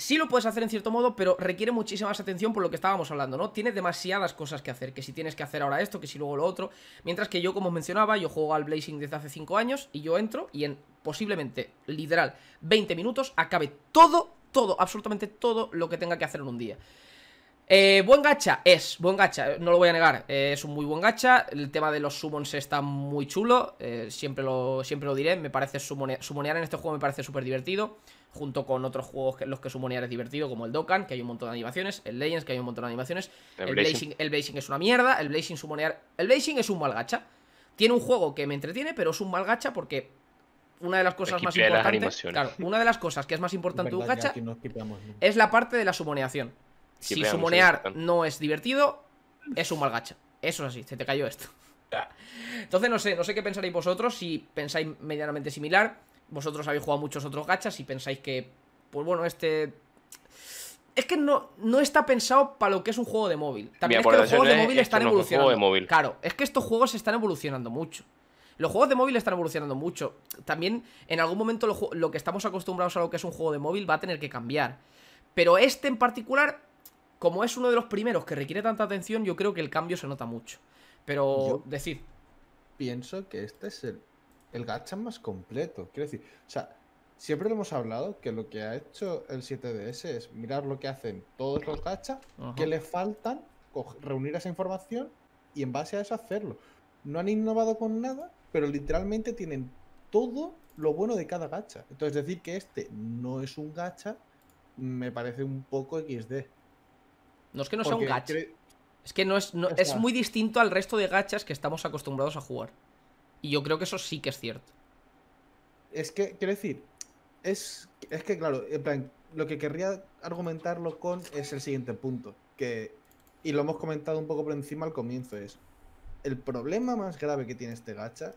[SPEAKER 2] Sí lo puedes hacer en cierto modo, pero requiere muchísima más atención por lo que estábamos hablando, ¿no? Tiene demasiadas cosas que hacer, que si tienes que hacer ahora esto, que si luego lo otro. Mientras que yo, como os mencionaba, yo juego al Blazing desde hace 5 años y yo entro y en posiblemente, literal, 20 minutos acabe todo, todo, absolutamente todo lo que tenga que hacer en un día. Eh, buen gacha, es, buen gacha, eh, no lo voy a negar, eh, es un muy buen gacha, el tema de los summons está muy chulo, siempre, lo, siempre lo diré, me parece sumonear en este juego me parece súper divertido junto con otros juegos en los que sumonear es divertido, como el Dokkan, que hay un montón de animaciones, el Legends, que hay un montón de animaciones, el, Blazing. el Blazing es una mierda, el Blazing sumonear... El Blazing es un mal gacha. Tiene un juego que me entretiene, pero es un mal gacha porque una de las cosas más importantes... una de las cosas que es más importante un gacha es la parte de la sumoneación.
[SPEAKER 3] Si sumonear
[SPEAKER 2] no es divertido, es un mal gacha. Eso es así, se te cayó esto. Entonces no sé, no sé qué pensaréis vosotros, si pensáis medianamente similar vosotros habéis jugado muchos otros gachas y pensáis que, pues bueno, este... Es que no, no está pensado para lo que es un juego de móvil. También es que los juegos de móvil están evolucionando. Claro, es que estos juegos están evolucionando mucho. Los juegos de móvil están evolucionando mucho. También en algún momento lo, lo que estamos acostumbrados a lo que es un juego de móvil va a tener que cambiar. Pero este en particular, como es uno de los primeros que requiere tanta atención, yo creo que el cambio se nota mucho. Pero decir. Pienso que este es el el gacha más
[SPEAKER 3] completo. Quiero decir, o sea, siempre lo hemos hablado que lo que ha hecho el 7DS es mirar lo que hacen todos los gachas, que le faltan, reunir esa información y en base a eso hacerlo. No han innovado con nada, pero literalmente tienen todo lo bueno de cada gacha. Entonces decir que este no es un gacha me parece un poco XD.
[SPEAKER 2] No es que no sea un gacha. Es que no es, es muy distinto al resto de gachas que estamos acostumbrados a jugar. Y yo creo que eso sí que es cierto.
[SPEAKER 3] Es que, quiero decir, es, es que, claro, en plan, lo que querría argumentarlo con es el siguiente punto, que, y lo hemos comentado un poco por encima al comienzo, es, el problema más grave que tiene este gacha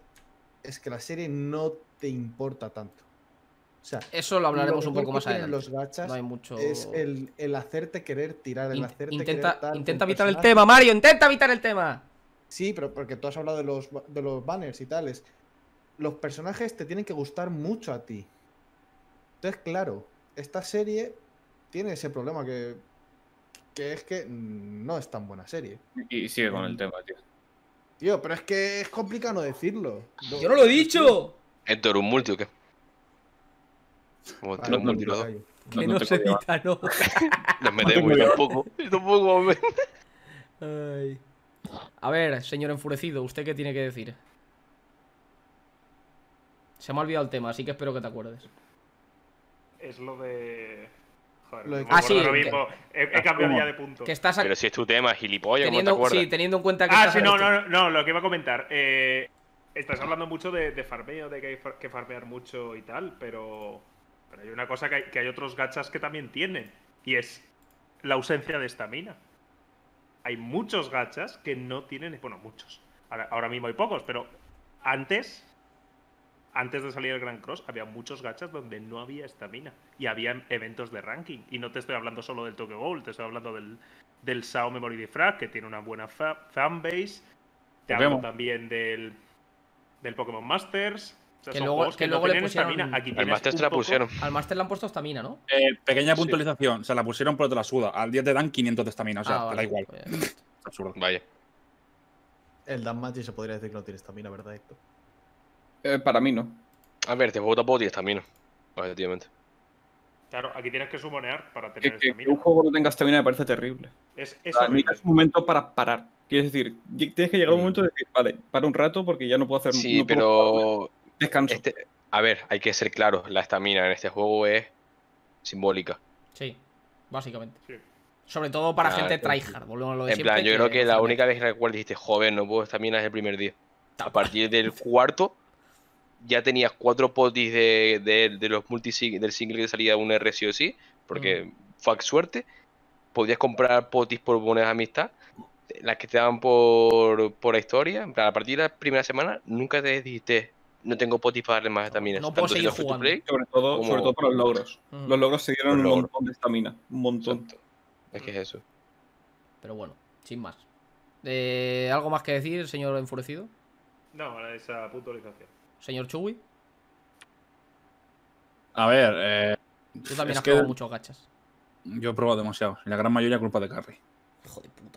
[SPEAKER 3] es que la serie no te importa tanto. O sea, eso lo hablaremos un poco más adelante. Los gachas no hay mucho... es el, el, hacerte querer tirar, el hacerte intenta, Intenta evitar el tema, Mario, intenta
[SPEAKER 2] evitar el tema.
[SPEAKER 3] Sí, pero porque tú has hablado de los, de los banners y tales. Los personajes te tienen que gustar mucho a ti. Entonces, claro, esta serie tiene ese problema que, que es que no es tan buena serie.
[SPEAKER 6] Y sigue con el mm. tema,
[SPEAKER 1] tío.
[SPEAKER 3] Tío, pero es que es complicado no decirlo. ¡Yo no lo he dicho!
[SPEAKER 1] ¿Héctor, un multi o qué? un Que no, se evita, no.
[SPEAKER 2] Nos metemos un tampoco. tampoco, hombre. Ay. A ver, señor enfurecido, ¿usted qué tiene que decir? Se me ha olvidado el tema, así que espero que te acuerdes.
[SPEAKER 5] Es lo de... Joder, lo Ah, sí. He, ah,
[SPEAKER 2] cambiado ya de punto. Pero
[SPEAKER 1] si es tu tema, gilipollas, teniendo, Sí,
[SPEAKER 2] teniendo en cuenta que... Ah, sí, no,
[SPEAKER 5] no, no, lo que iba a comentar. Eh, estás hablando mucho de, farmeo, de que hay que farmear mucho y tal, pero, pero hay una cosa que hay, que hay otros gachas que también tienen, y es la ausencia de estamina hay muchos gachas que no tienen. Bueno, muchos. Ahora, mismo hay pocos, pero antes. Antes de salir el Grand Cross había muchos gachas donde no había estamina y había eventos de ranking. Y no te estoy hablando solo del Tokyo Gold, te estoy hablando del, del SAO Memory Defrag, que tiene una buena fanbase. Te hablo también del, del Pokémon Masters que luego, le pusieron.
[SPEAKER 2] al Master la pusieron. Al Master le han puesto estamina, ¿no? Eh, pequeña
[SPEAKER 4] puntualización. Se la pusieron por te la suda. Al día te dan 500 de estamina. O sea, ah, da igual. Absurdo. Vaya.
[SPEAKER 3] El Dan ya se podría decir que no tiene estamina, ¿verdad, Héctor? Eh, para mí no.
[SPEAKER 1] A ver, te juego tampoco tiene estamina. Efectivamente.
[SPEAKER 5] Claro, aquí tienes que sumonear para tener estamina. que un
[SPEAKER 1] juego no tenga estamina me parece terrible.
[SPEAKER 5] Es, es un
[SPEAKER 1] momento para parar. Quiero decir,
[SPEAKER 6] tienes que llegar a un mm. momento de decir, vale, para un rato porque ya no puedo hacer... Sí, pero...
[SPEAKER 1] Este, a ver, hay que ser claros, la estamina en este juego es simbólica.
[SPEAKER 2] Sí, básicamente. Sobre todo para ah, gente tryhard, En plan, yo creo que la única
[SPEAKER 1] vez que cual dijiste, joven, no puedo estamina es el primer día. A partir del cuarto, ya tenías cuatro potis de, los del single que salía un R o sí, porque mm. fuck suerte. Podías comprar potis por buenas amistad, las que te daban por, por la historia. a partir de la primera semana, nunca te dijiste, no tengo poti para darle más estamina.
[SPEAKER 2] No puedo seguir jugando. sobre, todo, por sobre todo para los logros. Mm. Los
[SPEAKER 6] logros se dieron un montón de estamina. Un montón. Es que es eso.
[SPEAKER 2] Pero bueno, sin más. Eh, ¿Algo más que decir, señor enfurecido? No, esa puntualización. ¿Señor Chuwi?
[SPEAKER 4] A ver, eh, Tú también has probado muchos gachas. Yo he probado demasiado. La gran mayoría culpa de Carry. Hijo de puta.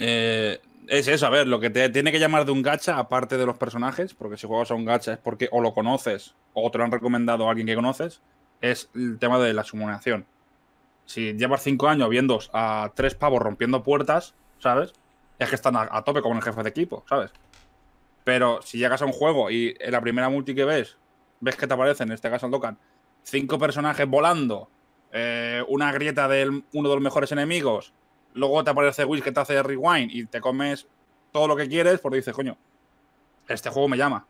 [SPEAKER 4] Eh, es eso, a ver, lo que te tiene que llamar de un gacha, aparte de los personajes, porque si juegas a un gacha es porque o lo conoces o te lo han recomendado a alguien que conoces, es el tema de la sumunación Si llevas cinco años viendo a tres pavos rompiendo puertas, ¿sabes? Es que están a, tope como el jefe de equipo, ¿sabes? Pero si llegas a un juego y en la primera multi que ves, ves que te aparecen, en este caso tocan, cinco personajes volando, eh, una grieta de uno de los mejores enemigos, luego te aparece Will que te hace rewind y te comes todo lo que quieres porque dices, coño, este juego me llama.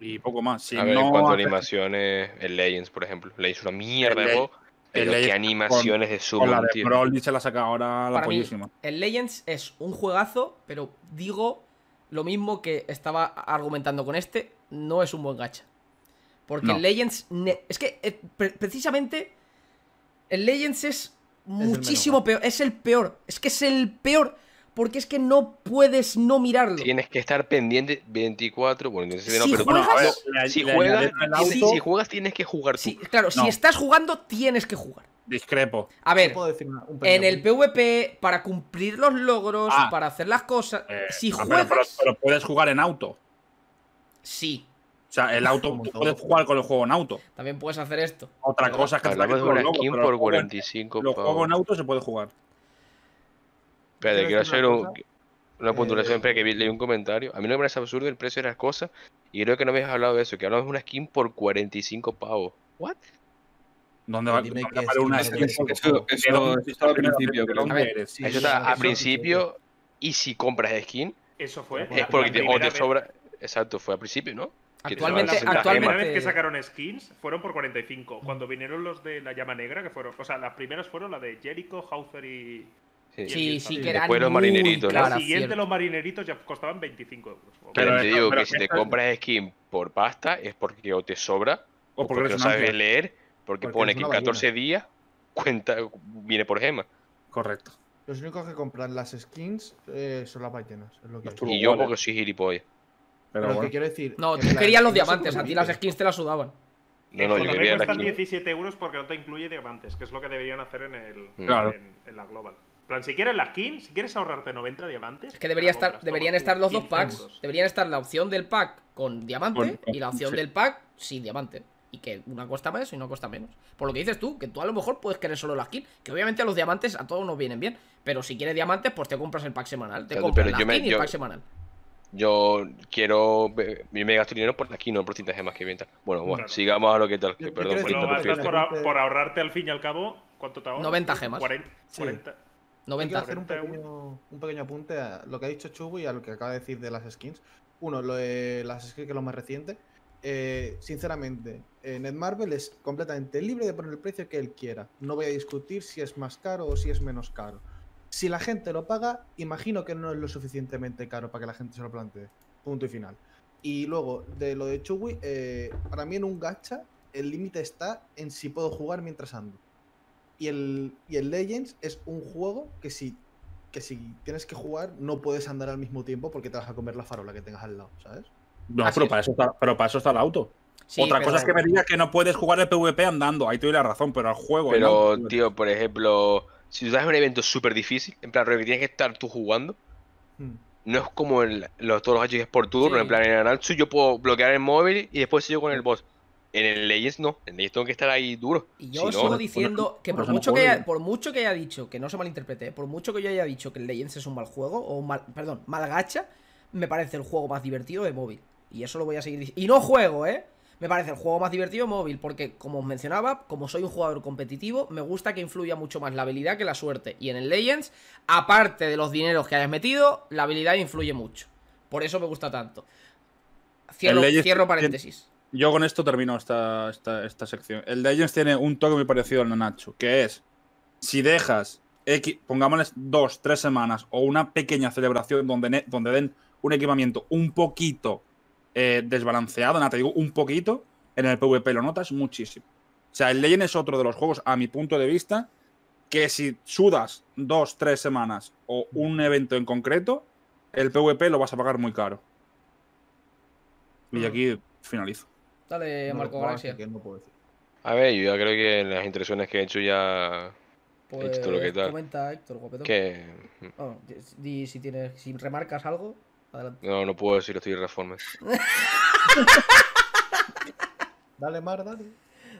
[SPEAKER 4] Y
[SPEAKER 2] poco más. Si a ver, en cuanto
[SPEAKER 1] animaciones, el Legends, por ejemplo. le hizo una mierda Pero qué animaciones de su La
[SPEAKER 4] saca ahora la
[SPEAKER 2] el Legends es un juegazo, pero digo lo mismo que estaba argumentando con este. No es un buen gacha. Porque el Legends. Es que eh, precisamente. El Legends es muchísimo peor. Es el peor. Es que es el peor. Porque es que no puedes no mirarlo.
[SPEAKER 1] Tienes que estar pendiente 24. Bueno, no si, juegas, si, juegas tienes que jugar tú. claro, si estás
[SPEAKER 2] jugando, tienes que jugar.
[SPEAKER 4] Discrepo. A
[SPEAKER 2] ver, en el PvP, para cumplir los logros, ah. para hacer las cosas. Eh, si juegas.
[SPEAKER 4] pero puedes jugar en auto. Sí, o sea, el auto, puedes jugar con el juego en auto.
[SPEAKER 2] También puedes hacer esto. Otra cosa
[SPEAKER 4] que te de una skin por 45 Los en auto se puede jugar.
[SPEAKER 1] Espérate, quiero hacer una puntuación. Eh. que leí un comentario. A mí no me parece absurdo el precio de las cosas. Y creo que no habías hablado de eso. Que hablamos de una skin por 45 pavos. ¿What?
[SPEAKER 4] ¿Dónde pues va a hacer
[SPEAKER 1] una skin? Eso, al principio. principio. y si compras skin.
[SPEAKER 5] Eso fue. Es porque te sobra.
[SPEAKER 1] Exacto, fue al principio, ¿no? Actualmente, La primera vez que
[SPEAKER 5] sacaron skins fueron por 45. Cuando vinieron los de la llama negra, que fueron. O sea, las primeras fueron la de Jericho, Hauser y. Sí, sí, que eran Después los marineritos. La siguiente, los marineritos ya costaban 25 euros. Pero, te digo que si te compras
[SPEAKER 1] skin por pasta es porque o te sobra, o porque, no sabes leer, porque, pone que 14 días cuenta, viene por gema. Correcto.
[SPEAKER 3] Los únicos que compran las skins eh, son las ballenas.
[SPEAKER 1] y yo, porque soy gilipollas. Pero, quiero
[SPEAKER 2] decir. No, tú querías los diamantes, a ti las skins te las sudaban. No, no, yo quería
[SPEAKER 1] cuestan
[SPEAKER 5] 17 euros porque no te incluye diamantes, que es lo que deberían hacer en, el, en, la global. plan, si quieres la skin, si quieres ahorrarte 90 diamantes.
[SPEAKER 2] Es que debería estar, deberían estar los dos packs. Deberían estar la opción del pack con diamante y la opción del pack sin diamante. Y que una cuesta más y una cuesta menos. Por lo que dices tú, que tú a lo mejor puedes querer solo la skin. Que obviamente a los diamantes a todos nos vienen bien. Pero si quieres diamantes, pues te compras el pack semanal. Te compras la skin y el pack semanal.
[SPEAKER 1] Yo quiero. Yo me gasto dinero por aquí, no por cintas gemas que inventan. Bueno, bueno, sigamos a lo que tal. perdón por,
[SPEAKER 5] Por, por, ahorrarte al fin y al cabo, ¿cuánto te ahorras? 90 gemas. 40. 90. hacer un
[SPEAKER 3] pequeño, apunte a lo que ha dicho Chubu y a lo que acaba de decir de las skins. Uno, lo de las skins que es lo más reciente. Eh, sinceramente, eh, Marvel es completamente libre de poner el precio que él quiera. No voy a discutir si es más caro o si es menos caro. Si la gente lo paga, imagino que no es lo suficientemente caro para que la gente se lo plantee. Punto y final. Y luego, de lo de Chugui, eh, para mí en un gacha, el límite está en si puedo jugar mientras ando. Y el, el Legends es un juego que si, que si tienes que jugar, no puedes andar al mismo tiempo porque te vas a comer la farola que tengas al lado, ¿sabes?
[SPEAKER 5] No, pero para, eso está,
[SPEAKER 4] el auto. Otra cosa es que me digas que no puedes jugar el PvP andando, ahí te doy la razón, pero al juego. Pero,
[SPEAKER 1] tío, por ejemplo, si tú estás un evento súper difícil, en plan, que tienes que estar tú jugando, hmm. no es como en los, todos los es por turno, en plan, en yo puedo bloquear el móvil y después sigo con el boss. En el Legends no, en Legends tengo que estar ahí duro. Y yo sigo diciendo que por mucho que,
[SPEAKER 2] por mucho que haya dicho, que no se malinterprete, eh, por mucho que yo haya dicho que el Legends es un mal juego, o un mal, perdón, mal gacha, me parece el juego más divertido de móvil. Y eso lo voy a seguir diciendo. Y no juego, ¿eh? Me parece el juego más divertido móvil porque, como os mencionaba, como soy un jugador competitivo, me gusta que influya mucho más la habilidad que la suerte. Y en el Legends, aparte de los dineros que hayas metido, la habilidad influye mucho. Por eso me gusta tanto. Cierro, cierro paréntesis.
[SPEAKER 4] yo con esto termino esta, esta, sección. El Legends tiene un toque muy parecido al Nacho, que es, si dejas, X, pongámosles dos, tres semanas o una pequeña celebración donde, donde den un equipamiento un poquito eh, desbalanceado, nada, te digo, un poquito, en el PvP lo notas muchísimo. O sea, el Legend es otro de los juegos, a mi punto de vista, que si sudas dos, tres semanas o un evento en concreto, el PvP lo vas a pagar muy caro. Y mm. aquí finalizo.
[SPEAKER 2] Dale, Marco Galaxia.
[SPEAKER 1] A ver, yo ya creo que en las intenciones que he hecho ya pues, he lo que tal. Comenta Héctor, Que...
[SPEAKER 2] si, tienes, si remarcas algo.
[SPEAKER 1] No, no puedo decir, estoy reforme.
[SPEAKER 3] dale, Mar, dale.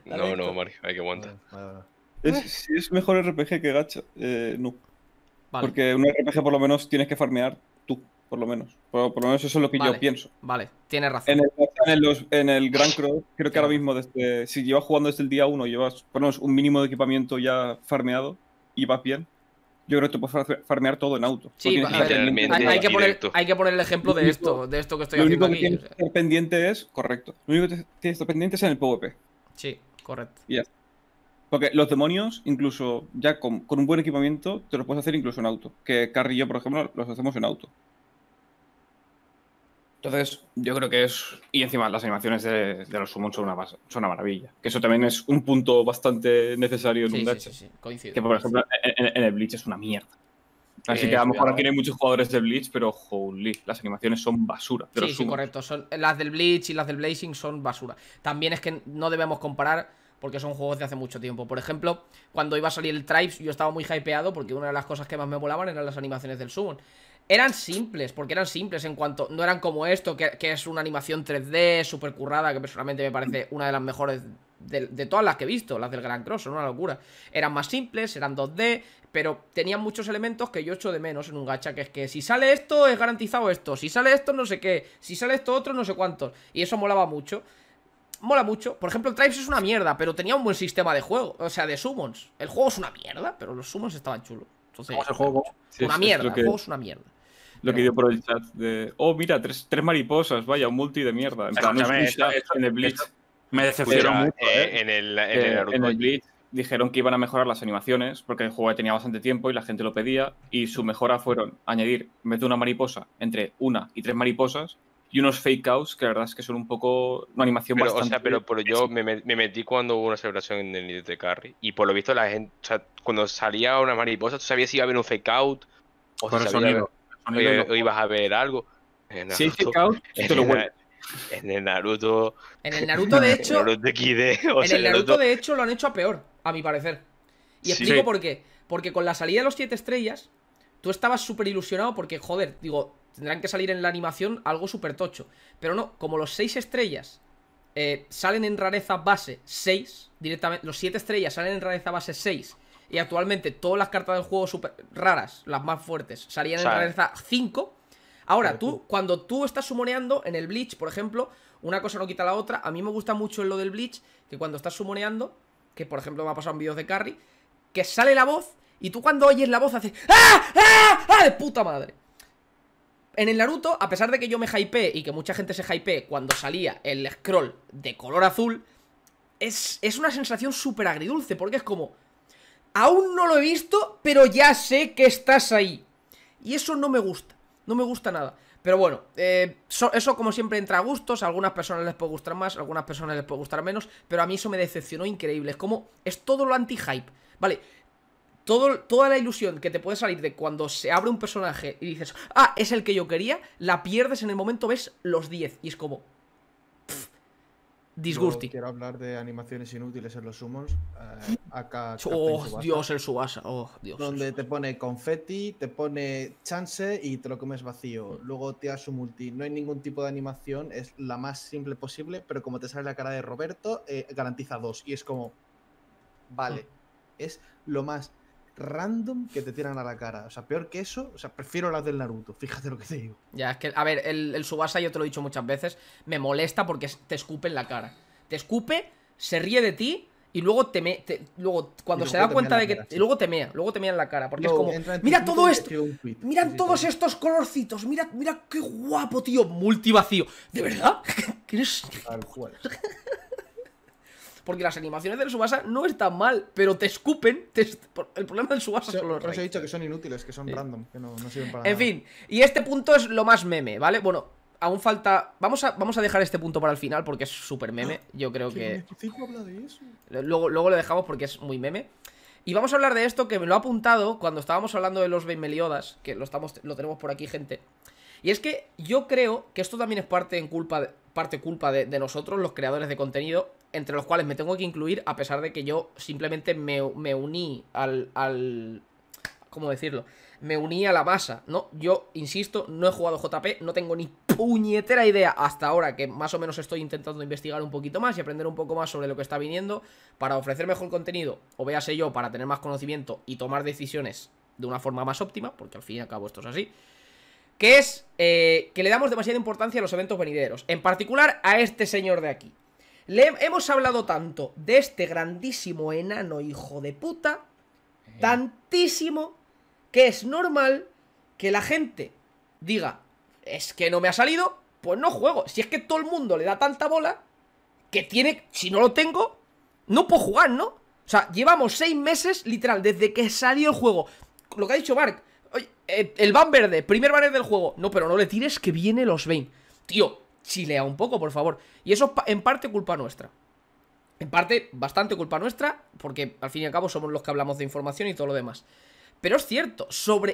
[SPEAKER 1] no, no, Mario, hay que aguantar. Ah,
[SPEAKER 3] es,
[SPEAKER 6] es mejor RPG que gacha, eh, no. Porque un RPG por lo menos tienes que farmear tú, por lo menos. Por, lo menos eso es lo que yo pienso. Vale, tienes razón. En el, en Grand Cross, creo que ahora mismo, desde, si llevas jugando desde el día 1, llevas por un mínimo de equipamiento ya farmeado y vas bien yo creo que te puedes farmear todo en auto. Sí, hay, que poner, el ejemplo de esto, de esto que estoy lo único que Tienes pendiente es, correcto. Lo único que tienes pendiente es en el PvP.
[SPEAKER 2] Sí, correcto.
[SPEAKER 6] Porque los demonios, incluso ya con, con, un buen equipamiento, te los puedes hacer incluso en auto. Que Carrillo, por ejemplo, los hacemos en auto. Entonces, yo creo que es. Y encima, las animaciones de, los summons son una, una maravilla. Que eso también es un punto bastante necesario en un Dutch. Sí, sí, sí.
[SPEAKER 2] Coincido. Que, por ejemplo,
[SPEAKER 6] en, el Bleach es una mierda.
[SPEAKER 2] Así que a lo mejor aquí hay muchos
[SPEAKER 6] jugadores de Bleach, pero holy, las animaciones son basura. sí, sí, correcto.
[SPEAKER 2] las del Bleach y las del Blazing son basura. También es que no debemos comparar porque son juegos de hace mucho tiempo. Por ejemplo, cuando iba a salir el Tribes, yo estaba muy hypeado porque una de las cosas que más me volaban eran las animaciones del Summon. Eran simples, porque eran simples en cuanto... No eran como esto, que, es una animación 3D súper currada, que personalmente me parece una de las mejores de, todas las que he visto, las del Gran Cross, son una locura. Eran más simples, eran 2D, pero tenían muchos elementos que yo echo de menos en un gacha, que es que si sale esto es garantizado esto, si sale esto no sé qué, si sale esto otro no sé cuántos, y eso molaba mucho. Mola mucho. Por ejemplo, Tribes es una mierda, pero tenía un buen sistema de juego, o sea, de summons. El juego es una mierda, pero los summons estaban chulos. Entonces, el juego? una mierda, el juego es una mierda.
[SPEAKER 6] Lo que dio por el chat de. Oh, mira, tres, tres mariposas, vaya, un multi de mierda. En el Blitz. me decepcionó mucho. Eh, ¿eh? en el, en, eh, dijeron que iban a mejorar las animaciones, porque el juego tenía bastante tiempo y la gente lo pedía, y su mejora fueron añadir, mete una mariposa, entre una y tres mariposas, y unos fake outs que la verdad es que son un poco una animación pero, bastante. O sea,
[SPEAKER 1] pero, yo me, metí cuando hubo una celebración en el de Carry y por lo visto la gente, o sea, cuando salía una mariposa, tú sabías si iba a haber un fake out
[SPEAKER 2] o si hoy,
[SPEAKER 1] eh, vas a ver algo. En En el Naruto.
[SPEAKER 2] En el Naruto, de hecho.
[SPEAKER 7] en
[SPEAKER 1] el Naruto, de
[SPEAKER 2] hecho, lo han hecho a peor, a mi parecer. Y explico por qué. Porque con la salida de los 7 estrellas, tú estabas súper ilusionado porque, joder, digo, tendrán que salir en la animación algo súper tocho. Pero no, como los 6 eh, estrellas salen en rareza base 6, directamente. Los 7 estrellas salen en rareza base 6 y actualmente todas las cartas del juego super raras, las más fuertes, salían en en rareza 5. Ahora, tú, cuando tú estás sumoneando en el Bleach, por ejemplo, una cosa no quita la otra. A mí me gusta mucho en lo del Bleach, que cuando estás sumoneando, que por ejemplo me ha pasado en vídeos de Carry, que sale la voz y tú cuando oyes la voz haces ¡Ah! ¡Ah! ¡Ah! ¡De puta madre! En el Naruto, a pesar de que yo me hypeé y que mucha gente se hypeé cuando salía el scroll de color azul, es, es una sensación súper agridulce, porque es como, Aún no lo he visto, pero ya sé que estás ahí. Y eso no me gusta, no me gusta nada. Pero bueno, eh, eso como siempre entra a gustos, a algunas personas les puede gustar más, a algunas personas les puede gustar menos, pero a mí eso me decepcionó increíble. Es como, es todo lo anti-hype. Vale, todo, toda la ilusión que te puede salir de cuando se abre un personaje y dices, ah, es el que yo quería, la pierdes en el momento, ves los 10. Y es como,
[SPEAKER 3] Disgusti. quiero hablar de animaciones inútiles en los humos. Eh, acá. Oh, Dios,
[SPEAKER 2] el Subasa. Oh, Dios.
[SPEAKER 3] Donde te pone confetti, te pone chance y te lo comes vacío. Luego te su multi. No hay ningún tipo de animación, es la más simple posible, pero como te sale la cara de Roberto, eh, garantiza dos. Y es como. Vale. Ah. Es lo más random que te tiran a la cara. O sea, peor que eso, o sea, prefiero las del Naruto, fíjate lo que te digo.
[SPEAKER 2] Ya, es que, a ver, el, Subasa, yo te lo he dicho muchas veces, me molesta porque te escupe en la cara. Te escupe, se ríe de ti y luego te, me, luego cuando se da cuenta de que y luego te mea, luego te mea en la cara porque es como mira todo esto, miran todos estos colorcitos, mira mira qué guapo tío, multivacío, de verdad, ¿Qué porque las animaciones del Subasa no están mal, pero te escupen. el problema del Subasa son los que he dicho que son inútiles, que son random,
[SPEAKER 3] que no, sirven para En
[SPEAKER 2] fin, y este punto es lo más meme, ¿vale? Bueno, aún falta. Vamos a, vamos a dejar este punto para el final porque es súper meme. Yo creo que. Luego, luego lo dejamos porque es muy meme. Y vamos a hablar de esto que me lo ha apuntado cuando estábamos hablando de los Meliodas que lo, estamos, lo tenemos por aquí, gente. Y es que yo creo que esto también es parte, en culpa, de, parte culpa de, nosotros, los creadores de contenido, entre los cuales me tengo que incluir, a pesar de que yo simplemente me, uní al, al, ¿Cómo decirlo? Me uní a la masa, ¿no? Yo, insisto, no he jugado JP, no tengo ni puñetera idea hasta ahora, que más o menos estoy intentando investigar un poquito más y aprender un poco más sobre lo que está viniendo para ofrecer mejor contenido, o véase yo, para tener más conocimiento y tomar decisiones de una forma más óptima, porque al fin y al cabo esto es así que es eh, que le damos demasiada importancia a los eventos venideros, en particular a este señor de aquí. Le hemos hablado tanto de este grandísimo enano hijo de puta, eh. tantísimo, que es normal que la gente diga, es que no me ha salido, pues no juego. Si es que todo el mundo le da tanta bola, que tiene, si no lo tengo, no puedo jugar, ¿no? O sea, llevamos seis meses, literal, desde que salió el juego. Lo que ha dicho Mark, eh, el van verde, primer banner del juego. No, pero no le tires que viene los Bane. Tío, chilea un poco, por favor. Y eso en parte culpa nuestra. En parte, bastante culpa nuestra, porque al fin y al cabo somos los que hablamos de información y todo lo demás. Pero es cierto,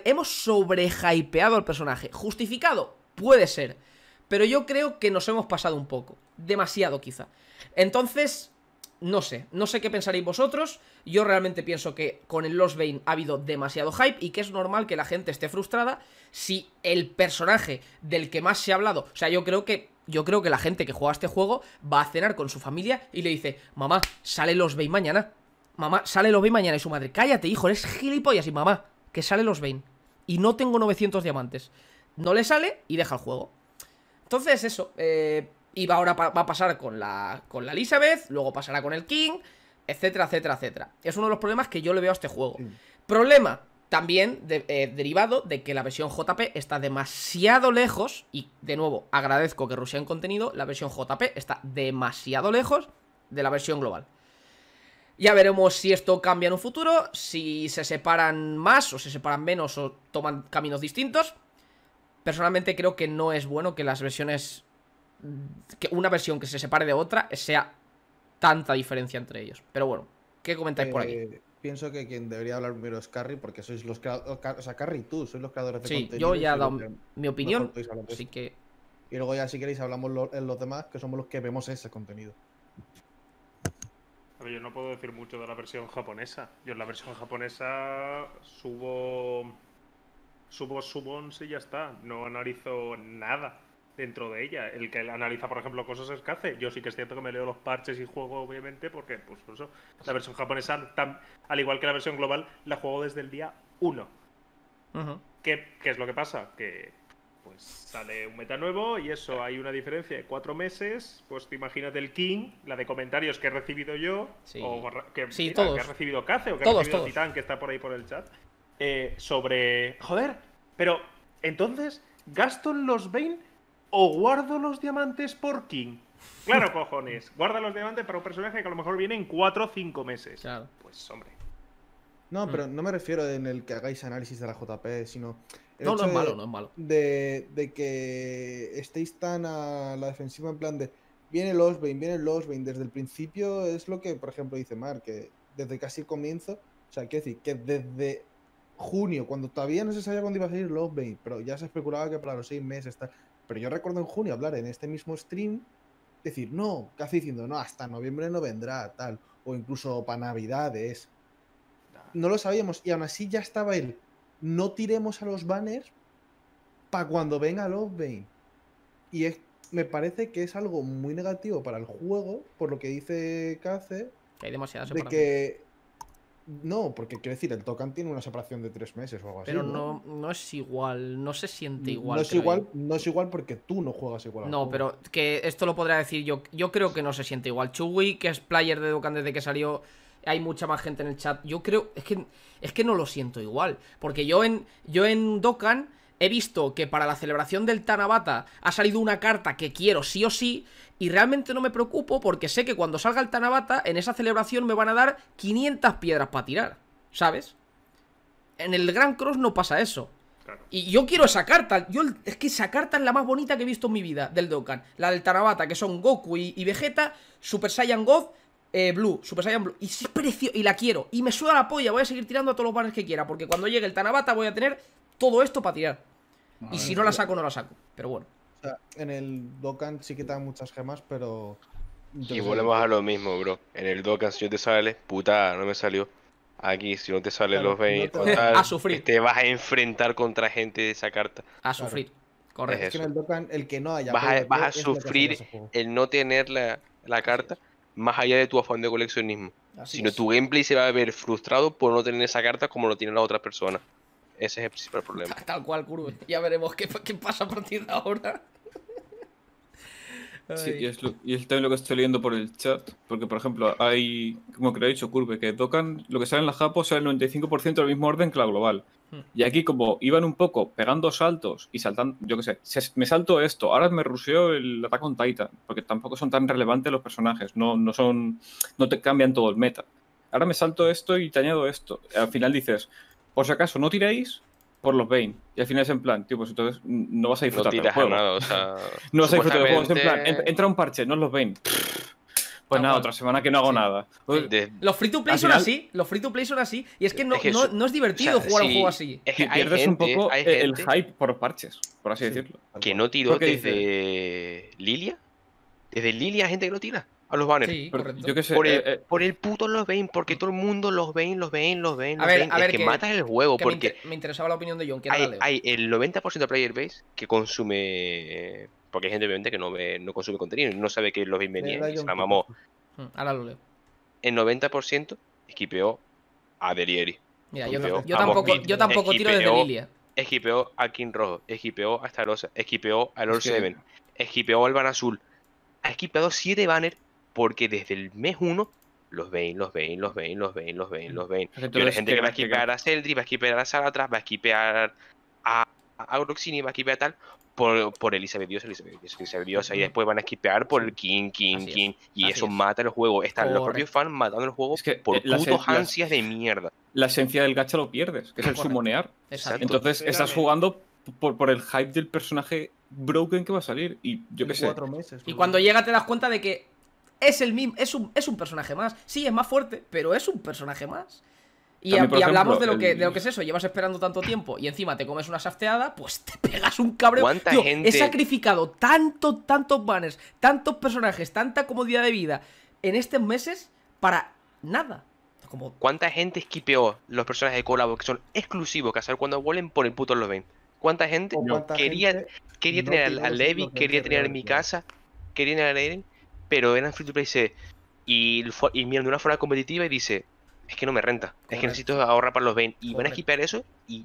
[SPEAKER 2] hemos sobrehypeado al personaje. ¿Justificado? Puede ser. Pero yo creo que nos hemos pasado un poco. Demasiado, quizá. Entonces, no sé, no sé qué pensaréis vosotros. Yo realmente pienso que con el Lost Bane ha habido demasiado hype y que es normal que la gente esté frustrada si el personaje del que más se ha hablado, o sea, yo creo que yo creo que la gente que juega este juego va a cenar con su familia y le dice, "Mamá, sale Lost Bane mañana." Mamá, sale los Bane mañana y su madre, "Cállate, hijo, eres gilipollas." Y mamá, que sale Lost Bane y no tengo 900 diamantes. No le sale y deja el juego. Entonces, eso, eh y ahora va a pasar con la, con la Elizabeth, luego pasará con el King, etcétera, etcétera, etcétera. Es uno de los problemas que yo le veo a este juego. Problema también eh, derivado de que la versión JP está demasiado lejos, y de nuevo agradezco que Rusia en contenido, la versión JP está demasiado lejos de la versión global. Ya veremos si esto cambia en un futuro, si se separan más o se separan menos o toman caminos distintos. Personalmente creo que no es bueno que las versiones que una versión que se separe de otra sea tanta diferencia entre ellos. Pero bueno, ¿qué comentáis por aquí?
[SPEAKER 3] Eh, pienso que quien debería hablar primero es Carrie, porque sois los creadores. O sea, Carrie, tú, sois los creadores de contenido. Sí, yo ya he dado mi opinión. Así que. Y luego, ya si queréis, hablamos en los demás, que somos los que vemos ese contenido.
[SPEAKER 5] Pero yo no puedo decir mucho de la versión japonesa. Yo en la versión japonesa subo. Subo Subons y ya está. No analizo nada dentro de ella. El que analiza, por ejemplo, cosas es Cace. Yo sí que es cierto que me leo los parches y juego, obviamente, porque pues, por eso la versión japonesa, al igual que la versión global, la juego desde el día 1. ¿Qué, es lo que pasa? Que pues sale un meta nuevo y eso, hay una diferencia de cuatro meses. Pues te imaginas el King, la de comentarios que he recibido yo, o que, eh, que, ha recibido Kaze, o que ha recibido Titan que está por ahí por el chat, eh, sobre. Joder, pero entonces, Gaston los Bane o guardo los diamantes por King. Claro, cojones. Guarda los diamantes para un personaje que a lo mejor viene en 4 o 5 meses. Claro. Pues, hombre.
[SPEAKER 3] No, mm. pero no me refiero en el que hagáis análisis de la JP, sino. no, no es malo, no es malo. De, que estéis tan a la defensiva en plan de. Viene el Osbane, viene el Osbane. Desde el principio es lo que, por ejemplo, dice Mark. que desde casi el comienzo. O sea, quiero decir que desde junio, cuando todavía no se sabía cuándo iba a salir el Osbane, pero ya se especulaba que para los seis meses. está... Pero yo recuerdo en junio hablar en este mismo stream, decir, no, casi diciendo, no, hasta noviembre no vendrá, tal, o incluso para navidades. No lo sabíamos y aún así ya estaba el, no tiremos a los banners para cuando venga off-bane Y es, me parece que es algo muy negativo para el juego, por lo que dice Kaze,
[SPEAKER 2] que de que
[SPEAKER 3] no, porque quiero decir, el Tocan tiene una separación de tres meses o algo así. Pero ¿no?
[SPEAKER 2] ¿no? es igual, no se siente igual. No es, igual, no es igual porque tú no juegas igual. No, pero que esto lo podría decir yo. Yo creo que no se siente igual. Chuwi, que es player de Dokkan desde que salió, hay mucha más gente en el chat. Yo creo, es que, es que no lo siento igual. Porque yo en, yo en Dokkan he visto que para la celebración del Tanabata ha salido una carta que quiero sí o sí, y realmente no me preocupo porque sé que cuando salga el Tanabata, en esa celebración me van a dar 500 piedras para tirar, ¿sabes? En el Gran Cross no pasa eso. Y yo quiero esa carta. Yo, es que esa carta es la más bonita que he visto en mi vida del Dokkan. La del Tanabata, que son Goku y, Vegeta, Super Saiyan God, eh, Blue, Super Saiyan Blue. Y es precio y la quiero. Y me suda la polla. Voy a seguir tirando a todos los banners que quiera. Porque cuando llegue el Tanabata voy a tener todo esto para tirar. y si no la saco, no la saco.
[SPEAKER 3] Pero bueno en el Dokkan sí que te dan muchas gemas, pero. Y volvemos
[SPEAKER 1] a lo mismo, bro. En el Dokkan, si no te sale, puta, no me salió. Aquí, si no te sale los 20 te... vas a enfrentar contra gente de esa carta. A sufrir, correcto. Es, que en
[SPEAKER 3] el Dokkan, el que no haya. Vas a, sufrir
[SPEAKER 1] el no tener la, carta más allá de tu afán de coleccionismo. sino tu gameplay se va a ver frustrado por no tener esa carta como lo tienen las otras personas. Ese es el principal problema.
[SPEAKER 2] Tal cual, Curve. Ya veremos qué, qué pasa a partir de ahora. Sí,
[SPEAKER 1] y es, también lo que estoy leyendo
[SPEAKER 6] por el chat, porque por ejemplo hay, como que lo he dicho, Curve, que tocan lo que sale en la Japo sale el 95% del mismo orden que la global. Hmm. Y aquí como iban un poco pegando saltos y saltando, yo qué sé, me salto esto, ahora me ruseo el ataque con Titan, porque tampoco son tan relevantes los personajes, no, no son, no te cambian todo el meta. Ahora me salto esto y te añado esto. Al final dices, por si acaso no tiráis por los Bane. Y al final es en plan, tío, pues entonces no vas a disfrutar no del juego. no vas a disfrutar del juego. Es en plan, entra un parche, no los Bane. Pues nada, pues otra semana que no hago nada. Pues,
[SPEAKER 2] los free to play son así, los free to play son así, y es que no es, divertido jugar un juego así. Es que pierdes un poco el hype
[SPEAKER 1] por parches, por así decirlo. Que no tiró desde Lilia. Desde Lilia gente que no tira. A los banners. Sí, correcto yo que sé, eh, eh, por, el, puto los vein, porque todo el mundo los vein, los vein, los vein. A ver, a ver. Es que, matas el juego. porque
[SPEAKER 2] me, interesaba la opinión de John.
[SPEAKER 1] hay, el 90% de player base que consume. Porque hay gente, obviamente, que no, ve, no consume contenido. No sabe que los ven venían. Se la mamó.
[SPEAKER 2] Mm, ahora lo leo.
[SPEAKER 1] El 90% esquipeó a Delieri. Mira, yo, tampoco, yo tampoco tiro desde Lilia. Esquipeó a King Rojo, esquipeó a Starosa, esquipeó al All 7, esquipeó al Ban Azul. Ha esquipeado 7 banners porque desde el mes 1 los ven, los ven, los ven, los ven, los ven, los ven. Y la gente que va a esquipear a Celdri, va a esquipear a Salatras, va a esquipear a, a va a esquipear a tal, por, por Elizabeth Dios, Elizabeth Dios, Elizabeth Dios, y después van a esquipear por el King, King, King, y eso mata el juego. Están los propios fans matando el juego por eh, putos ansias de mierda. La
[SPEAKER 6] esencia del gacha lo pierdes, que es el sumonear. Entonces estás jugando por, por el hype del personaje broken que va a salir, y yo que sé.
[SPEAKER 2] Meses, y cuando llega te das cuenta de que es el mismo, es un, es un personaje más. Sí, es más fuerte, pero es un personaje más. Y, hablamos de, lo que, de que es eso, llevas esperando tanto tiempo y encima te comes una safteada, pues te pegas un cabrón. He sacrificado tanto, tantos banners, tantos personajes, tanta comodidad de vida en estos meses para nada.
[SPEAKER 1] Como... ¿Cuánta gente esquipeó los personajes de Colabo que son exclusivos, que hacer cuando vuelen por el puto los ven? ¿Cuánta gente? quería quería tener a, Levi, quería tener en mi casa, quería tener a Eren pero eran free to play y, y de una forma competitiva y dice, es que no me renta, es que necesito ahorrar para los 20 y van a equipar eso y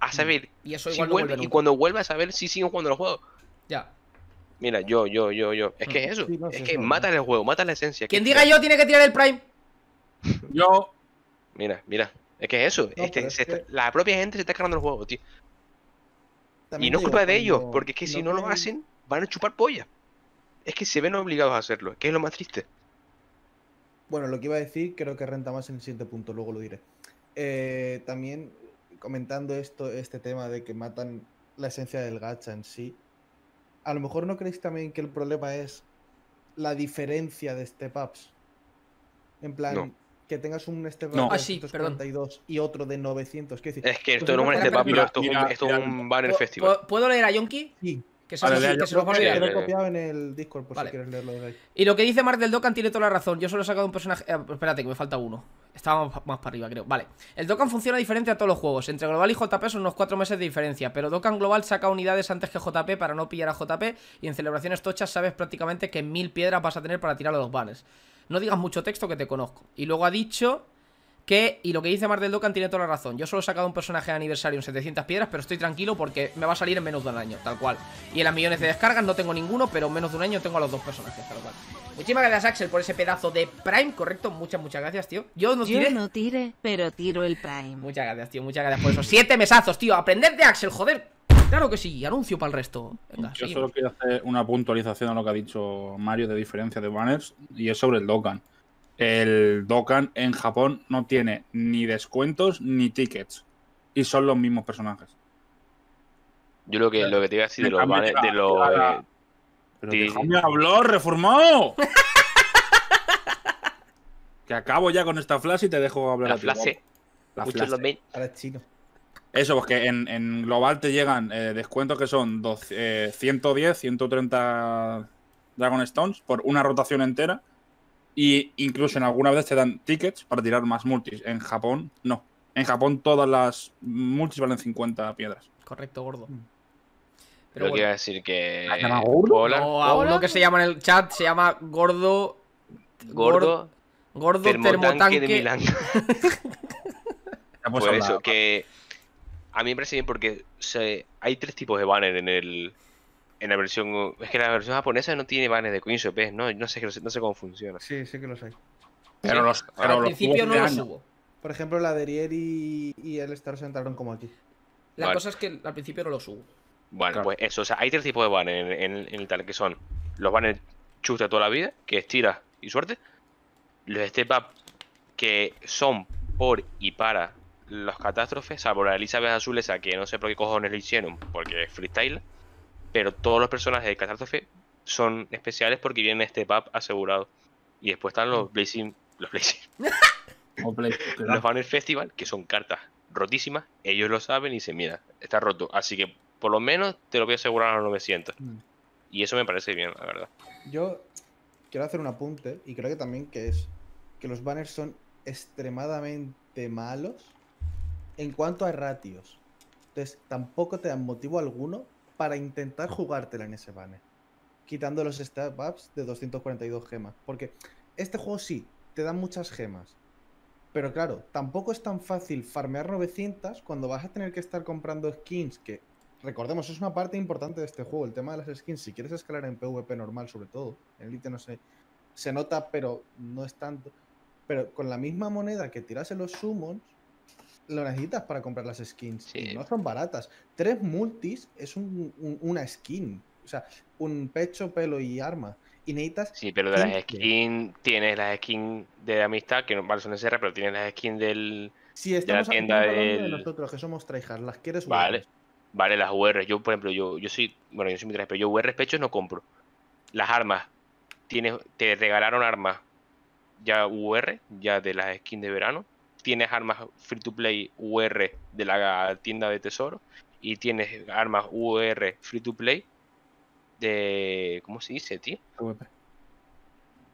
[SPEAKER 1] a saber y, y cuando vuelva a saber si
[SPEAKER 2] siguen jugando los juegos. Ya.
[SPEAKER 1] Mira, yo, yo, yo, yo. Es que es mm. eso. es que mata el juego, mata la esencia. Quien diga yo
[SPEAKER 2] tiene que tirar el Prime.
[SPEAKER 1] Yo. Mira, mira. Es que es eso. La propia gente se está cargando el juego, tío. y no es culpa de ellos, porque es que si no lo hacen, van a chupar polla es que se ven obligados a hacerlo, que es lo más
[SPEAKER 3] triste. Bueno, lo que iba a decir creo que renta más en el siguiente punto, luego lo diré. Eh, también comentando esto, este tema de que matan la esencia del gacha en sí, a lo mejor no creéis también que el problema es la diferencia de step-ups. En plan, que tengas un step-up ah, de
[SPEAKER 2] y otro de 900. Es que esto pues no es un step-up, esto, es un festival. ¿Puedo leer a Yonki? Sí he copiado en el Discord por si quieres leerlo Y lo que dice Mar del Dokkan tiene toda la razón. Yo solo he sacado un personaje. Eh, espérate, que me falta uno. Estaba más, para arriba, creo. Vale. El Dokkan funciona diferente a todos los juegos. Entre Global y JP son unos 4 meses de diferencia. Pero Dokkan Global saca unidades antes que JP para no pillar a JP. Y en celebraciones tochas sabes prácticamente que mil piedras vas a tener para tirar a los banners. No digas mucho texto que te conozco. Y luego ha dicho. Que, y lo que dice Mar del Dokkan tiene toda la razón. Yo solo he sacado un personaje de aniversario en 700 piedras, pero estoy tranquilo porque me va a salir en menos de un año, tal cual. Y en las millones de descargas no tengo ninguno, pero en menos de un año tengo a los dos personajes, tal cual. Muchísimas gracias, Axel, por ese pedazo de Prime, correcto. Muchas, muchas gracias, tío. Yo no tire no tire pero tiro el Prime. Muchas gracias, tío. Muchas gracias por eso. Siete mesazos, tío. Aprender de Axel, joder. Claro que sí, anuncio para el resto.
[SPEAKER 4] Yo solo quiero hacer una puntualización a lo que ha dicho Mario de diferencia de banners y es sobre el Dokkan. El Dokkan en Japón no tiene ni descuentos ni tickets. Y son los mismos personajes.
[SPEAKER 1] Yo lo que, lo que te iba a decir de lo De De déjame
[SPEAKER 4] hablar, reformado. que acabo ya con esta flash y te dejo hablar. La flash.
[SPEAKER 2] La flash.
[SPEAKER 4] Eso, porque en, global te llegan eh, descuentos que son 110, 130 eh, Dragon Stones por una rotación entera. Y incluso en alguna vez te dan tickets para tirar más multis. En Japón, no. En Japón todas las multis valen 50 piedras.
[SPEAKER 2] Correcto, gordo. Mm. Pero quiero decir
[SPEAKER 1] que. ¿Ah, ¿A
[SPEAKER 4] uno que se
[SPEAKER 2] llama en el chat se llama Gordo.
[SPEAKER 1] Gordo. Gordo termotanque, de Milán. Por eso, que. A mí me parece bien porque hay tres tipos de banner en el, en la versión. Es que la versión japonesa no tiene banners de 15 No, no, sé, no sé cómo funciona.
[SPEAKER 3] Sí, sí que los hay.
[SPEAKER 1] Pero los, Al principio no los hubo.
[SPEAKER 3] Por ejemplo, la de Rier y, el Star se como aquí.
[SPEAKER 1] La cosa
[SPEAKER 2] es que al principio no los hubo.
[SPEAKER 1] Bueno, pues eso. O sea, hay tres tipos de banners en, el tal, que son los banners chuste toda la vida, que es y suerte. Los step up, que son por y para los catástrofes, o sea, por la Elizabeth Azulesa, que no sé por qué cojones lo hicieron, porque es freestyle pero todos los personajes de Catástrofe son especiales porque vienen este pub asegurado. Y después están los mm. Blazing. Los Blazing. los Banner Festival, que son cartas rotísimas. Ellos lo saben y se mira, está roto. Así que por lo menos te lo voy a asegurar a los 900. Mm. Y eso me parece bien, la verdad.
[SPEAKER 3] Yo quiero hacer un apunte y creo que también que es que los banners son extremadamente malos en cuanto a ratios. Entonces, tampoco te dan motivo alguno para intentar jugártela en ese banner. Quitando los step ups de 242 gemas. Porque este juego sí, te da muchas gemas. Pero claro, tampoco es tan fácil farmear 900 cuando vas a tener que estar comprando skins que, recordemos, es una parte importante de este juego, el tema de las skins. Si quieres escalar en PvP normal, sobre todo, en Elite no sé, se nota, pero no es tanto. Pero con la misma moneda que tiras en los summons, lo necesitas para comprar las skins. no son baratas. Tres multis es un, una skin. O sea, un pecho, pelo y arma. Y necesitas.
[SPEAKER 1] Sí, pero de las skins. Tienes las skins de amistad, que no vale, son SR, pero tienes las skins del. Sí, de la tienda de
[SPEAKER 3] nosotros, que somos traijas Las quieres Vale.
[SPEAKER 1] Vale, las UR. Yo, por ejemplo, yo, yo soy. Bueno, yo soy mi pero yo UR pechos no compro. Las armas. Tienes, te regalaron armas ya UR, ya de las skins de verano tienes armas free to play UR de la tienda de tesoro y tienes armas UR free to play de. ¿Cómo se dice, tío? PvP.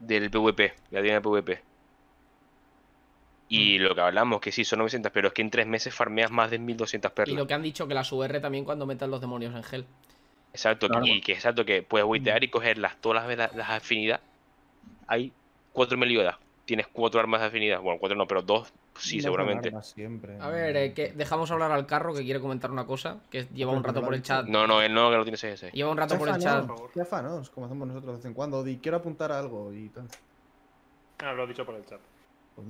[SPEAKER 1] Del PvP, la tienda de PvP. Y mm. lo que hablamos, que sí, son 900, pero es que en tres meses farmeas más de 1200 perros Y lo
[SPEAKER 2] que han dicho, que las UR también cuando metan los demonios en gel.
[SPEAKER 1] Exacto, y que exacto que puedes witear y cogerlas todas las, las, afinidades. Hay 4 meliodas, tienes cuatro armas definidas? Bueno, cuatro no, pero dos sí, seguramente.
[SPEAKER 2] A ver, eh, dejamos hablar al carro que quiere comentar una cosa, que lleva un rato por el chat.
[SPEAKER 1] No, no, él no, que lo tiene ese. Lleva un rato por el chat.
[SPEAKER 3] Qué afanos, como
[SPEAKER 2] hacemos nosotros de vez en cuando. Y quiero apuntar algo y tal.
[SPEAKER 5] Ah, lo ha dicho por el chat.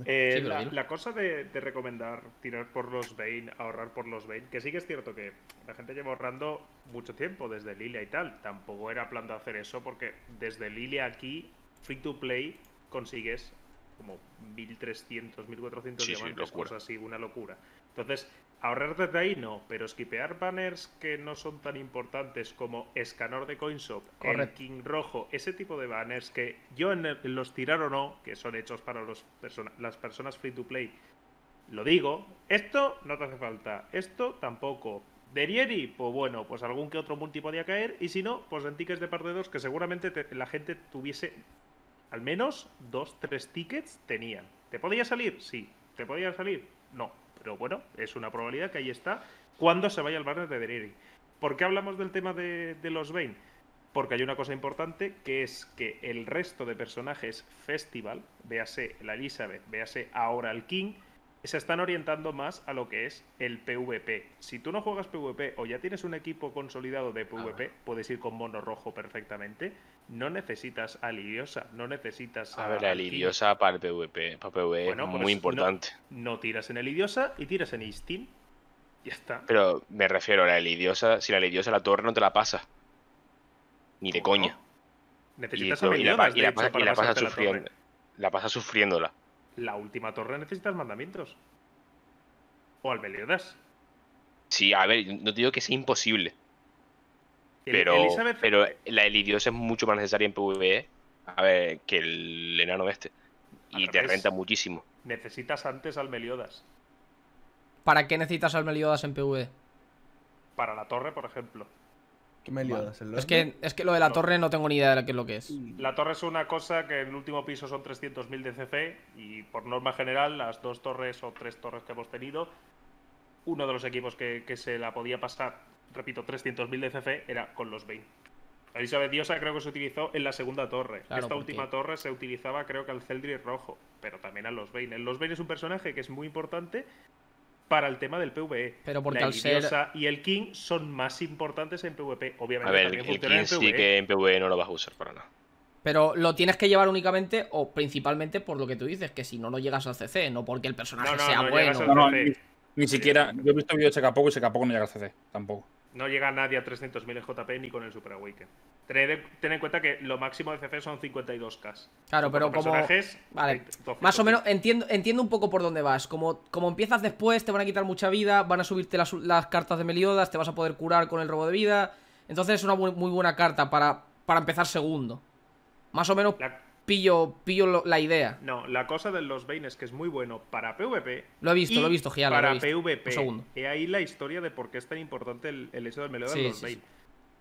[SPEAKER 5] Eh, la, cosa de, recomendar tirar por los Bane, ahorrar por los Bane, que sí que es cierto que la gente lleva ahorrando mucho tiempo desde Lilia y tal. Tampoco era plan de hacer eso porque desde Lilia aquí, free to play, consigues como 1.300, 1.400 diamantes, cosas así, una locura. Entonces, ahorrarte de ahí no, pero skipear banners que no son tan importantes como Escanor de Coinshop, el King Rojo, ese tipo de banners que yo en, los tirar o no, que son hechos para los las personas free to play, lo digo, esto no te hace falta, esto tampoco. De pues bueno, pues algún que otro multi podía caer, y si no, pues en tickets de par de dos que seguramente la gente tuviese al menos dos, tres tickets tenían. ¿Te podía salir? Sí. ¿Te podía salir? No. Pero bueno, es una probabilidad que ahí está cuando se vaya al barrio de Deriri. ¿Por qué hablamos del tema de, los Bane? Porque hay una cosa importante que es que el resto de personajes Festival, véase la Elizabeth, véase ahora el King, se están orientando más a lo que es el PvP. Si tú no juegas PvP o ya tienes un equipo consolidado de PvP, ah, puedes ir con mono rojo perfectamente no necesitas a Lidiosa, e pues, no necesitas a. A ver, la Lidiosa
[SPEAKER 1] para el PvP, para PvE muy importante.
[SPEAKER 5] No, tiras en el Lidiosa y tiras en Istin. Ya está.
[SPEAKER 1] Pero me refiero a la Lidiosa, si la Lidiosa la torre no te la pasa. Ni de coña.
[SPEAKER 5] Necesitas a Meliodas, y la, pasa sufriendo,
[SPEAKER 1] la pasa sufriéndola.
[SPEAKER 5] La última torre necesitas mandamientos. O al Meliodas.
[SPEAKER 1] Sí, a ver, no te digo que sea imposible. Pero, pero la Elidios es mucho más necesaria en PvE a ver, que el enano este. Y te renta muchísimo.
[SPEAKER 2] Necesitas antes al Meliodas. ¿Para qué necesitas al Meliodas en PvE?
[SPEAKER 5] Para la torre, por ejemplo.
[SPEAKER 2] ¿Qué Meliodas? es, que, es que lo de la torre no tengo ni idea de qué es lo que es. Mm.
[SPEAKER 5] La torre es una cosa que en el último piso son 300.000 de CC y por norma general las dos torres o tres torres que hemos tenido, uno de los equipos que, que se la podía pasar repito, 300.000 de CF e era con los Bane. Ahí Elizabeth Diosa creo que se utilizó en la segunda torre. Esta última torre se utilizaba creo que al Celdri rojo, pero también a los Bane. Los Bane es un personaje que es muy importante para el tema del PvE. Pero porque y el King son más importantes en PvP,
[SPEAKER 1] obviamente. el, King e. sí que en PvE no lo vas a usar para nada.
[SPEAKER 2] Pero lo tienes que llevar únicamente o principalmente por lo que tú dices, que si no, no llegas al CC, no porque el personaje sea bueno.
[SPEAKER 4] Ni, siquiera, yo he visto vídeos de poco y poco no llega al CC, tampoco.
[SPEAKER 5] No llega nadie a 300.000 JP ni con el Super Awaken. Tened, ten en cuenta que lo máximo de CC son 52K. Claro, pero como.
[SPEAKER 2] Vale. Eh, más o menos entiendo, entiendo un poco por dónde vas. Como, como empiezas después, te van a quitar mucha vida, van a subirte las, cartas de Meliodas, te vas a poder curar con el robo de vida. Entonces es una muy buena carta para, para empezar segundo. Más o menos pillo, la idea.
[SPEAKER 5] No, la cosa de los Bane es que es muy bueno para PvP. Lo he visto, lo he visto, Gialo, Para PvP. Y ahí la historia de por qué es tan importante el, hecho del Meliodas de los Bane.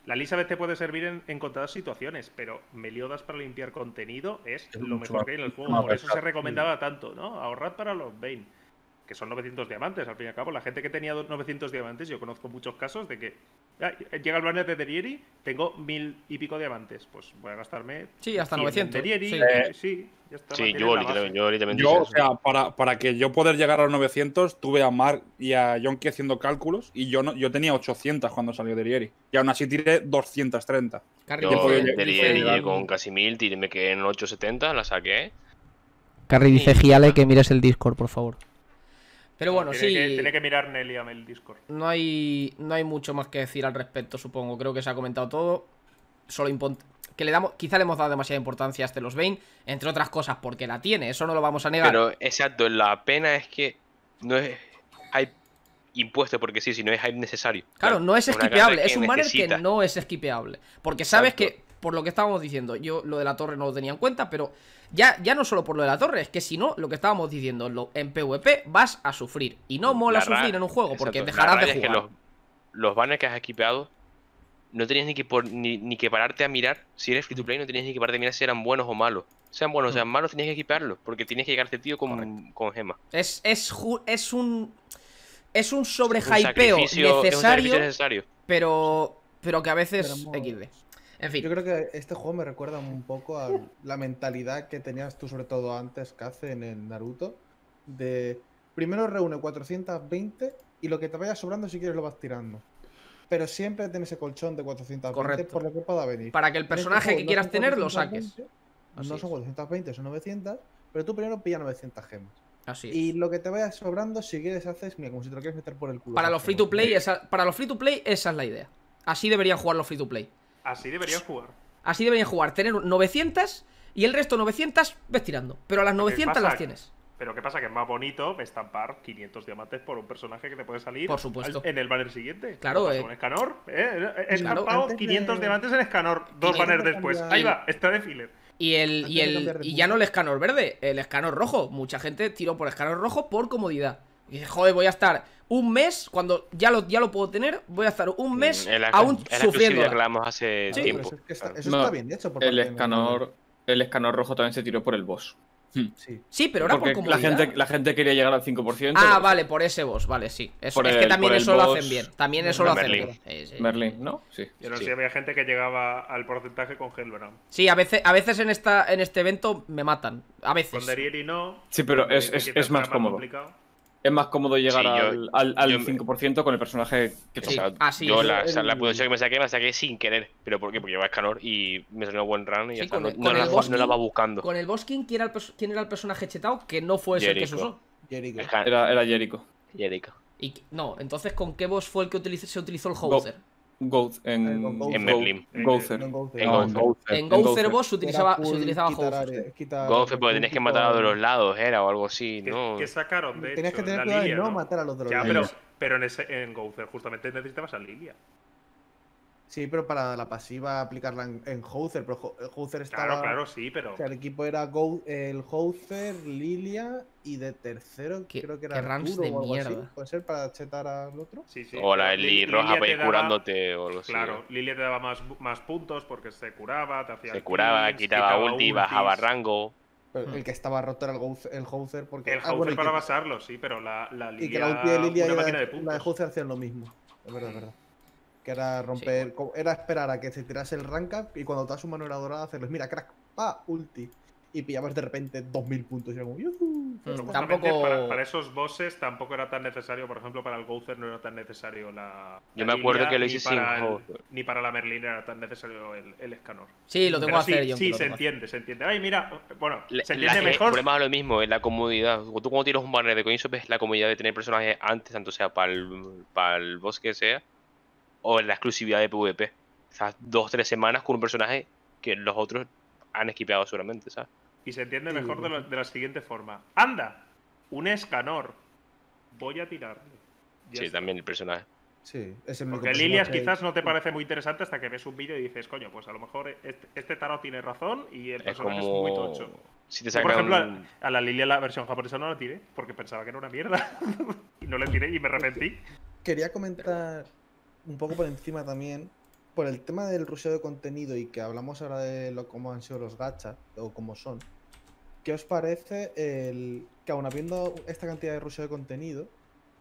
[SPEAKER 5] La Elizabeth te puede servir en, en, contadas situaciones, pero Meliodas para limpiar contenido es, lo mejor que hay en el juego. Por eso se recomendaba tanto, ¿no? Ahorrad para los Bane que son 900 diamantes, al fin y al cabo. La gente que tenía 900 diamantes, yo conozco muchos casos de que ah, llega el banner de Derieri, tengo mil y pico diamantes, pues voy a gastarme... Sí, hasta 900. sí. ya está. Sí, yo,
[SPEAKER 4] literalmente, yo, o sea, para, que yo poder llegar a los 900, tuve a Mark y a Jonky haciendo cálculos y yo no, yo tenía 800 cuando salió Derieri. Y aún así tiré 230. yo
[SPEAKER 1] con casi mil, me que en 870, la saqué.
[SPEAKER 2] Carrie dice, Giale, que mires el Discord, por favor. Pero bueno, sí. tiene que mirar Neliam el Discord. No hay, no hay mucho más que decir al respecto, supongo. Creo que se ha comentado todo. Solo que le damos, quizá le hemos dado demasiada importancia a este los Bane, entre otras cosas porque la tiene, eso no lo vamos a negar. Pero
[SPEAKER 1] exacto, la pena es que no es hype impuesto porque sí, sino es hype necesario. Claro, no es esquipeable, es un banner que
[SPEAKER 2] no es esquipeable, porque sabes que por lo que estábamos diciendo. Yo lo de la torre no lo tenía en cuenta, pero ya, ya no solo por lo de la torre, es que si no, lo que estábamos diciendo, en PvP vas a sufrir. Y no mola sufrir en un juego, porque dejarás de jugar. que
[SPEAKER 1] los, banners que has equipado, no tenías ni que, ni, que pararte a mirar. Si eres free to play, no tenías ni que pararte a mirar si eran buenos o malos. Sean buenos o sean mm. malos, tenías que equiparlos, porque tienes que llegarte, tío con, con
[SPEAKER 2] Es, es, un. Es un sobrehypeo necesario, Pero. Pero que a veces. XD.
[SPEAKER 3] Yo creo que este juego me recuerda un poco a la mentalidad que tenías tú, sobre todo antes, que hace en el Naruto. De primero reúne 420 y lo que te vaya sobrando, si quieres, lo vas tirando. Pero siempre ten ese colchón de 420 por lo que pueda venir. Para que el este personaje que quieras tener lo saques. no son 420, son 900. Pero tú primero pilla 900 gemas. Así Y lo que te vaya sobrando, si quieres, haces, mira, como si te lo quieres meter por el culo. Para
[SPEAKER 2] los free to play, para los free to play, esa es la idea. Así deberían jugar los free to play. Así deberían jugar. Así deberían jugar. Tener 900 y el resto 900 ves tirando. Pero a las 900 las tienes.
[SPEAKER 5] Pero ¿qué pasa? Que es más bonito estampar 500 diamantes por un personaje que te puede salir por supuesto. en el banner siguiente. Claro, eh. Con Escanor. ¿eh? estampado 500 diamantes
[SPEAKER 2] en Escanor. Dos banners después. Ahí va,
[SPEAKER 5] está de filler.
[SPEAKER 2] Y, el, y, el, y ya no el escanor verde, el escanor rojo. Mucha gente tiró por escanor rojo por comodidad. Y joder, voy a estar un mes, cuando ya lo, ya lo puedo tener, voy a estar un mm, mes aún sufriendo.
[SPEAKER 6] hecho. el, escanor, el escanor rojo también se tiró por el boss. Hmm.
[SPEAKER 2] Sí. pero era por comodidad. La gente,
[SPEAKER 6] la gente quería llegar al 5%. Ah, vale,
[SPEAKER 2] por ese boss, vale, sí. es que también eso lo hacen bien. También eso lo hacen bien.
[SPEAKER 5] sí. Merlin, ¿no? Sí. Pero sí. había gente que llegaba al porcentaje con Hellbound.
[SPEAKER 2] Sí, a veces, a veces en, esta, en este evento me matan. A veces. Con Derieri no.
[SPEAKER 6] Sí, pero es, es, es más cómodo
[SPEAKER 2] es más cómodo llegar
[SPEAKER 5] al,
[SPEAKER 6] al, 5% con el personaje que yo la,
[SPEAKER 1] puedo o mm. que me saqué, me saqué sin querer. ¿Pero por qué? Porque lleva escanor y me salió buen run y ya No, la, no, la, va buscando.
[SPEAKER 2] Con el Boskin, ¿quién era el, quién era el personaje chetado que no fue ese que se usó? Jericho.
[SPEAKER 1] Era, Jericho. Jericho.
[SPEAKER 2] Y, no, entonces, ¿con qué boss fue el que se utilizó el Hauser?
[SPEAKER 6] Goth, ah, en, en, en Merlin. En
[SPEAKER 3] Gother vos se utilizaba, se utilizaba Gother. porque
[SPEAKER 1] tenías que matar a los de los lados, era o algo así, ¿no?
[SPEAKER 3] sacaron, Tenías que tener cuidado de no matar a los de los
[SPEAKER 5] lados. pero, pero en, en justamente necesitabas a Lilia.
[SPEAKER 3] Sí, pero para la pasiva aplicarla en, en Houser, pero eh, Houser estaba. Claro, claro, sí, pero. O sea, el equipo era Go, el Houser, Lilia y de tercero creo que era. Rams de o mierda. ¿Puede ser para chetar al otro? Sí, sí. O la Eli Roja curándote o algo así. Claro, ¿eh? Lilia te daba más,
[SPEAKER 5] más puntos porque se curaba, te hacía. Se curaba, quitaba, ulti, bajaba rango.
[SPEAKER 3] Hmm. el que estaba roto era el, Houser porque. El Houser ah, para
[SPEAKER 5] basarlo, sí, pero la, la Lilia. Y que la de Lilia y la, de,
[SPEAKER 3] la Houser hacían lo mismo. Es verdad, es verdad que era romper, era esperar a que se tirase el rank up y cuando te das un mano dorada hacerles, mira, crack, pa, ulti. Y pillabas de repente 2000 puntos y era como, mm, tampoco... para,
[SPEAKER 5] esos bosses tampoco era tan necesario, por ejemplo, para el Gouther no era tan necesario la. Yo me acuerdo que lo hice sin Ni para la Merlina era tan necesario el, escanor. Sí, lo tengo que hacer sí, yo. Sí, se entiende, se entiende. Ay, mira, bueno, se entiende mejor. El
[SPEAKER 1] problema es lo mismo, es la comodidad. Tú cuando tiras un banner de Coinshop es la comodidad de tener personajes antes, tanto sea para el, para el boss que sea o en la exclusividad de PvP. O dos dos, tres semanas con un personaje que los otros han esquipeado seguramente, ¿sabes? Y
[SPEAKER 5] se entiende mejor de, la siguiente forma. ¡Anda! Un escanor. Voy a tirarle.
[SPEAKER 1] sí, también el personaje.
[SPEAKER 3] Sí, es Porque Lilias quizás
[SPEAKER 5] no te parece muy interesante hasta que ves un vídeo y dices, coño, pues a lo mejor este, este tarot tiene razón y el personaje es, muy tocho. Si te por ejemplo, a, a, la Lilia la versión japonesa no la tiré porque pensaba que era una mierda. y no la tiré y me arrepentí.
[SPEAKER 3] Quería comentar un poco por encima también, por el tema del ruseo de contenido y que hablamos ahora de lo, cómo han sido los gachas o cómo son, ¿qué os parece el que aún habiendo esta cantidad de ruseo de contenido,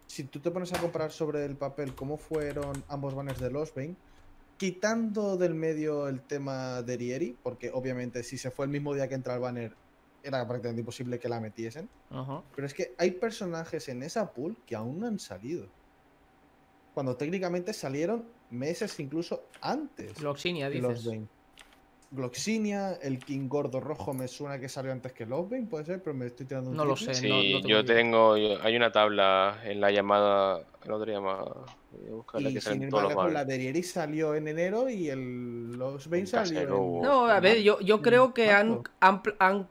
[SPEAKER 3] si tú te pones a comparar sobre el papel cómo fueron ambos banners de los Bane, quitando del medio el tema de Rieri, porque obviamente si se fue el mismo día que entra el banner, era prácticamente imposible que la metiesen. Pero es que hay personajes en esa pool que aún no han salido cuando técnicamente salieron meses incluso antes.
[SPEAKER 2] Gloxinia, dices.
[SPEAKER 3] Gloxinia, el King Gordo Rojo me suena que salió antes que Bane, puede ser, pero me estoy tirando un No lo sé. Sí, yo
[SPEAKER 1] tengo. hay una tabla en la llamada. En otra llamada. Voy a buscar y la de sin embargo,
[SPEAKER 3] salió en enero y el Bane salió. En... No, a ver, yo, yo
[SPEAKER 2] creo que han, han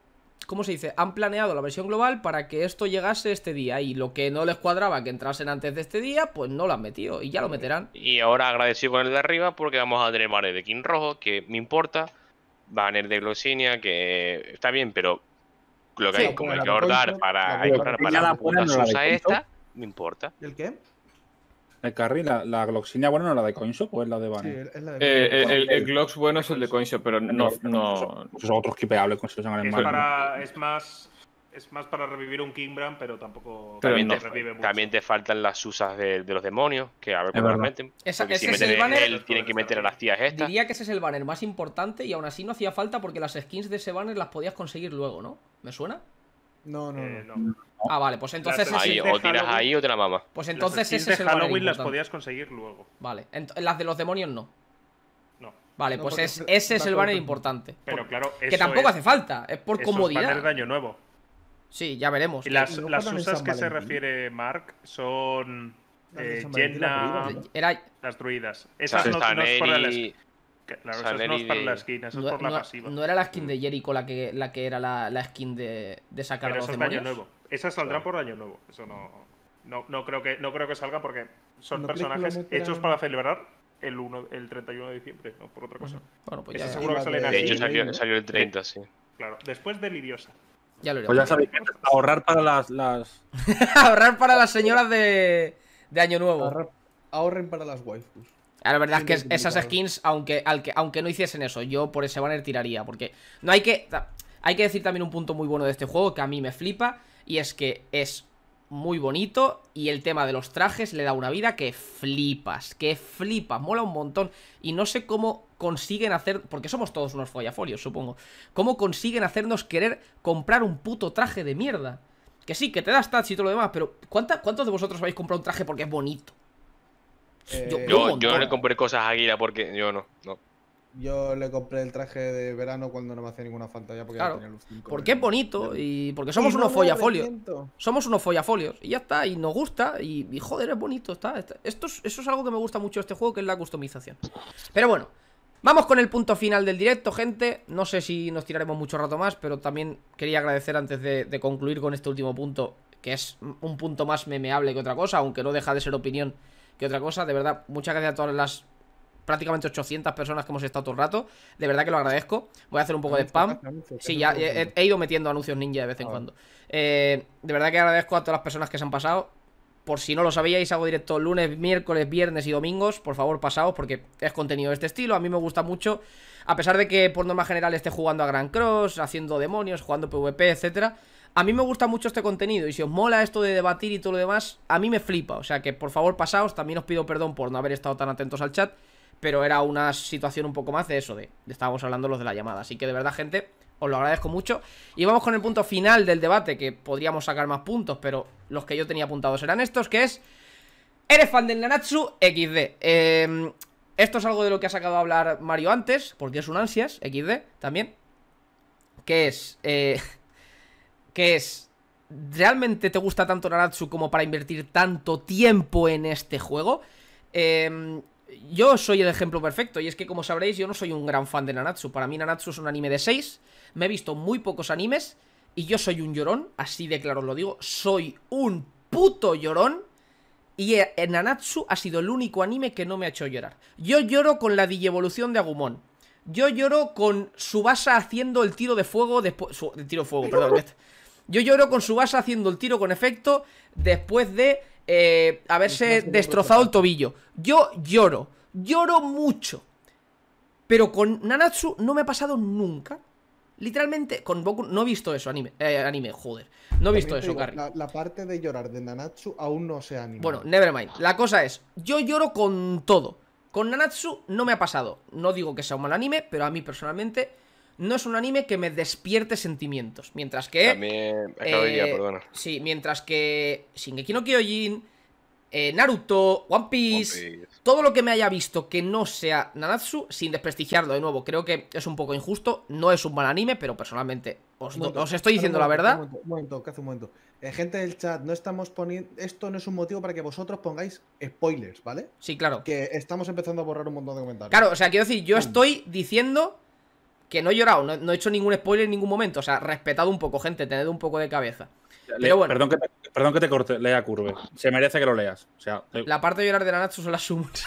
[SPEAKER 2] ¿cómo se dice? Han planeado la versión global para que esto llegase este día y lo que no les cuadraba que entrasen antes de este día, pues no lo han metido y ya lo meterán.
[SPEAKER 1] Y ahora agradecido con el de arriba porque vamos a tener banner de King Rojo, que me importa, banner de Glossinia, que está bien, pero lo que hay, como que ahorrar para, para la puta esta, me importa. ¿Del qué?
[SPEAKER 4] El carry, la, la gloxina buena no la de CoinShop o es la de Banner? Eh, el,
[SPEAKER 6] el, Glox bueno es el de CoinShop, pero no. no...
[SPEAKER 4] son otros kipeables con si se es,
[SPEAKER 6] para,
[SPEAKER 5] es más es más para revivir un Kingbrand, pero tampoco también, te, también
[SPEAKER 1] te, faltan las usas de, los demonios, que a ver cómo las meten. Esa, ese es el banner, tienen que meter a las tías estas.
[SPEAKER 2] Diría que ese es el banner más importante y aún así no hacía falta porque las skins de ese banner las podías conseguir luego, ¿no? ¿Me suena? No, no. no. Eh, Ah, vale, pues entonces. Ese ahí, o tiras ahí o te la mamas. Pues entonces ese es el Halloween las podías conseguir luego. Vale, las de los demonios no. No. Vale, pues es, ese es, el banner importante. Que tampoco hace falta, es por comodidad. el daño nuevo. Sí, ya veremos. Y las, las usas que se refiere
[SPEAKER 5] Mark son. Eh, Jenna.
[SPEAKER 2] Era... Las
[SPEAKER 5] druidas. Esas no, no es para las. Claro, no es para la skin, no, es por la pasiva.
[SPEAKER 2] No era la skin mm. de Jericho la que, la que era la, la skin de, de sacar a los demonios. Nuevo. Esas saldrán
[SPEAKER 5] por Año Nuevo. Eso no, no, no, creo que, no creo que salga porque son personajes hechos para celebrar el, 1, el 31 de diciembre, no por otra cosa. Bueno, pues ya de... salió, el 30, sí. Claro, después de Liriosa.
[SPEAKER 2] Ya lo Pues ya sabéis,
[SPEAKER 4] ahorrar para las.
[SPEAKER 2] ahorrar para las señoras de, Año Nuevo. ahorren para las waifus. Ah, la verdad es que esas skins, aunque, al que, aunque no hiciesen eso, yo por ese banner tiraría. Porque no hay que. Hay que decir también un punto muy bueno de este juego que a mí me flipa y es que es muy bonito y el tema de los trajes le da una vida que flipas, que flipas, mola un montón y no sé cómo consiguen hacer, porque somos todos unos follafolios supongo, cómo consiguen hacernos querer comprar un puto traje de mierda. Que sí, que te das stats y todo lo demás, pero ¿cuántos de vosotros habéis comprado un traje porque es bonito?
[SPEAKER 3] yo, eh, no le
[SPEAKER 1] compré cosas a Aguila porque yo no, no.
[SPEAKER 2] Yo le compré el traje de verano cuando no me hacía ninguna ya porque ya tenía los Porque es bonito y porque somos unos follafolios. Somos unos follafolios y ya está, y nos gusta y, joder, es bonito, está, Esto eso es algo que me gusta mucho de este juego, que es la customización. Pero bueno, vamos con el punto final del directo, gente. No sé si nos tiraremos mucho rato más, pero también quería agradecer antes de, de concluir con este último punto, que es un punto más memeable que otra cosa, aunque no deja de ser opinión que otra cosa. De verdad, muchas gracias a todas las prácticamente 800 personas que hemos estado todo el rato. De verdad que lo agradezco. Voy a hacer un poco de spam.
[SPEAKER 7] Sí, ya eh,
[SPEAKER 2] he, ido metiendo anuncios ninja de vez en ah, cuando. Eh, de verdad que agradezco a todas las personas que se han pasado. Por si no lo sabíais, hago directo lunes, miércoles, viernes y domingos. Por favor, pasaos porque es contenido de este estilo. A mí me gusta mucho. A pesar de que por norma general esté jugando a Grand Cross, haciendo demonios, jugando PvP, etcétera. A mí me gusta mucho este contenido y si os mola esto de debatir y todo lo demás, a mí me flipa. O sea que por favor pasaos, también os pido perdón por no haber estado tan atentos al chat pero era una situación un poco más de eso, de, estábamos hablando los de la llamada. Así que de verdad, gente, os lo agradezco mucho. Y vamos con el punto final del debate, que podríamos sacar más puntos, pero los que yo tenía apuntados eran estos, que es... ¿Eres fan del naratsu XD. Em, esto es algo de lo que ha sacado a hablar Mario antes, porque es un ansias, XD, también. Que es... Eh, que es... ¿Realmente te gusta tanto naratsu como para invertir tanto tiempo en este juego? Eh, yo soy el ejemplo perfecto, y es que como sabréis, yo no soy un gran fan de Nanatsu. Para mí Nanatsu es un anime de 6, me he visto muy pocos animes, y yo soy un llorón, así de claro os lo digo, soy un puto llorón. Y eh, eh, Nanatsu ha sido el único anime que no me ha hecho llorar. Yo lloro con la digievolución de Agumon. Yo lloro con Subasa haciendo el tiro de fuego después... tiro de fuego, perdón. Yo lloro con Subasa haciendo el tiro con efecto después de eh, haberse destrozado el tobillo. Yo lloro, lloro mucho. Pero con Nanatsu no me ha pasado nunca. Literalmente, con Boku no he visto eso, anime, eh, anime joder. No he visto eso,
[SPEAKER 3] La, parte de llorar de Nanatsu aún no se ha Bueno,
[SPEAKER 2] nevermind. La cosa es, yo lloro con todo. Con Nanatsu no me ha pasado. No digo que sea un mal anime, pero a mí personalmente no es un anime que me despierte sentimientos. Mientras que. También. Acabo eh, perdona. Sí, mientras que. Shingeki no Kyojin, eh, Naruto, One Piece, Todo lo que me haya visto que no sea Nanatsu, sin desprestigiarlo de nuevo. Creo que es un poco injusto. No es un mal anime, pero personalmente os, estoy diciendo la verdad. Un
[SPEAKER 3] momento, que hace un momento. Eh, gente del chat, no estamos poniendo. Esto no es un motivo para que vosotros pongáis spoilers, ¿vale? Sí, claro.
[SPEAKER 2] Que estamos empezando a borrar un montón de comentarios. Claro, o sea, quiero decir, yo estoy diciendo que no he llorado, no, he hecho ningún spoiler en ningún momento. O sea, respetado un poco, gente, tened un poco de cabeza.
[SPEAKER 4] Pero bueno. Perdón que, te, corte, lea Curve. Se merece que lo leas. O
[SPEAKER 2] sea, La parte de llorar de Nanatsu son la sumas.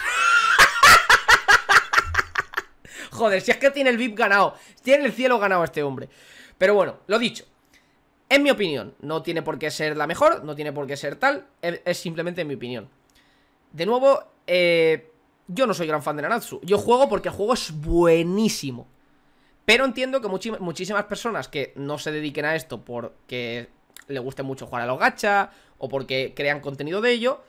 [SPEAKER 2] Joder, si es que tiene el VIP ganado. Tiene el cielo ganado este hombre. Pero bueno, lo dicho. es mi opinión, no tiene por qué ser la mejor, no tiene por qué ser tal, es, simplemente mi opinión. De nuevo, eh, yo no soy gran fan de Nanatsu. Yo juego porque el juego es buenísimo. Pero entiendo que muchísimas personas que no se dediquen a esto porque le guste mucho jugar a los gacha o porque crean contenido de ello,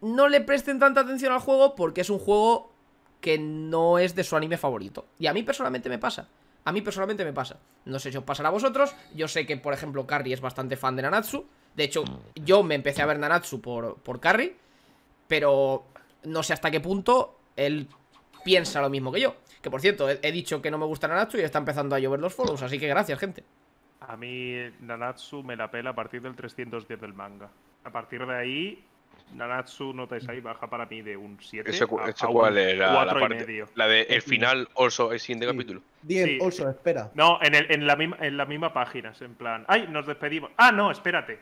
[SPEAKER 2] no le presten tanta atención al juego porque es un juego que no es de su anime favorito. Y a mí personalmente me pasa. A mí personalmente me pasa. No sé si os pasará a vosotros. Yo sé que, por ejemplo, Carrie es bastante fan de Nanatsu. De hecho, yo me empecé a ver Nanatsu por, por Carrie. Pero no sé hasta qué punto él piensa lo mismo que yo. Que por cierto, he, dicho que no me gusta Nanatsu y está empezando a llover los foros, así que gracias, gente. A mí
[SPEAKER 5] Nanatsu me la pela a partir del 310 del manga. A partir de ahí, Nanatsu no ahí baja para mí de un 7 ¿Eso, a, era la,
[SPEAKER 1] la de el final Oso, el siguiente capítulo.
[SPEAKER 5] 10, Oso, espera. No, en, el, en, la misma, en la misma página, en plan, ay, nos despedimos. Ah, no, espérate.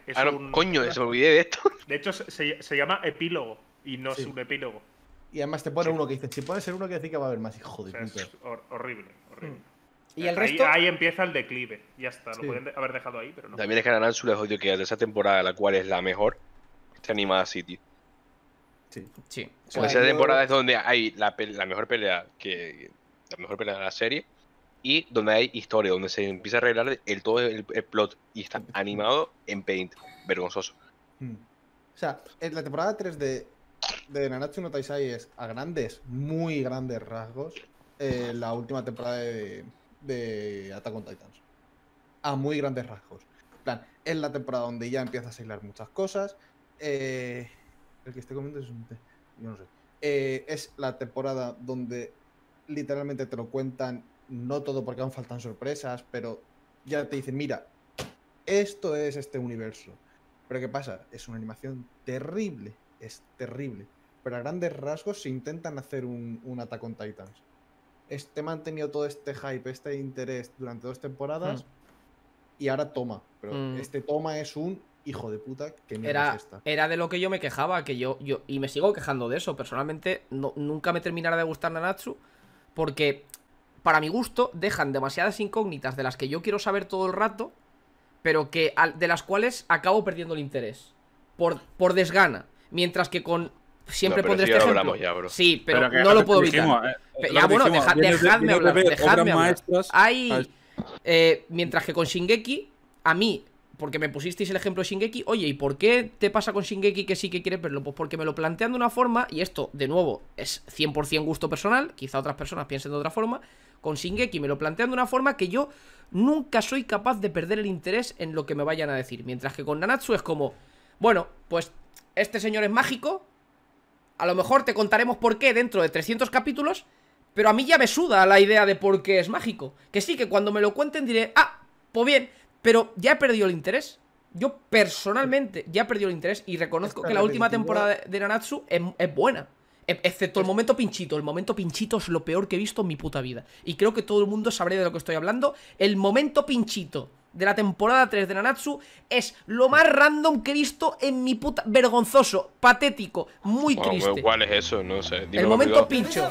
[SPEAKER 5] Coño, se me olvidé de esto. De hecho, se, llama epílogo y no es un epílogo.
[SPEAKER 3] Y además te pone uno que dice, si puede ser uno que decir que va a haber más, hijo de
[SPEAKER 5] horrible, horrible. Mm. ¿Y el resto? ahí, empieza el declive, ya está, lo pueden haber dejado ahí, pero no. También
[SPEAKER 1] es que es odio que de esa temporada, la cual es la mejor, está animada City.
[SPEAKER 2] Sí. sí. Pues esa temporada es
[SPEAKER 1] donde hay la, mejor pelea que la mejor pelea de la serie y donde hay historia, donde se empieza a arreglar el todo el, plot y está animado en Paint, vergonzoso. Mm.
[SPEAKER 3] O sea, en la temporada 3 de de Nanatsu no Taisai es, a grandes, muy grandes rasgos, eh, la última temporada de, de Attack on Titans. A muy grandes rasgos. En plan, es la temporada donde ya empiezas a aislar muchas cosas. Eh, el que esté comiendo es un té. Yo no sé. Eh, es la temporada donde literalmente te lo cuentan, no todo porque aún faltan sorpresas, pero ya te dicen, mira, esto es este universo. Pero ¿qué pasa? Es una animación terrible, es terrible. Pero a grandes rasgos se intentan hacer un, ataque con Titans. Este mantenido todo este hype, este interés durante dos temporadas hmm. y ahora toma. Pero hmm. este toma es un hijo de puta que me era,
[SPEAKER 2] Era de lo que yo me quejaba, que yo, yo y me sigo quejando de eso. Personalmente, no, nunca me terminará de gustar Nanatsu porque, para mi gusto, dejan demasiadas incógnitas de las que yo quiero saber todo el rato, pero que de las cuales acabo perdiendo el interés. Por, por desgana. Mientras que con siempre pondré este ejemplo. Sí, pero, no lo puedo evitar. Eh, ya, bueno, dejadme hablar. dejadme Hay, eh, mientras que con Shingeki, a mí, porque me pusisteis el ejemplo de Shingeki, oye, ¿y por qué te pasa con Shingeki que sí que quieres verlo? Pues porque me lo plantean de una forma, y esto, de nuevo, es 100% gusto personal, quizá otras personas piensen de otra forma, con Shingeki me lo plantean de una forma que yo nunca soy capaz de perder el interés en lo que me vayan a decir. Mientras que con Nanatsu es como, bueno, pues este señor es mágico, a lo mejor te contaremos por qué dentro de 300 capítulos, pero a mí ya me suda la idea de por qué es mágico. Que sí, que cuando me lo cuenten diré, ah, pues bien, pero ya he perdido el interés. Yo personalmente ya he perdido el interés y reconozco que la última temporada de Nanatsu es, buena. E-, excepto el momento pinchito. El momento pinchito es lo peor que he visto en mi puta vida. Y creo que todo el mundo sabrá de lo que estoy hablando. El momento pinchito de la temporada 3 de Nanatsu es lo más random que he visto en mi puta... Vergonzoso, patético, muy triste. ¿Cuál
[SPEAKER 1] es eso? No sé. El momento
[SPEAKER 2] pincho.